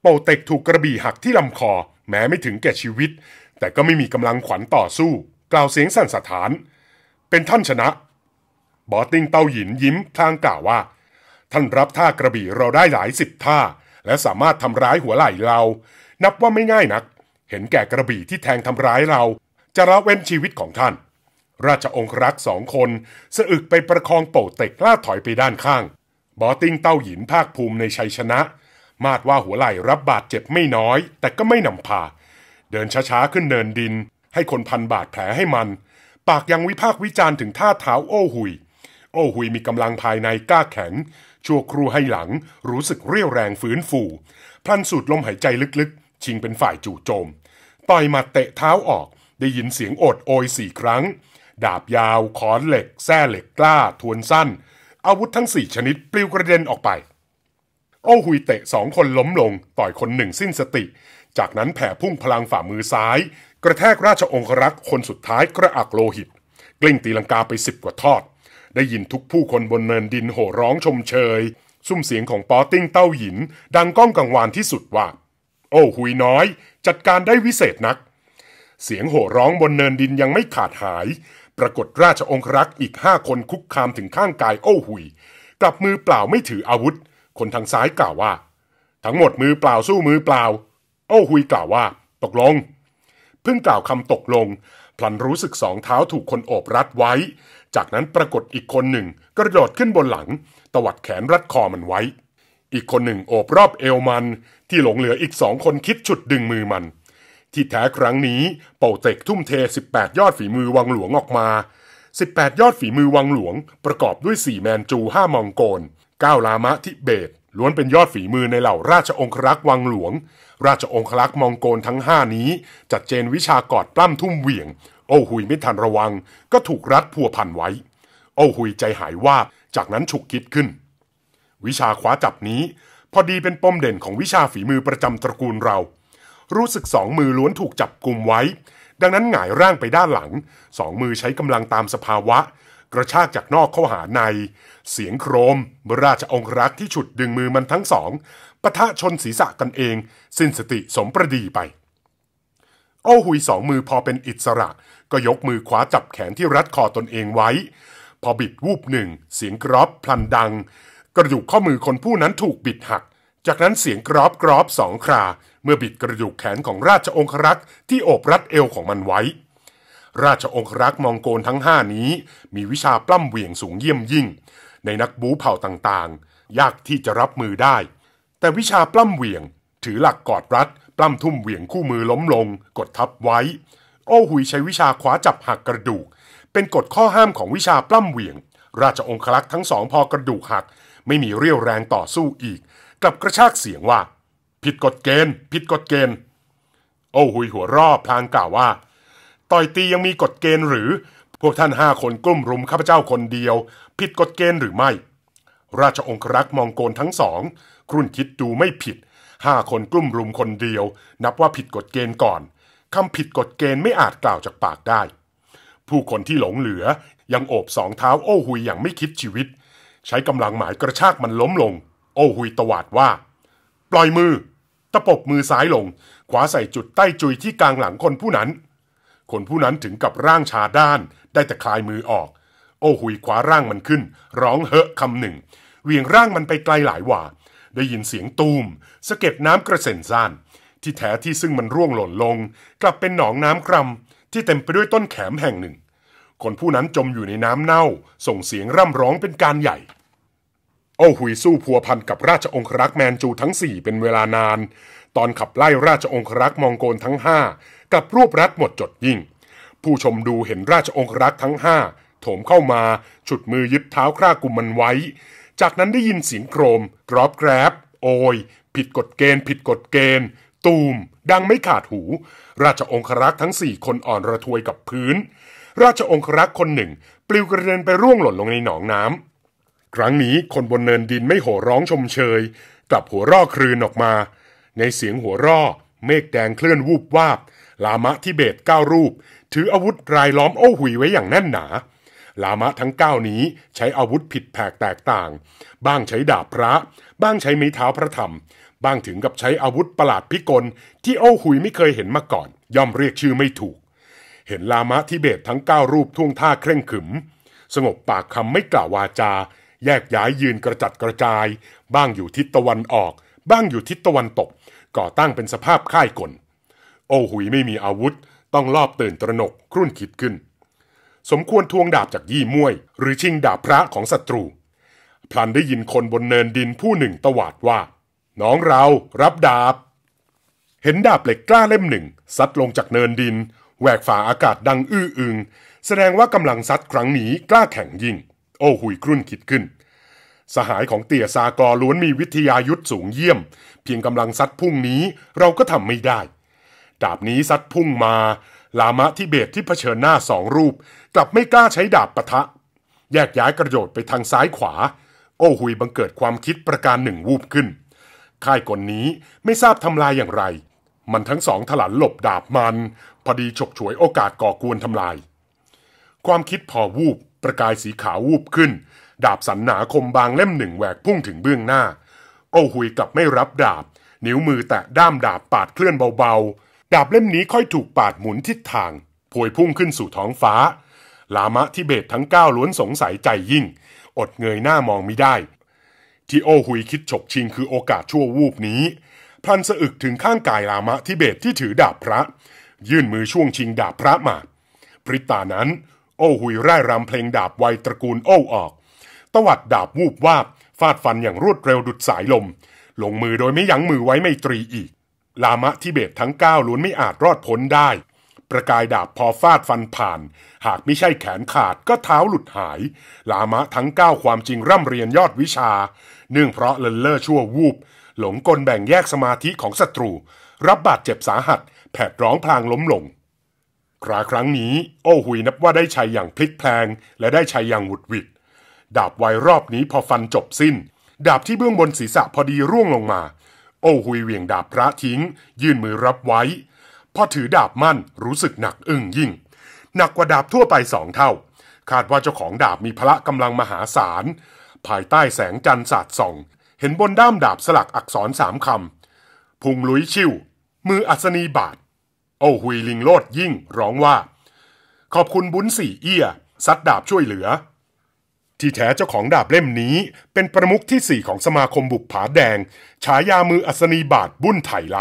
โปเต็กถูกกระบี่หักที่ลำคอแม้ไม่ถึงแก่ชีวิต แต่ก็ไม่มีกำลังขวัญต่อสู้ กล่าวเสียงสั่นสะท้าน เป็นท่านชนะ บอติงเต้าหยินยิ้มทางกล่าวว่า ท่านรับท่ากระบี่เราได้หลายสิบท่า และสามารถทำร้ายหัวไหล่เรา นับว่าไม่ง่ายนัก เห็นแก่กระบี่ที่แทงทำร้ายเรา จะละเว้นชีวิตของท่าน ราชองครักษ์สองคนสะอึกไปประคองโปเต็กล่าถอยไปด้านข้าง บอติงเต้าหยินภาคภูมิในชัยชนะมาดว่าหัวไหล่รับบาดเจ็บไม่น้อย แต่ก็ไม่นำพาเดินช้าๆขึ้นเนินดิน ให้คนพันบาดแผลให้มัน ปากยังวิพากวิจารณ์ถึงท่าเท้าโอ้หุย โอ้หุยมีกำลังภายในกล้าแข็ง ชั่วครูให้หลังรู้สึกเรียวแรงฝืนฟู พลันสูดลมหายใจลึกๆ ชิงเป็นฝ่ายจู่โจม ต่อยมาเตะเท้าออก ได้ยินเสียงโอดโอยสี่ครั้ง ดาบยาวขอนเหล็กแส้เหล็กกล้า ทวนสั้น อาวุธทั้งสี่ชนิดปลิวกระเด็นออกไปโอ้หุยเตะสองคนล้มลงต่อยคนหนึ่งสิ้นสติ จากนั้นแผ่พุ่งพลังฝ่ามือซ้าย กระแทกราชองครักษ์ คนสุดท้ายกระอักโลหิต กลิ้งตีลังกาไปสิบกว่าทอด ได้ยินทุกผู้คนบนเนินดิน โห่ร้องชมเชย ซุ้มเสียงของปอติ้งเต้าหยินดังก้องกังวานที่สุดว่า โอ้หุยน้อย จัดการได้วิเศษนัก เสียงโห่ร้องบนเนินดินยังไม่ขาดหาย ปรากฏราชองครักษ์อีกห้าคนคุกคามถึงข้างกายโอ้หุย กลับมือเปล่าไม่ถืออาวุธคนทางซ้ายกล่าวว่า ทั้งหมดมือเปล่าสู้มือเปล่า โอ้ฮุยกล่าวว่า ตกลง เพิ่งกล่าวคำตกลงพลันรู้สึกสองเท้าถูกคนโอบรัดไว้ จากนั้นปรากฏอีกคนหนึ่งกระโดดขึ้นบนหลัง ตวัดแขนรัดคอมันไว้ อีกคนหนึ่งโอบรอบเอวมันที่หลงเหลืออีกสองคนคิดฉุดดึงมือมัน ที่แท้ครั้งนี้เป่าเตกทุ่มเท 18 ยอดฝีมือวังหลวงออกมา18ยอดฝีมือวังหลวงประกอบด้วย4แมนจูห้ามองโกนก้าลามะทิเบต ล้วนเป็นยอดฝีมือในเหล่าราชองครักษ์วังหลวง ราชองครักษ์มองโกลทั้งห้านี้ จัดเจนวิชากอดปล้ำทุ่มเหวี่ยง โอหุยไม่ทันระวังก็ถูกรัดพัวพันไว้ โอหุยใจหายว่าจากนั้นฉุกคิดขึ้น วิชาคว้าจับนี้ พอดีเป็นปมเด่นของวิชาฝีมือประจำตระกูลเรา รู้สึกสองมือล้วนถูกจับกลุ่มไว้ ดังนั้นหงายร่างไปด้านหลังสองมือใช้กำลังตามสภาวะ กระชากจากนอกเข้าหาในเสียงโครมราชองครักษ์ที่ฉุดดึงมือมันทั้งสองปะทะชนศีรษะกันเอง สิ้นสติสมประดีไปโอ้หุยสองมือพอเป็นอิสระก็ยกมือขวาจับแขนที่รัดคอตนเองไว้ พอบิดวูบหนึ่งเสียงกรอบพลันดัง กระดูกข้อมือคนผู้นั้นถูกบิดหัก จากนั้นเสียงกรอบกรอบสองครา เมื่อบิดกระดูกแขนของราชองครักษ์ที่โอบรัดเอวของมันไว้ ราชองครักษ์มองโกนทั้งห้านี้ มีวิชาปล้ำเหวี่ยงสูงเยี่ยมยิ่งในนักบู๊เผ่าต่างๆ ยากที่จะรับมือได้ แต่วิชาปล้ำเหวี่ยง ถือหลักกอดรัดปล้ำทุ่มเหวี่ยงคู่มือล้มลง กดทับไว้ โอหุยใช้วิชาคว้าจับหักกระดูก เป็นกฎข้อห้ามของวิชาปล้ำเหวี่ยง ราชองครักษ์ทั้งสองพอกระดูกหัก ไม่มีเรี่ยวแรงต่อสู้อีกกลับกระชากเสียงว่า ผิดกฎเกณฑ์ ผิดกฎเกณฑ์โอ้หุยหัวรอบพลางกล่าวว่า ต่อยตียังมีกฎเกณฑ์หรือพวกท่านห้าคนกลุ่มรุมข้าพเจ้าคนเดียว ผิดกฎเกณฑ์หรือไม่ ราชองครักษ์มองโกนทั้งสองครุ่นคิดดูไม่ผิดห้าคนกลุ่มรุมคนเดียว นับว่าผิดกฎเกณฑ์ก่อนคำผิดกฎเกณฑ์ไม่อาจกล่าวจากปากได้ ผู้คนที่หลงเหลือ ยังโอบสองเท้าโอ้หุยอย่างไม่คิดชีวิต ใช้กำลังหมายกระชากมันล้มลง โอ้หุยตวาดว่า ปล่อยมือตะปบมือซ้ายลง ขวาใส่จุดใต้จุยที่กลางหลังคนผู้นั้นคนผู้นั้นถึงกับร่างชาด้านได้แต่คลายมือออก โอ้หุยคว้าร่างมันขึ้น ร้องเฮอะคำหนึ่งเวียงร่างมันไปไกลหลายว่าได้ยินเสียงตูมสะเก็ดน้ำกระเซ็นซ่าน ที่แท้ที่ซึ่งมันร่วงหล่นลง กลับเป็นหนองน้ำกรำที่เต็มไปด้วยต้นแขมแห่งหนึ่ง คนผู้นั้นจมอยู่ในน้ำเน่า ส่งเสียงร่ำร้องเป็นการใหญ่ โอ้หุยสู้พัวพันกับราชองครักษ์แมนจูทั้งสี่เป็นเวลานาน ตอนขับไล่ราชองครักษ์มองโกลทั้งห้ากับรูปรัดหมดจดยิ่ง ผู้ชมดูเห็นราชองครักษ์ทั้งห้าโถมเข้ามาฉุดมือยึดเท้าคร่ากุมมันไว้ จากนั้นได้ยินเสียงโครม กรอบแกรบโอย ผิดกฎเกณฑ์ผิดกฎเกณฑ์ ตูม ดังไม่ขาดหู ราชองครักษ์ทั้งสี่คนอ่อนระทวยกับพื้น ราชองครักษ์คนหนึ่ง ปลิวกระเด็นไปร่วงหล่นลงในหนองน้ำครั้งนี้คนบนเนินดินไม่โห่ร้องชมเชย กลับหัวร่อครืนออกมา ในเสียงหัวร่อเมฆแดงเคลื่อนวูบวาบลามะทิเบตารูป ถืออาวุธรายล้อมโอ้หุยไว้อย่างแน่นหนา ลามะทั้งเก้านี้ใช้อาวุธผิดแผกแตกต่างบ้างใช้ดาบพระ บ้างใช้ไม้เท้าพระธรรมบ้างถึงกับใช้อาวุธประหลาดพิกล ที่ โอ้หุยไม่เคยเห็นมาก่อน ย่อมเรียกชื่อไม่ถูก เห็นลามะทิเบตทั้งเก้ารูปท่วงท่าเคร่งขึม สงบปากคำไม่กล่าววาจา แยกย้ายยืนกระจัดกระจาย บ้างอยู่ทิศตะวันออก บ้างอยู่ทิศตะวันตก ก่อตั้งเป็นสภาพค่ายกลโอหุยไม่มีอาวุธต้องรอบตื่นตระหนกครุ่นคิดขึ้น สมควรทวงดาบจากยี่ม่วย หรือชิงดาบพระของศัตรู พลันได้ยินคนบนเนินดินผู้หนึ่งตวาดว่า น้องเรารับดาบ เห็นดาบเหล็กกล้าเล่มหนึ่ง ซัดลงจากเนินดินแหวกฝาอากาศดังอื้ออึง แสดงว่ากำลังซัดครั้งนี้กล้าแข่งยิ่งโอหุยครุ่นคิดขึ้น สหายของเตี่ยซากอล้วนมีวิทยายุทธสูงเยี่ยมเพียงกำลังซัดพุ่งนี้เราก็ทำไม่ได้ดาบนี้ซัดพุ่งมา ลามะที่เบตที่เผชิญหน้าสองรูป กลับไม่กล้าใช้ดาบปะทะ แยกย้ายกระโดดไปทางซ้ายขวา โอ้หุยบังเกิดความคิดประการหนึ่งวูบขึ้นค่ายกลนนี้ไม่ทราบทำลายอย่างไร มันทั้งสองถลันหลบดาบมัน พอดีฉกฉวยโอกาสก่อกวนทำลาย ความคิดพอวูบ ประกายสีขาววูบขึ้น ดาบสันหนาคมบางเล่มหนึ่งแหวกพุ่งถึงเบื้องหน้า โอ้หุยกลับไม่รับดาบ นิ้วมือแตะด้ามดาบปาดเคลื่อนเบาๆดาบเล่มนี้ค่อยถูกปาดหมุนทิศทาง พวยพุ่งขึ้นสู่ท้องฟ้า ลามะทิเบตทั้งเก้าล้วนสงสัยใจยิ่ง อดเงยหน้ามองไม่ได้ที่โอหุยคิดฉกชิงคือโอกาสชั่ววูบนี้พลันสะอึกถึงข้างกายลามะทิเบตที่ถือดาบพระ ยื่นมือช่วงชิงดาบพระมาพริตานั้น โอหุยไร่รำเพลงดาบไวตระกูลโอออก ตวัดดาบวูบวาบฟาดฟันอย่างรวดเร็วดุดสายลม ลงมือโดยไม่ยั้งมือไว้ไม่ตรีอีกลามะทิเบตทั้ง9ล้วนไม่อาจรอดพ้นได้ ประกายดาบพอฟาดฟันผ่าน หากไม่ใช่แขนขาดก็เท้าหลุดหาย ลามะทั้ง9ความจริงร่ำเรียนยอดวิชา เนื่องเพราะเลินเล่อชั่ววูบ หลงกลแบ่งแยกสมาธิของศัตรู รับบาดเจ็บสาหัส แผดร้องพลางล้มลง คราครั้งนี้โอ้หุยนับว่าได้ชัยอย่างพลิกแพลงและได้ชัยอย่างหวุดหวิด ดาบไวรอบนี้พอฟันจบสิ้น ดาบที่เบื้องบนศีรษะพอดีร่วงลงมาโอหุยเวียงดาบพระทิ้ง ยื่นมือรับไว้ พอถือดาบมั่นรู้สึกหนักอึ้งยิ่งหนักกว่าดาบทั่วไปสองเท่า คาดว่าเจ้าของดาบมีพละกำลังมหาศาล ภายใต้แสงจันทร์สาดส่อง เห็นบนด้ามดาบสลักอักษรสามคำพุงลุยชิวมืออัศนีบาทโอหุยลิงโลดยิ่งร้องว่า ขอบคุณบุญสี่เอี้ยซัดดาบช่วยเหลือที่แท้เจ้าของดาบเล่มนี้เป็นประมุขที่สี่ของสมาคมบุกผาแดงฉายามืออัศนีบาทบุญไถ่ไล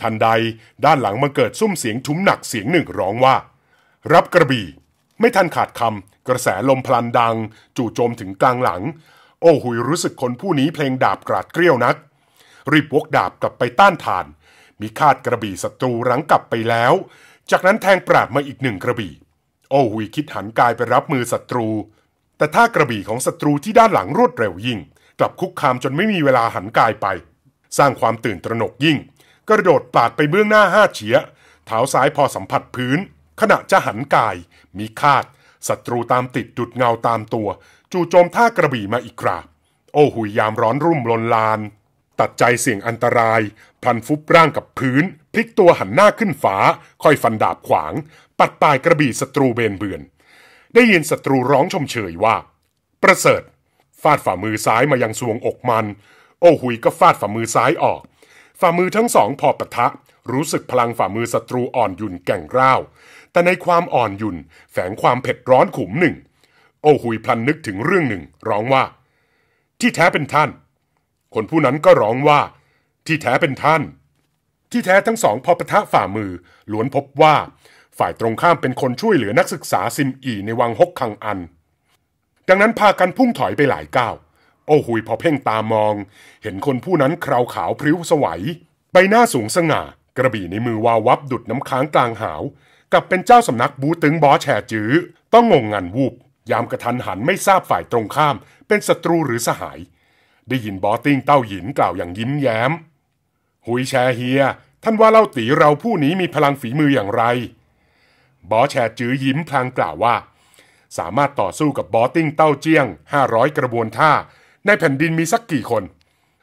ทันใดด้านหลังมันเกิดซุ่มเสียงทุ้มหนักเสียงหนึ่งร้องว่า รับกระบี่ ไม่ทันขาดคำกระแสลมพลันดัง จู่โจมถึงกลางหลัง โอ้หุยรู้สึกคนผู้นี้เพลงดาบกราดเกลี้ยวนักรีบวกดาบกลับไปต้านทานมีคาดกระบี่ศัตรูรังกลับไปแล้ว จากนั้นแทงปราบมาอีกหนึ่งกระบี่โอ้หุยคิดหันกายไปรับมือศัตรูแต่ท่ากระบี่ของศัตรูที่ด้านหลังรวดเร็วยิ่งกลับคุกคามจนไม่มีเวลาหันกายไป สร้างความตื่นตระหนกยิ่ง กระโดดปาดไปเบื้องหน้าห้าเฉียเท้าซ้ายพอสัมผัสพื้น ขณะจะหันกาย มีคาดศัตรูตามติดจุดเงาตามตัว จู่โจมท่ากระบี่มาอีกครา โอ้หุยยามร้อนรุ่มลนลาน ตัดใจเสี่ยงอันตรายพลันฟุบร่างกับพื้น พลิกตัวหันหน้าขึ้นฝาค่อยฟันดาบขวาง ปัดปลายกระบี่ศัตรูเบนเบือนได้ยินศัตรูร้องชมเชยว่า ประเสริฐ ฟาดฝ่ามือซ้ายมายังสวงอกมัน โอหุยก็ฟาดฝ่ามือซ้ายออก ฝ่ามือทั้งสองพอปะทะ รู้สึกพลังฝ่ามือศัตรูอ่อนยุ่นแก่งร้าว แต่ในความอ่อนยุ่นแฝงความเผ็ดร้อนขุมหนึ่ง โอหุยพลันนึกถึงเรื่องหนึ่ง ร้องว่า ที่แท้เป็นท่าน คนผู้นั้นก็ร้องว่า ที่แท้เป็นท่าน ที่แท้ทั้งสองพอปะทะฝ่ามือ ล้วนพบว่าฝ่ายตรงข้ามเป็นคนช่วยเหลือนักศึกษา ซิมอีในวังฮกคังอัน ดังนั้นพากันพุ่งถอยไปหลายก้าว โอ้หุยพอเพ่งตามอง เห็นคนผู้นั้นคราวขาวพริ้วสวัยใบหน้าสูงสง่ากระบี่ในมือวาววับดุดน้ำค้างกลางหาวกับเป็นเจ้าสำนักบูตึงบอแฉจือ้อต้องงงงันวูบ ยามกระทันหันไม่ทราบฝ่ายตรงข้าม เป็นศัตรูหรือสหาย ได้ยินบอติ้งเต้าหยินกล่าวอย่างยิ้มแย้ม หุยแชเฮียท่านว่าเล่าตีเราผู้นี้มีพลังฝีมืออย่างไรบอแชจื้อยิ้มพลางกล่าวว่า สามารถต่อสู้กับบอติ้งเต้าเจี้ยง 500 กระบวนท่า ในแผ่นดินมีสักกี่คน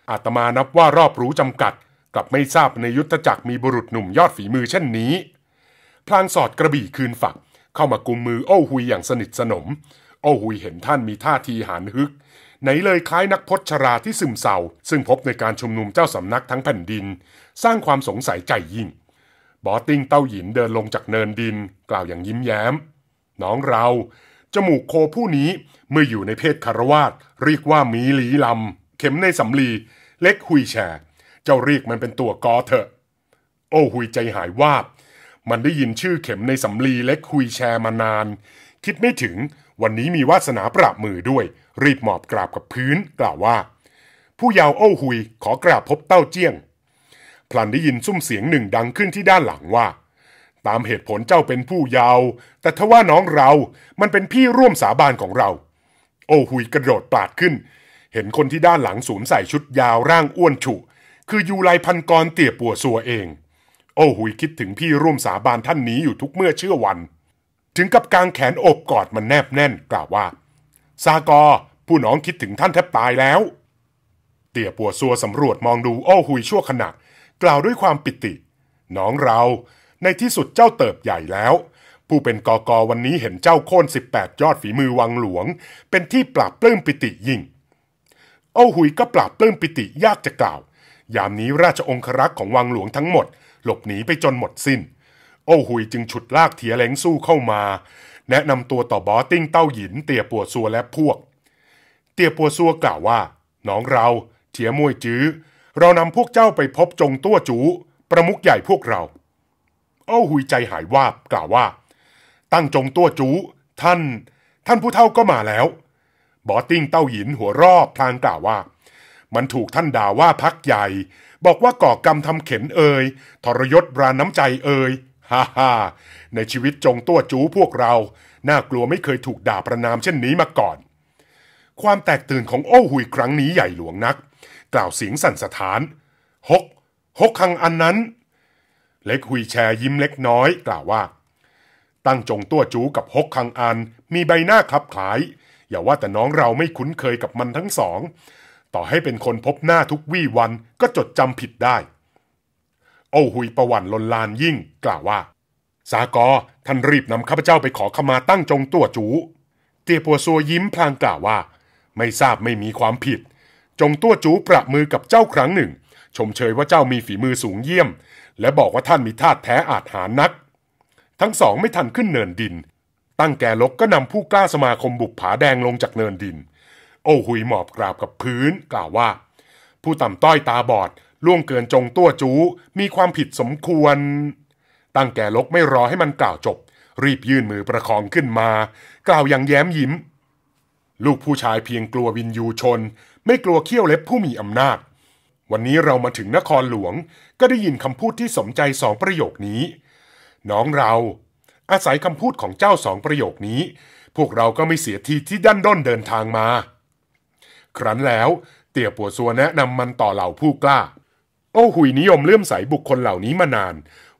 อาตมานับว่ารอบรู้จำกัดกลับไม่ทราบในยุทธจักรมีบุรุษหนุ่มยอดฝีมือเช่นนี้ พลางสอดกระบี่คืนฝักเข้ามากุมมือโอ้หุยอย่างสนิทสนม โอ้หุยเห็นท่านมีท่าทีหานฮึกไหนเลยคล้ายนักพจราที่ซึมเศร้าซึ่งพบในการชุมนุมเจ้าสำนักทั้งแผ่นดิน สร้างความสงสัยใจยิ่งบอสติ้งเต้าหยินเดินลงจากเนินดินกล่าวอย่างยิ้มแย้ม น้องเรา จมูกโคผู้นี้เมื่ออยู่ในเพศคารวาสเรียกว่ามีหลีลำเข็มในสำลีเล็กหุยแฉเจ้าเรียกมันเป็นตัวกอเถอะ โอ้หุยใจหายวาบมันได้ยินชื่อเข็มในสำลีเล็กคุยแชมานาน คิดไม่ถึงวันนี้มีวาสนาประมือด้วย รีบหมอบกราบกับพื้นกล่าวว่า ผู้ยาวโอ้หุยขอกราบพบเต้าเจี้ยงพลันได้ยินซุ้มเสียงหนึ่งดังขึ้นที่ด้านหลังว่า ตามเหตุผลเจ้าเป็นผู้ยาว แต่ทว่าน้องเรามันเป็นพี่ร่วมสาบานของเรา โอหุยกระโดดปาดขึ้น เห็นคนที่ด้านหลังสวมใส่ชุดยาวร่างอ้วนฉุ คือยูไลพันกรเตี่ยปัวซัวเอง โอหุยคิดถึงพี่ร่วมสาบานท่านนี้อยู่ทุกเมื่อเชื่อวัน ถึงกับกางแขนอบกอดมันแนบแน่นกล่าวว่า ซากอผู้น้องคิดถึงท่านแทบตายแล้ว เตี่ยปัวซัวสำรวจมองดูโอหุยชั่วขณะกล่าวด้วยความปิติ น้องเราในที่สุดเจ้าเติบใหญ่แล้ว ผู้เป็นกอกอวันนี้เห็นเจ้าโค่น18ยอดฝีมือวังหลวง เป็นที่ปราบปลื้มปิติยิ่งเอ้าหุยก็ปราบปลื้มปิติยากจะกล่าว ยามนี้ราชองครักษ์ของวังหลวงทั้งหมดหลบหนีไปจนหมดสิน้น โอ้หุยจึงฉุดลากเถียแหลงสู้เข้ามา แนะนำตัวต่อบอสติ้งเต้าหยินเตี่ยปัวซัวและพวก เตี่ยปัวซัวกล่าวว่าน้องเราเถียมวยจื้อเรานำพวกเจ้าไปพบจงตัวจูประมุกใหญ่พวกเราเอ้าหุยใจหายวาบกล่าวว่า ตั้งจงตัวจูท่าน ท่านผู้เท่าก็มาแล้ว บอติ้งเต้าหยินหัวรอบพลางกล่าวว่า มันถูกท่านด่าว่าพักใหญ่ บอกว่าก่อกรรมทำเข็นเอ่ย ทรยศราน้ำใจเอ่ย ฮ่าฮ่าในชีวิตจงตัวจูพวกเรา น่ากลัวไม่เคยถูกด่าประนามเช่นนี้มาก่อน ความแตกตื่นของโอ้หุยครั้งนี้ใหญ่หลวงนักกล่าวเสียงสั่นสะท้านฮกฮกคังอันนั้น เล็กหุยแชยิ้มเล็กน้อยกล่าวว่า ตั้งจงตัวจูกับฮกคังอันมีใบหน้าคลับคล้าย อย่าว่าแต่น้องเราไม่คุ้นเคยกับมันทั้งสอง ต่อให้เป็นคนพบหน้าทุกวี่วันก็จดจำผิดได้ โอหุยประวันลนลานยิ่งกล่าวว่าสากอ ท่านรีบนำข้าพเจ้าไปขอขมาตั้งจงตัวจูเตียปัวซัวยิ้มพลางกล่าวว่า ไม่ทราบไม่มีความผิดจงตัวจูประมือกับเจ้าครั้งหนึ่ง ชมเชยว่าเจ้ามีฝีมือสูงเยี่ยม และบอกว่าท่านมีธาตุแท้อาจหานัก ทั้งสองไม่ทันขึ้นเนินดิน ตั้งแกลกก็นำผู้กล้าสมาคมบุกผาแดงลงจากเนินดิน โอ้หุยหมอบกราบกับพื้นกล่าวว่า ผู้ต่ำต้อยตาบอดล่วงเกินจงตัวจูมีความผิดสมควร ตั้งแกลกไม่รอให้มันกล่าวจบ รีบยื่นมือประคองขึ้นมา กล่าวอย่างแย้มยิ้ม ลูกผู้ชายเพียงกลัววินยูชนไม่กลัวเขี้ยวเล็บผู้มีอำนาจ วันนี้เรามาถึงนครหลวง ก็ได้ยินคำพูดที่สมใจสองประโยคนี้ น้องเรา อาศัยคำพูดของเจ้าสองประโยคนี้ พวกเราก็ไม่เสียทีที่ดันด้นเดินทางมา ครั้นแล้ว เตี่ยปวดซัวแนะนำมันต่อเหล่าผู้กล้า โอ้หุยนิยมเลื่อมใสบุคคลเหล่านี้มานาน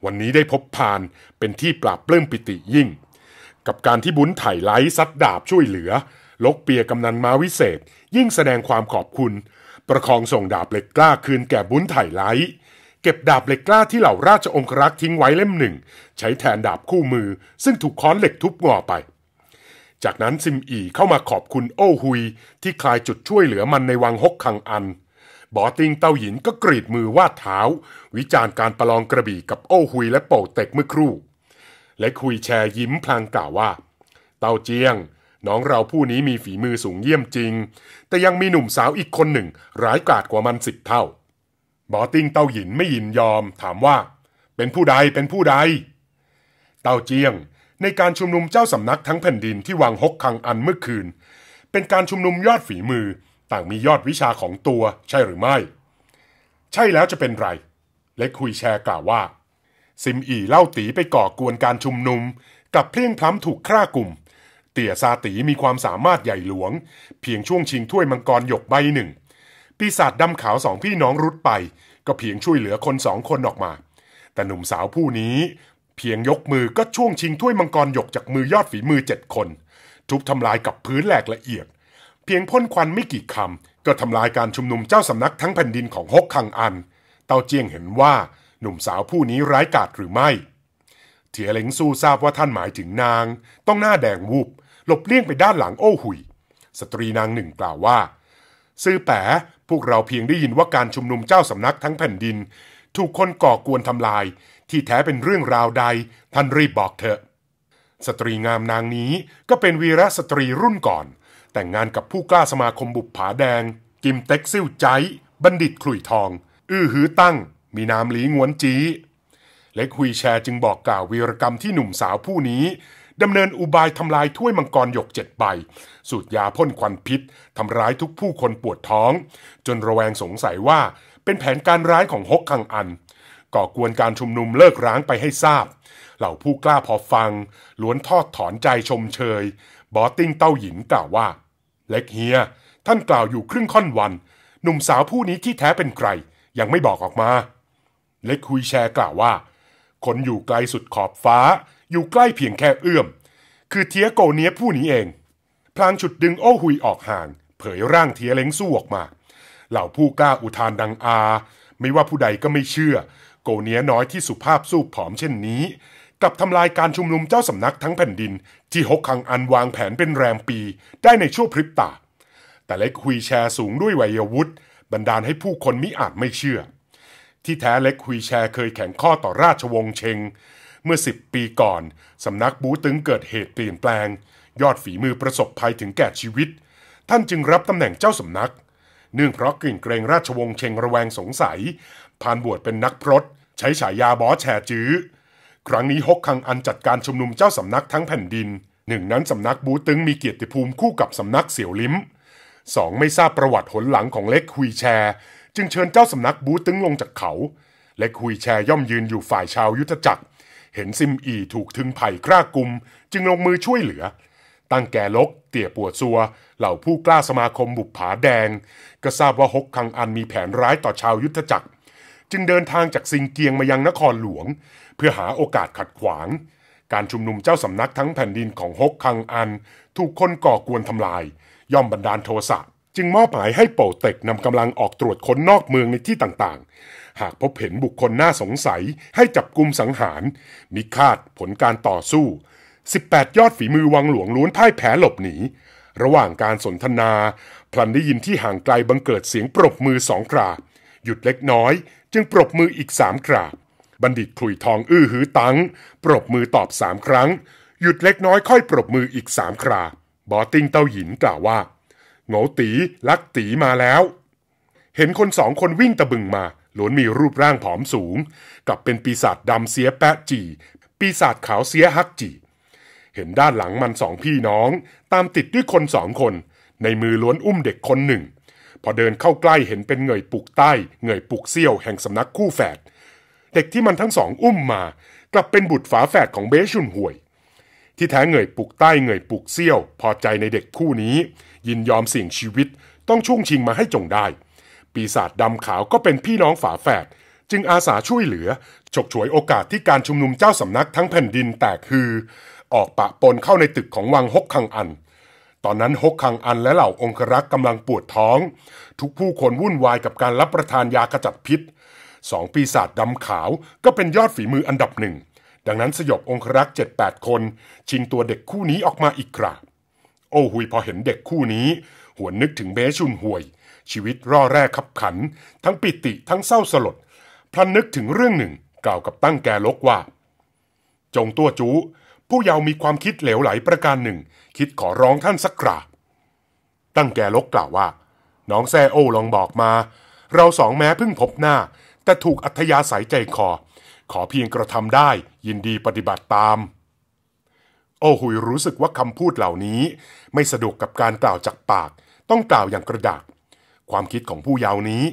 วันนี้ได้พบพาน เป็นที่ปราบปลื้มปิติยิ่ง กับการที่บุญไถ่ไล้ซัดดาบช่วยเหลือลกเปียกำนันมาวิเศษยิ่งแสดงความขอบคุณ ประคองส่งดาบเหล็กกล้าคืนแก่บุญไถ่ไลเก็บดาบเหล็กกล้าที่เหล่าราชองครักษ์ทิ้งไว้เล่มหนึ่ง ใช้แทนดาบคู่มือซึ่งถูกค้อนเหล็กทุบงอไป จากนั้นซิมอีเข้ามาขอบคุณโอ้ฮุย ที่คลายจุดช่วยเหลือมันในวังฮกคังอัน บอติงเต้าหยินก็กรีดมือวาดเท้า วิจารณ์การประลองกระบี่กับโอ้ฮุยและโปเต็กเมื่อครู่ และคุยแชร์ยิ้มพลางกล่าวว่า เต้าเจียงน้องเราผู้นี้มีฝีมือสูงเยี่ยมจริง แต่ยังมีหนุ่มสาวอีกคนหนึ่งร้ายกาจกว่ามันสิบเท่า บอติงเต้าหยินไม่ยินยอม ถามว่าเป็นผู้ใดเป็นผู้ใด เต้าเจียงในการชุมนุมเจ้าสำนักทั้งแผ่นดินที่วังฮกคังอันเมื่อคืน เป็นการชุมนุมยอดฝีมือต่างมียอดวิชาของตัว ใช่หรือไม่ ใช่แล้วจะเป็นไรและคุยแชร์กล่าวว่าซิมอีเล่าตีไปก่อกวนการชุมนุมกับเพลียงพล้ำถูกฆ่ากลุ่มเตี่ยซาตีมีความสามารถใหญ่หลวง เพียงช่วงชิงถ้วยมังกรหยกใบหนึ่ง ปีศาจดำขาวสองพี่น้องรุดไปก็เพียงช่วยเหลือคนสองคนออกมา แต่หนุ่มสาวผู้นี้ เพียงยกมือก็ช่วงชิงถ้วยมังกรหยกจากมือยอดฝีมือเจ็ดคน ทุบทำลายกับพื้นแหลกละเอียด เพียงพ่นควันไม่กี่คำ ก็ทำลายการชุมนุมเจ้าสำนักทั้งแผ่นดินของฮกคังอัน เต้าเจียงเห็นว่าหนุ่มสาวผู้นี้ร้ายกาจหรือไม่ เถียเหลงสู้ทราบว่าท่านหมายถึงนาง ต้องหน้าแดงวูบหลบเลี่ยงไปด้านหลังโอ้หุย สตรีนางหนึ่งกล่าวว่า ซื่อแป๋พวกเราเพียงได้ยินว่าการชุมนุมเจ้าสำนักทั้งแผ่นดินถูกคนก่อกวนทำลาย ที่แท้เป็นเรื่องราวใด ท่านรีบบอกเถอะ สตรีงามนางนี้ก็เป็นวีรสตรีรุ่นก่อน แต่งงานกับผู้กล้าสมาคมบุปผาแดง กิมเต็กซิลใจ บัณฑิตขลุ่ยทอง อื้อหือตั้ง มีนามหลีงวนจีเล็กฮุยแชร์จึงบอกกล่าววีรกรรมที่หนุ่มสาวผู้นี้ดำเนินอุบายทำลายถ้วยมังกรหยกเจ็ดใบสูตรยาพ่นควันพิษทำร้ายทุกผู้คนปวดท้อง จนระแวงสงสัยว่า เป็นแผนการร้ายของฮกคังอัน ก่อกวนการชุมนุมเลิกร้างไปให้ทราบ เหล่าผู้กล้าพอฟังล้วนทอดถอนใจชมเชย บอติ้งเต้าหญิงกล่าวว่า เล็กเฮียท่านกล่าวอยู่ครึ่งค่อนวัน หนุ่มสาวผู้นี้ที่แท้เป็นใคร ยังไม่บอกออกมา เล็กคุยแชร์กล่าวว่าคนอยู่ไกลสุดขอบฟ้าอยู่ใกล้เพียงแค่เอื้อม คือเทียโกเนียผู้นี้เองพลางฉุดดึงโอ้หุยออกห่างเผยร่างเทียเล้งสู้ออกมา เหล่าผู้กล้าอุทานดังอา ไม่ว่าผู้ใดก็ไม่เชื่อ โกเนียน้อยที่สุภาพสู้ผอมเช่นนี้กลับทำลายการชุมนุมเจ้าสำนักทั้งแผ่นดินที่ฮกขังอันวางแผนเป็นแรมปี ได้ในชั่วพริบตา แต่เล็กคุยแชร์สูงด้วยวัยวุฒิบันดาลให้ผู้คนมิอาจไม่เชื่อ ที่แท้เล็กคุยแชร์เคยแข่งข้อต่อราชวงศ์เชงเมื่อ10ปีก่อน สำนักบูตึงเกิดเหตุเปลี่ยนแปลง ยอดฝีมือประสบภัยถึงแก่ชีวิต ท่านจึงรับตำแหน่งเจ้าสำนัก เนื่องเพราะกลิ่นเกรงราชวงศ์เชงระแวงสงสัย ผ่านบวชเป็นนักพรตใช้ฉายาบอแชจื้อ ครั้งนี้ฮกคังอันจัดการชุมนุมเจ้าสำนักทั้งแผ่นดิน หนึ่งนั้นสำนักบูตึงมีเกียรติภูมิคู่กับสำนักเสี่ยวลิ้มสองไม่ทราบประวัติหนหลังของเล็กฮุยแชจึงเชิญเจ้าสำนักบูตึงลงจากเขา เล็กฮุยแชย่อมยืนอยู่ฝ่ายชาวยุทธจักรเห็นซิมอีถูกถึงไผ่คร่ากุม จึงลงมือช่วยเหลือ ตั้งแก่ลกเตี่ยปวดซัว เหล่าผู้กล้าสมาคมบุปผาแดงก็ทราบว่าฮกคังอันมีแผนร้ายต่อชาวยุทธจักร จึงเดินทางจากซิงเกียงมายังนครหลวง เพื่อหาโอกาสขัดขวาง การชุมนุมเจ้าสำนักทั้งแผ่นดินของฮกคังอัน ถูกคนก่อกวนทำลายย่อมบันดาลโทสะจึงมอบหมายให้โปเต็กนำกำลังออกตรวจค้นนอกเมืองในที่ต่างๆหากพบเห็นบุคคลน่าสงสัยให้จับกลุมสังหารมิคาดผลการต่อสู้18ยอดฝีมือวังหลวงล้วนพ่ายแพ้หลบหนีระหว่างการสนทนาพลันได้ยินที่ห่างไกลบังเกิดเสียงปรบมือสองกรา หยุดเล็กน้อย จึงปรบมืออีกสามกรา บัณฑิตคลุยทองอื้อหือตัง ปรบมือตอบสามครั้ง หยุดเล็กน้อยค่อยปรบมืออีกสามครา บอติงเต้าหินกล่าวว่าโงตีลักตีมาแล้ว เห็นคนสองคนวิ่งตะบึงมาล้วนมีรูปร่างผอมสูงกับเป็นปีศาจดำเสียแปะจีปีศาจขาวเสียฮักจี เห็นด้านหลังมันสองพี่น้อง ตามติดด้วยคนสองคนในมือล้วนอุ้มเด็กคนหนึ่ง พอเดินเข้าใกล้เห็นเป็นเงยปุกใต้เงยปุกเซี่ยวแห่งสำนักคู่แฝดเด็กที่มันทั้งสองอุ้มมา กลับเป็นบุตรฝาแฝดของเบชุนห่วยที่แท้เงยปุกใต้เงยปุกเซี่ยวพอใจในเด็กคู่นี้ ยินยอมเสี่ยงชีวิตต้องช่วงชิงมาให้จงได้ปีศาจดำขาวก็เป็นพี่น้องฝาแฝดจึงอาสาช่วยเหลือฉกฉวยโอกาสที่การชุมนุมเจ้าสำนักทั้งแผ่นดินแตกคือ ออกปะปนเข้าในตึกของวังฮกคังอัน ตอนนั้นฮกคังอันและเหล่าองครักษ์กำลังปวดท้อง ทุกผู้คนวุ่นวายกับการรับประทานยากระจัดพิษสองปีศาจดำขาวก็เป็นยอดฝีมืออันดับหนึ่งดังนั้นสยบองครักษ์7ดคนชิงตัวเด็กคู่นี้ออกมาอีกคราโอหุยพอเห็นเด็กคู่นี้หวนนึกถึงเบชุนห่วยชีวิตร่อแร่ขับขัน ทั้งปิติทั้งเศร้าสลด พลันนึกถึงเรื่องหนึ่งกล่าวกับตั้งแกลกว่า จงตัวจูผู้เยาว์มีความคิดเหลวไหลประการหนึ่ง คิดขอร้องท่านสักคราตั้งแกลกกล่าวว่า น้องแซโอลองบอกมา เราสองแม้เพิ่งพบหน้า แต่ถูกอัธยาศัยใจคอขอเพียงกระทำได้ ยินดีปฏิบัติตาม โอหุยรู้สึกว่าคำพูดเหล่านี้ไม่สะดวกกับการกล่าวจากปาก ต้องกล่าวอย่างกระดาษความคิดของผู้เยาว์นี้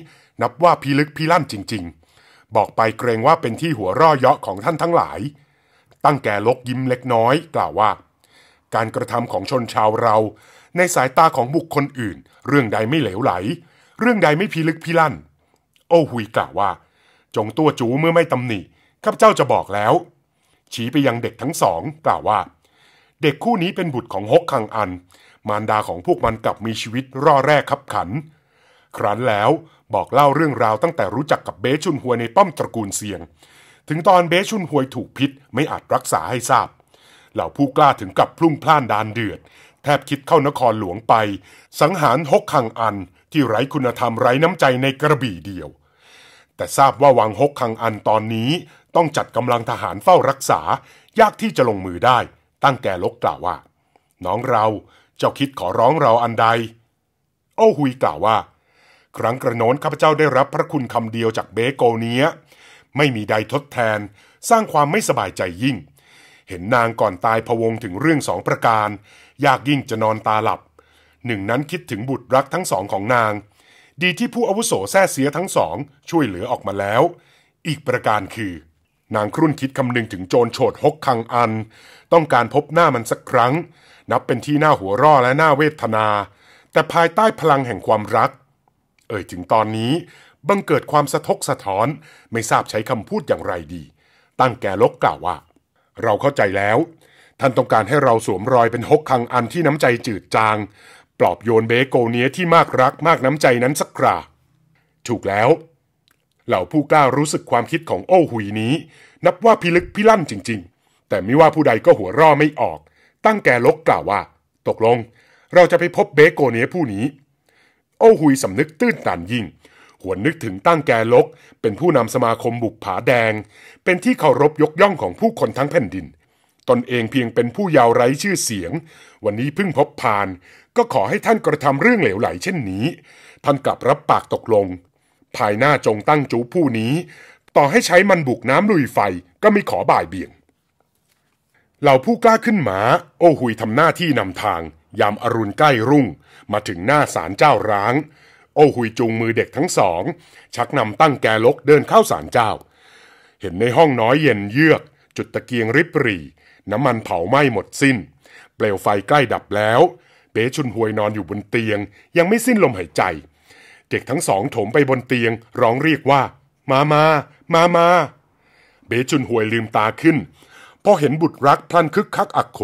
นับว่าพิลึกพิลั่นจริง ๆ บอกไปเกรงว่าเป็นที่หัวร่อเยาะของท่านทั้งหลาย ตั้งแก่ลกยิ้มเล็กน้อย กล่าวว่า การกระทำของชนชาวเรา ในสายตาของบุคคลอื่น เรื่องใดไม่เหลวไหล เรื่องใดไม่พิลึกพิลั่น โอ้หุยกล่าวว่า จงตัวจูเมื่อไม่ตำหนิข้าพเจ้าจะบอกแล้วชี้ไปยังเด็กทั้งสอง กล่าวว่า เด็กคู่นี้เป็นบุตรของฮกคังอัน มารดาของพวกมันกลับมีชีวิตร่อแรกขับขันครั้นแล้วบอกเล่าเรื่องราวตั้งแต่รู้จักกับเบสชุนหวยในป้อมตระกูลเซียง ถึงตอนเบสชุนหวยถูกพิษไม่อาจรักษาให้ทราบ เหล่าผู้กล้าถึงกับพลุ่งพล่านดานเดือด แทบคิดเข้านครหลวงไป สังหารฮกคังอันที่ไร้คุณธรรมไร้น้ำใจในกระบี่เดียว แต่ทราบว่าวังฮกคังอันตอนนี้ ต้องจัดกำลังทหารเฝ้ารักษา ยากที่จะลงมือได้ ตั้งแกลกกล่าวว่า น้องเราเจ้าคิดขอร้องเราอันใด โอ้หุยกล่าวว่าครั้งกระโน้นข้าพเจ้าได้รับพระคุณคำเดียวจากเบโกเนียไม่มีใดทดแทน สร้างความไม่สบายใจยิ่ง เห็นนางก่อนตายพวงถึงเรื่องสองประการ ยากยิ่งจะนอนตาหลับหนึ่งนั้นคิดถึงบุตรรักทั้งสองของนาง ดีที่ผู้อาวุโสแท้เสียทั้งสอง ช่วยเหลือออกมาแล้ว อีกประการคือ นางครุ่นคิดคำนึงถึงโจรโฉดฮกคังอัน ต้องการพบหน้ามันสักครั้ง นับเป็นที่หน้าหัวร่อและหน้าเวทนา แต่ภายใต้พลังแห่งความรักเอ่ยถึงตอนนี้บังเกิดความสะทกสะท้อนไม่ทราบใช้คำพูดอย่างไรดี ตั้งแกลกกล่าวว่า เราเข้าใจแล้ว ท่านต้องการให้เราสวมรอยเป็นฮกคังอันที่น้ำใจจืดจาง ปลอบโยนเบโกเนียที่มากรักมากน้ำใจนั้นสักครา ถูกแล้วเหล่าผู้กล้ารู้สึกความคิดของโอ้หุยนี้ นับว่าพิลึกพิลั่นจริง ๆ แต่ไม่ว่าผู้ใดก็หัวร่อไม่ออก ตั้งแกลกกล่าวว่า ตกลง เราจะไปพบเบโกเนียผู้นี้โอ้หุยสำนึกตื้นตันยิ่งหวนนึกถึงตั้งแกลก เป็นผู้นำสมาคมบุกผาแดง เป็นที่เคารพยกย่องของผู้คนทั้งแผ่นดิน ตนเองเพียงเป็นผู้ยาวไร้ชื่อเสียง วันนี้เพิ่งพบพาน ก็ขอให้ท่านกระทำเรื่องเหลวไหล เช่นนี้ท่านกลับรับปากตกลง ภายหน้าจงตั้งจูผู้นี้ ต่อให้ใช้มันบุกน้ำลุยไฟก็ไม่ขอบ่ายเบี่ยงเหล่าผู้กล้าขึ้นหมา โอหุยทำหน้าที่นำทางยามอรุณใกล้รุ่งมาถึงหน้าศาลเจ้าร้าง โอ้หุยจุงมือเด็กทั้งสองชักนำตั้งแกลกเดินเข้าศาลเจ้า เห็นในห้องน้อยเย็นเยือก จุดตะเกียงริบหรี่น้ำมันเผาไหม้หมดสิน้น เปลวไฟใกล้ดับแล้ว เป๋ชุนหวยนอนอยู่บนเตียง ยังไม่สิ้นลมหายใจ เด็กทั้งสองโถมไปบนเตียง ร้องเรียกว่ามามา มามาเบชุนหวยลืมตาขึ้นพอเห็นบุตรรักพลันคึกคักอักโข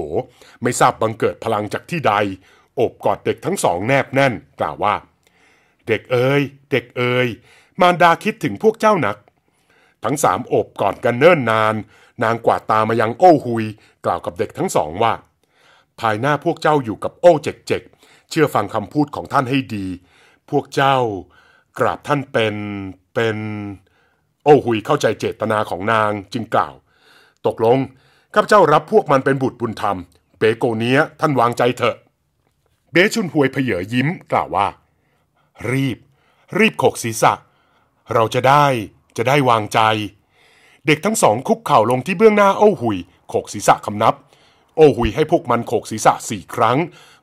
ไม่ทราบบังเกิดพลังจากที่ใด โอบกอดเด็กทั้งสองแนบแน่น กล่าวว่า เด็กเอ๋ยเด็กเอ๋ยมารดาคิดถึงพวกเจ้าหนัก ทั้งสามโอบกอดกันเนิ่นนาน นางกวาดตามายังโอ้หุย กล่าวกับเด็กทั้งสองว่า ภายหน้าพวกเจ้าอยู่กับโอ้เจกเจกเชื่อฟังคำพูดของท่านให้ดี พวกเจ้ากราบท่านเป็น เป็น โอ้หุยเข้าใจเจตนาของนางจึงกล่าว ตกลงข้าพเจ้ารับพวกมันเป็นบุตรบุญธรรมเปโกเนียท่านวางใจเถอะ เบชุนหวยเพเยยิ้ม กล่าวว่า รีบ รีบขกศีรษะ เราจะได้จะได้วางใจ เด็กทั้งสองคุกเข่าลงที่เบื้องหน้าโอ้หุยโขกศีรษะคำนับ โอ้หุยให้พวกมันโขกศีรษะสี่ครั้ง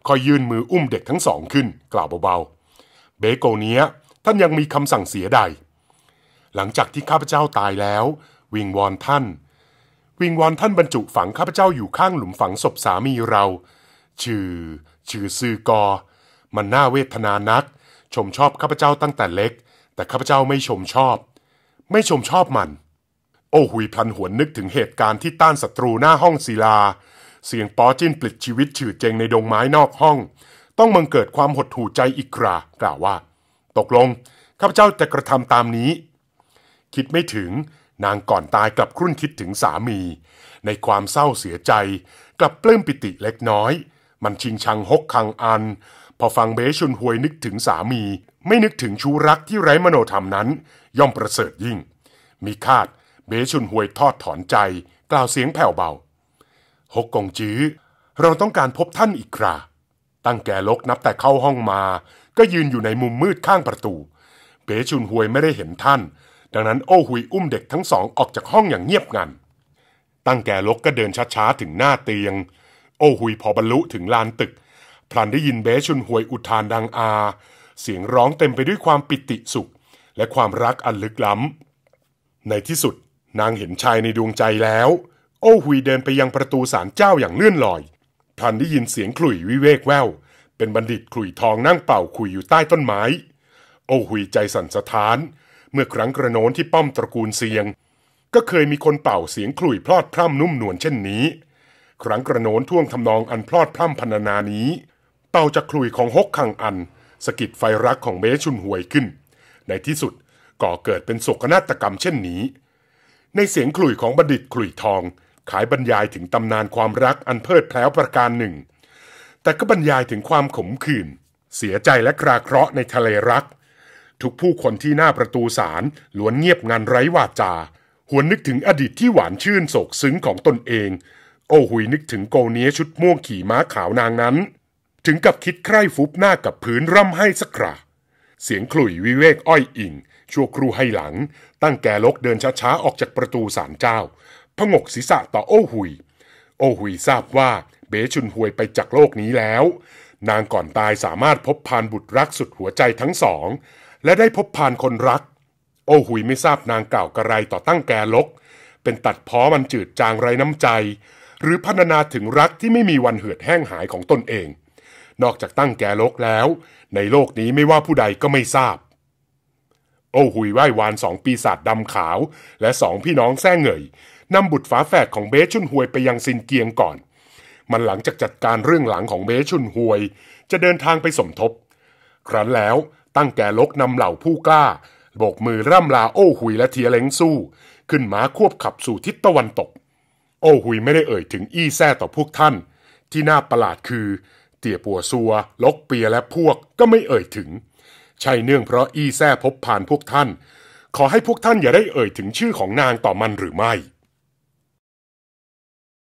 คอยยื่นมืออุ้มเด็กทั้งสองขึ้น กล่าวเบาๆเบโกเนียท่านยังมีคำสั่งเสียใด หลังจากที่ข้าพเจ้าตายแล้ว วิงวอนท่านวิงวอนท่านบรรจุฝังข้าพเจ้าอยู่ข้างหลุมฝังศพสามีเรา ชื่อ ชื่อซือกอ มันน่าเวทนานัก ชมชอบข้าพเจ้าตั้งแต่เล็ก แต่ข้าพเจ้าไม่ชมชอบ ไม่ชมชอบมัน โอ้หุยพลันหวนนึกถึงเหตุการณ์ที่ต้านศัตรูหน้าห้องศิลา เสียงปอจิ้นปลิดชีวิตฉืดเจงในดงไม้นอกห้อง ต้องมังเกิดความหดหู่ใจอีกรา กล่าวว่า ตกลงข้าพเจ้าจะกระทำตามนี้ คิดไม่ถึงนางก่อนตายกลับครุ่นคิดถึงสามี ในความเศร้าเสียใจกลับปลื้มปิติเล็กน้อย มันชิงชังฮกคังอัน พอฟังเบชุนหวยนึกถึงสามี ไม่นึกถึงชูรักที่ไร้มโนธรรมนั้นย่อมประเสริฐยิ่ง มีคาด เบชุนหวยทอดถอนใจกล่าวเสียงแผ่วเบาฮกกงจื้อ เราต้องการพบท่านอีกคราตั้งแก่ลกนับแต่เข้าห้องมาก็ยืนอยู่ในมุมมืดข้างประตูเบชุนหวยไม่ได้เห็นท่านดังนั้นโอหุยอุ้มเด็กทั้งสองออกจากห้องอย่างเงียบงันตั้งแก่ลกก็เดินช้าๆถึงหน้าเตียง โอหุยพอบรรลุถึงลานตึกพลันได้ยินเบชุนหวยอุทานดังอา เสียงร้องเต็มไปด้วยความปิติสุข และความรักอันลึกล้าในที่สุดนางเห็นชายในดวงใจแล้ว โอหุยเดินไปยังประตูศาลเจ้าอย่างเลื่อนลอยพลันได้ยินเสียงขลุ่ยวิเวกแววเป็นบัณฑิตขลุ่ยทองนั่งเป่าคุ่ยอยู่ใต้ต้นไม้ โอหุยใจสั่นสะท้านเมื่อครั้งกระโนนที่ป้อมตระกูลเสียง ก็เคยมีคนเป่าเสียงขลุ่ยพลอดพร่ำนุ่มนวลเช่นนี้ ครั้งกระโนนท่วงทำนองอันพลอดพร่ำพรรณนานี้เป่าจากขลุ่ยของฮกขังอัน สกิดไฟรักของเมชุนหวยขึ้น ในที่สุดก่อเกิดเป็นโศกนาฏกรรมเช่นนี้ ในเสียงขลุ่ยของบัณฑิตขลุ่ยทอง ขายบรรยายถึงตำนานความรักอันเพิดแผลวประการหนึ่ง แต่ก็บรรยายถึงความขมขื่นเสียใจและคราเคราะห์ในทะเลรักทุกผู้คนที่หน้าประตูศาลล้วนเงียบงันไร้วาจา หวนนึกถึงอดีตที่หวานชื่นโศกซึ้งของตนเอง โอหุยนึกถึงโกเนียชุดม่วงขี่ม้าขาวนางนั้น ถึงกับคิดใคร่ฟุบหน้ากับพื้นร่ำให้สักคราเสียงขลุ่ยวิเวกอ้อยอิงชั่วครูให้หลัง ตั้งแกลกเดินช้าๆออกจากประตูศาลเจ้า พงกศีรษะต่อโอหุย โอหุยทราบว่าเบชุนหวยไปจากโลกนี้แล้ว นางก่อนตายสามารถพบพานบุตรรักสุดหัวใจทั้งสองและได้พบผ่านคนรัก โอหุยไม่ทราบนางกล่าวกระไรต่อตั้งแกลก เป็นตัดพ้อมันจืดจางไรน้ำใจ หรือพันนาถึงรักที่ไม่มีวันเหือดแห้งหายของตนเอง นอกจากตั้งแกลกแล้ว ในโลกนี้ไม่ว่าผู้ใดก็ไม่ทราบ โอหุยไหว้วานสองปีศาจดำขาวและสองพี่น้องแซ่เงยนำบุตรฝาแฝดของเบชุนหวยไปยังซินเกียงก่อน มันหลังจากจัดการเรื่องหลังของเบชุนหวย จะเดินทางไปสมทบ ครั้นแล้วตั้งแก่ลกนำเหล่าผู้กล้าโบกมือร่ำลาโอ้หุยและเทียเล้งสู้ ขึ้นม้าควบขับสู่ทิศตะวันตก โอ้หุยไม่ได้เอ่ยถึงอี้แท่ต่อพวกท่าน ที่น่าประหลาดคือเตี่ยปัวซัวลกเปียและพวกก็ไม่เอ่ยถึงใช่เนื่องเพราะอี้แท่พบผ่านพวกท่าน ขอให้พวกท่านอย่าได้เอ่ยถึงชื่อของนางต่อมันหรือไม่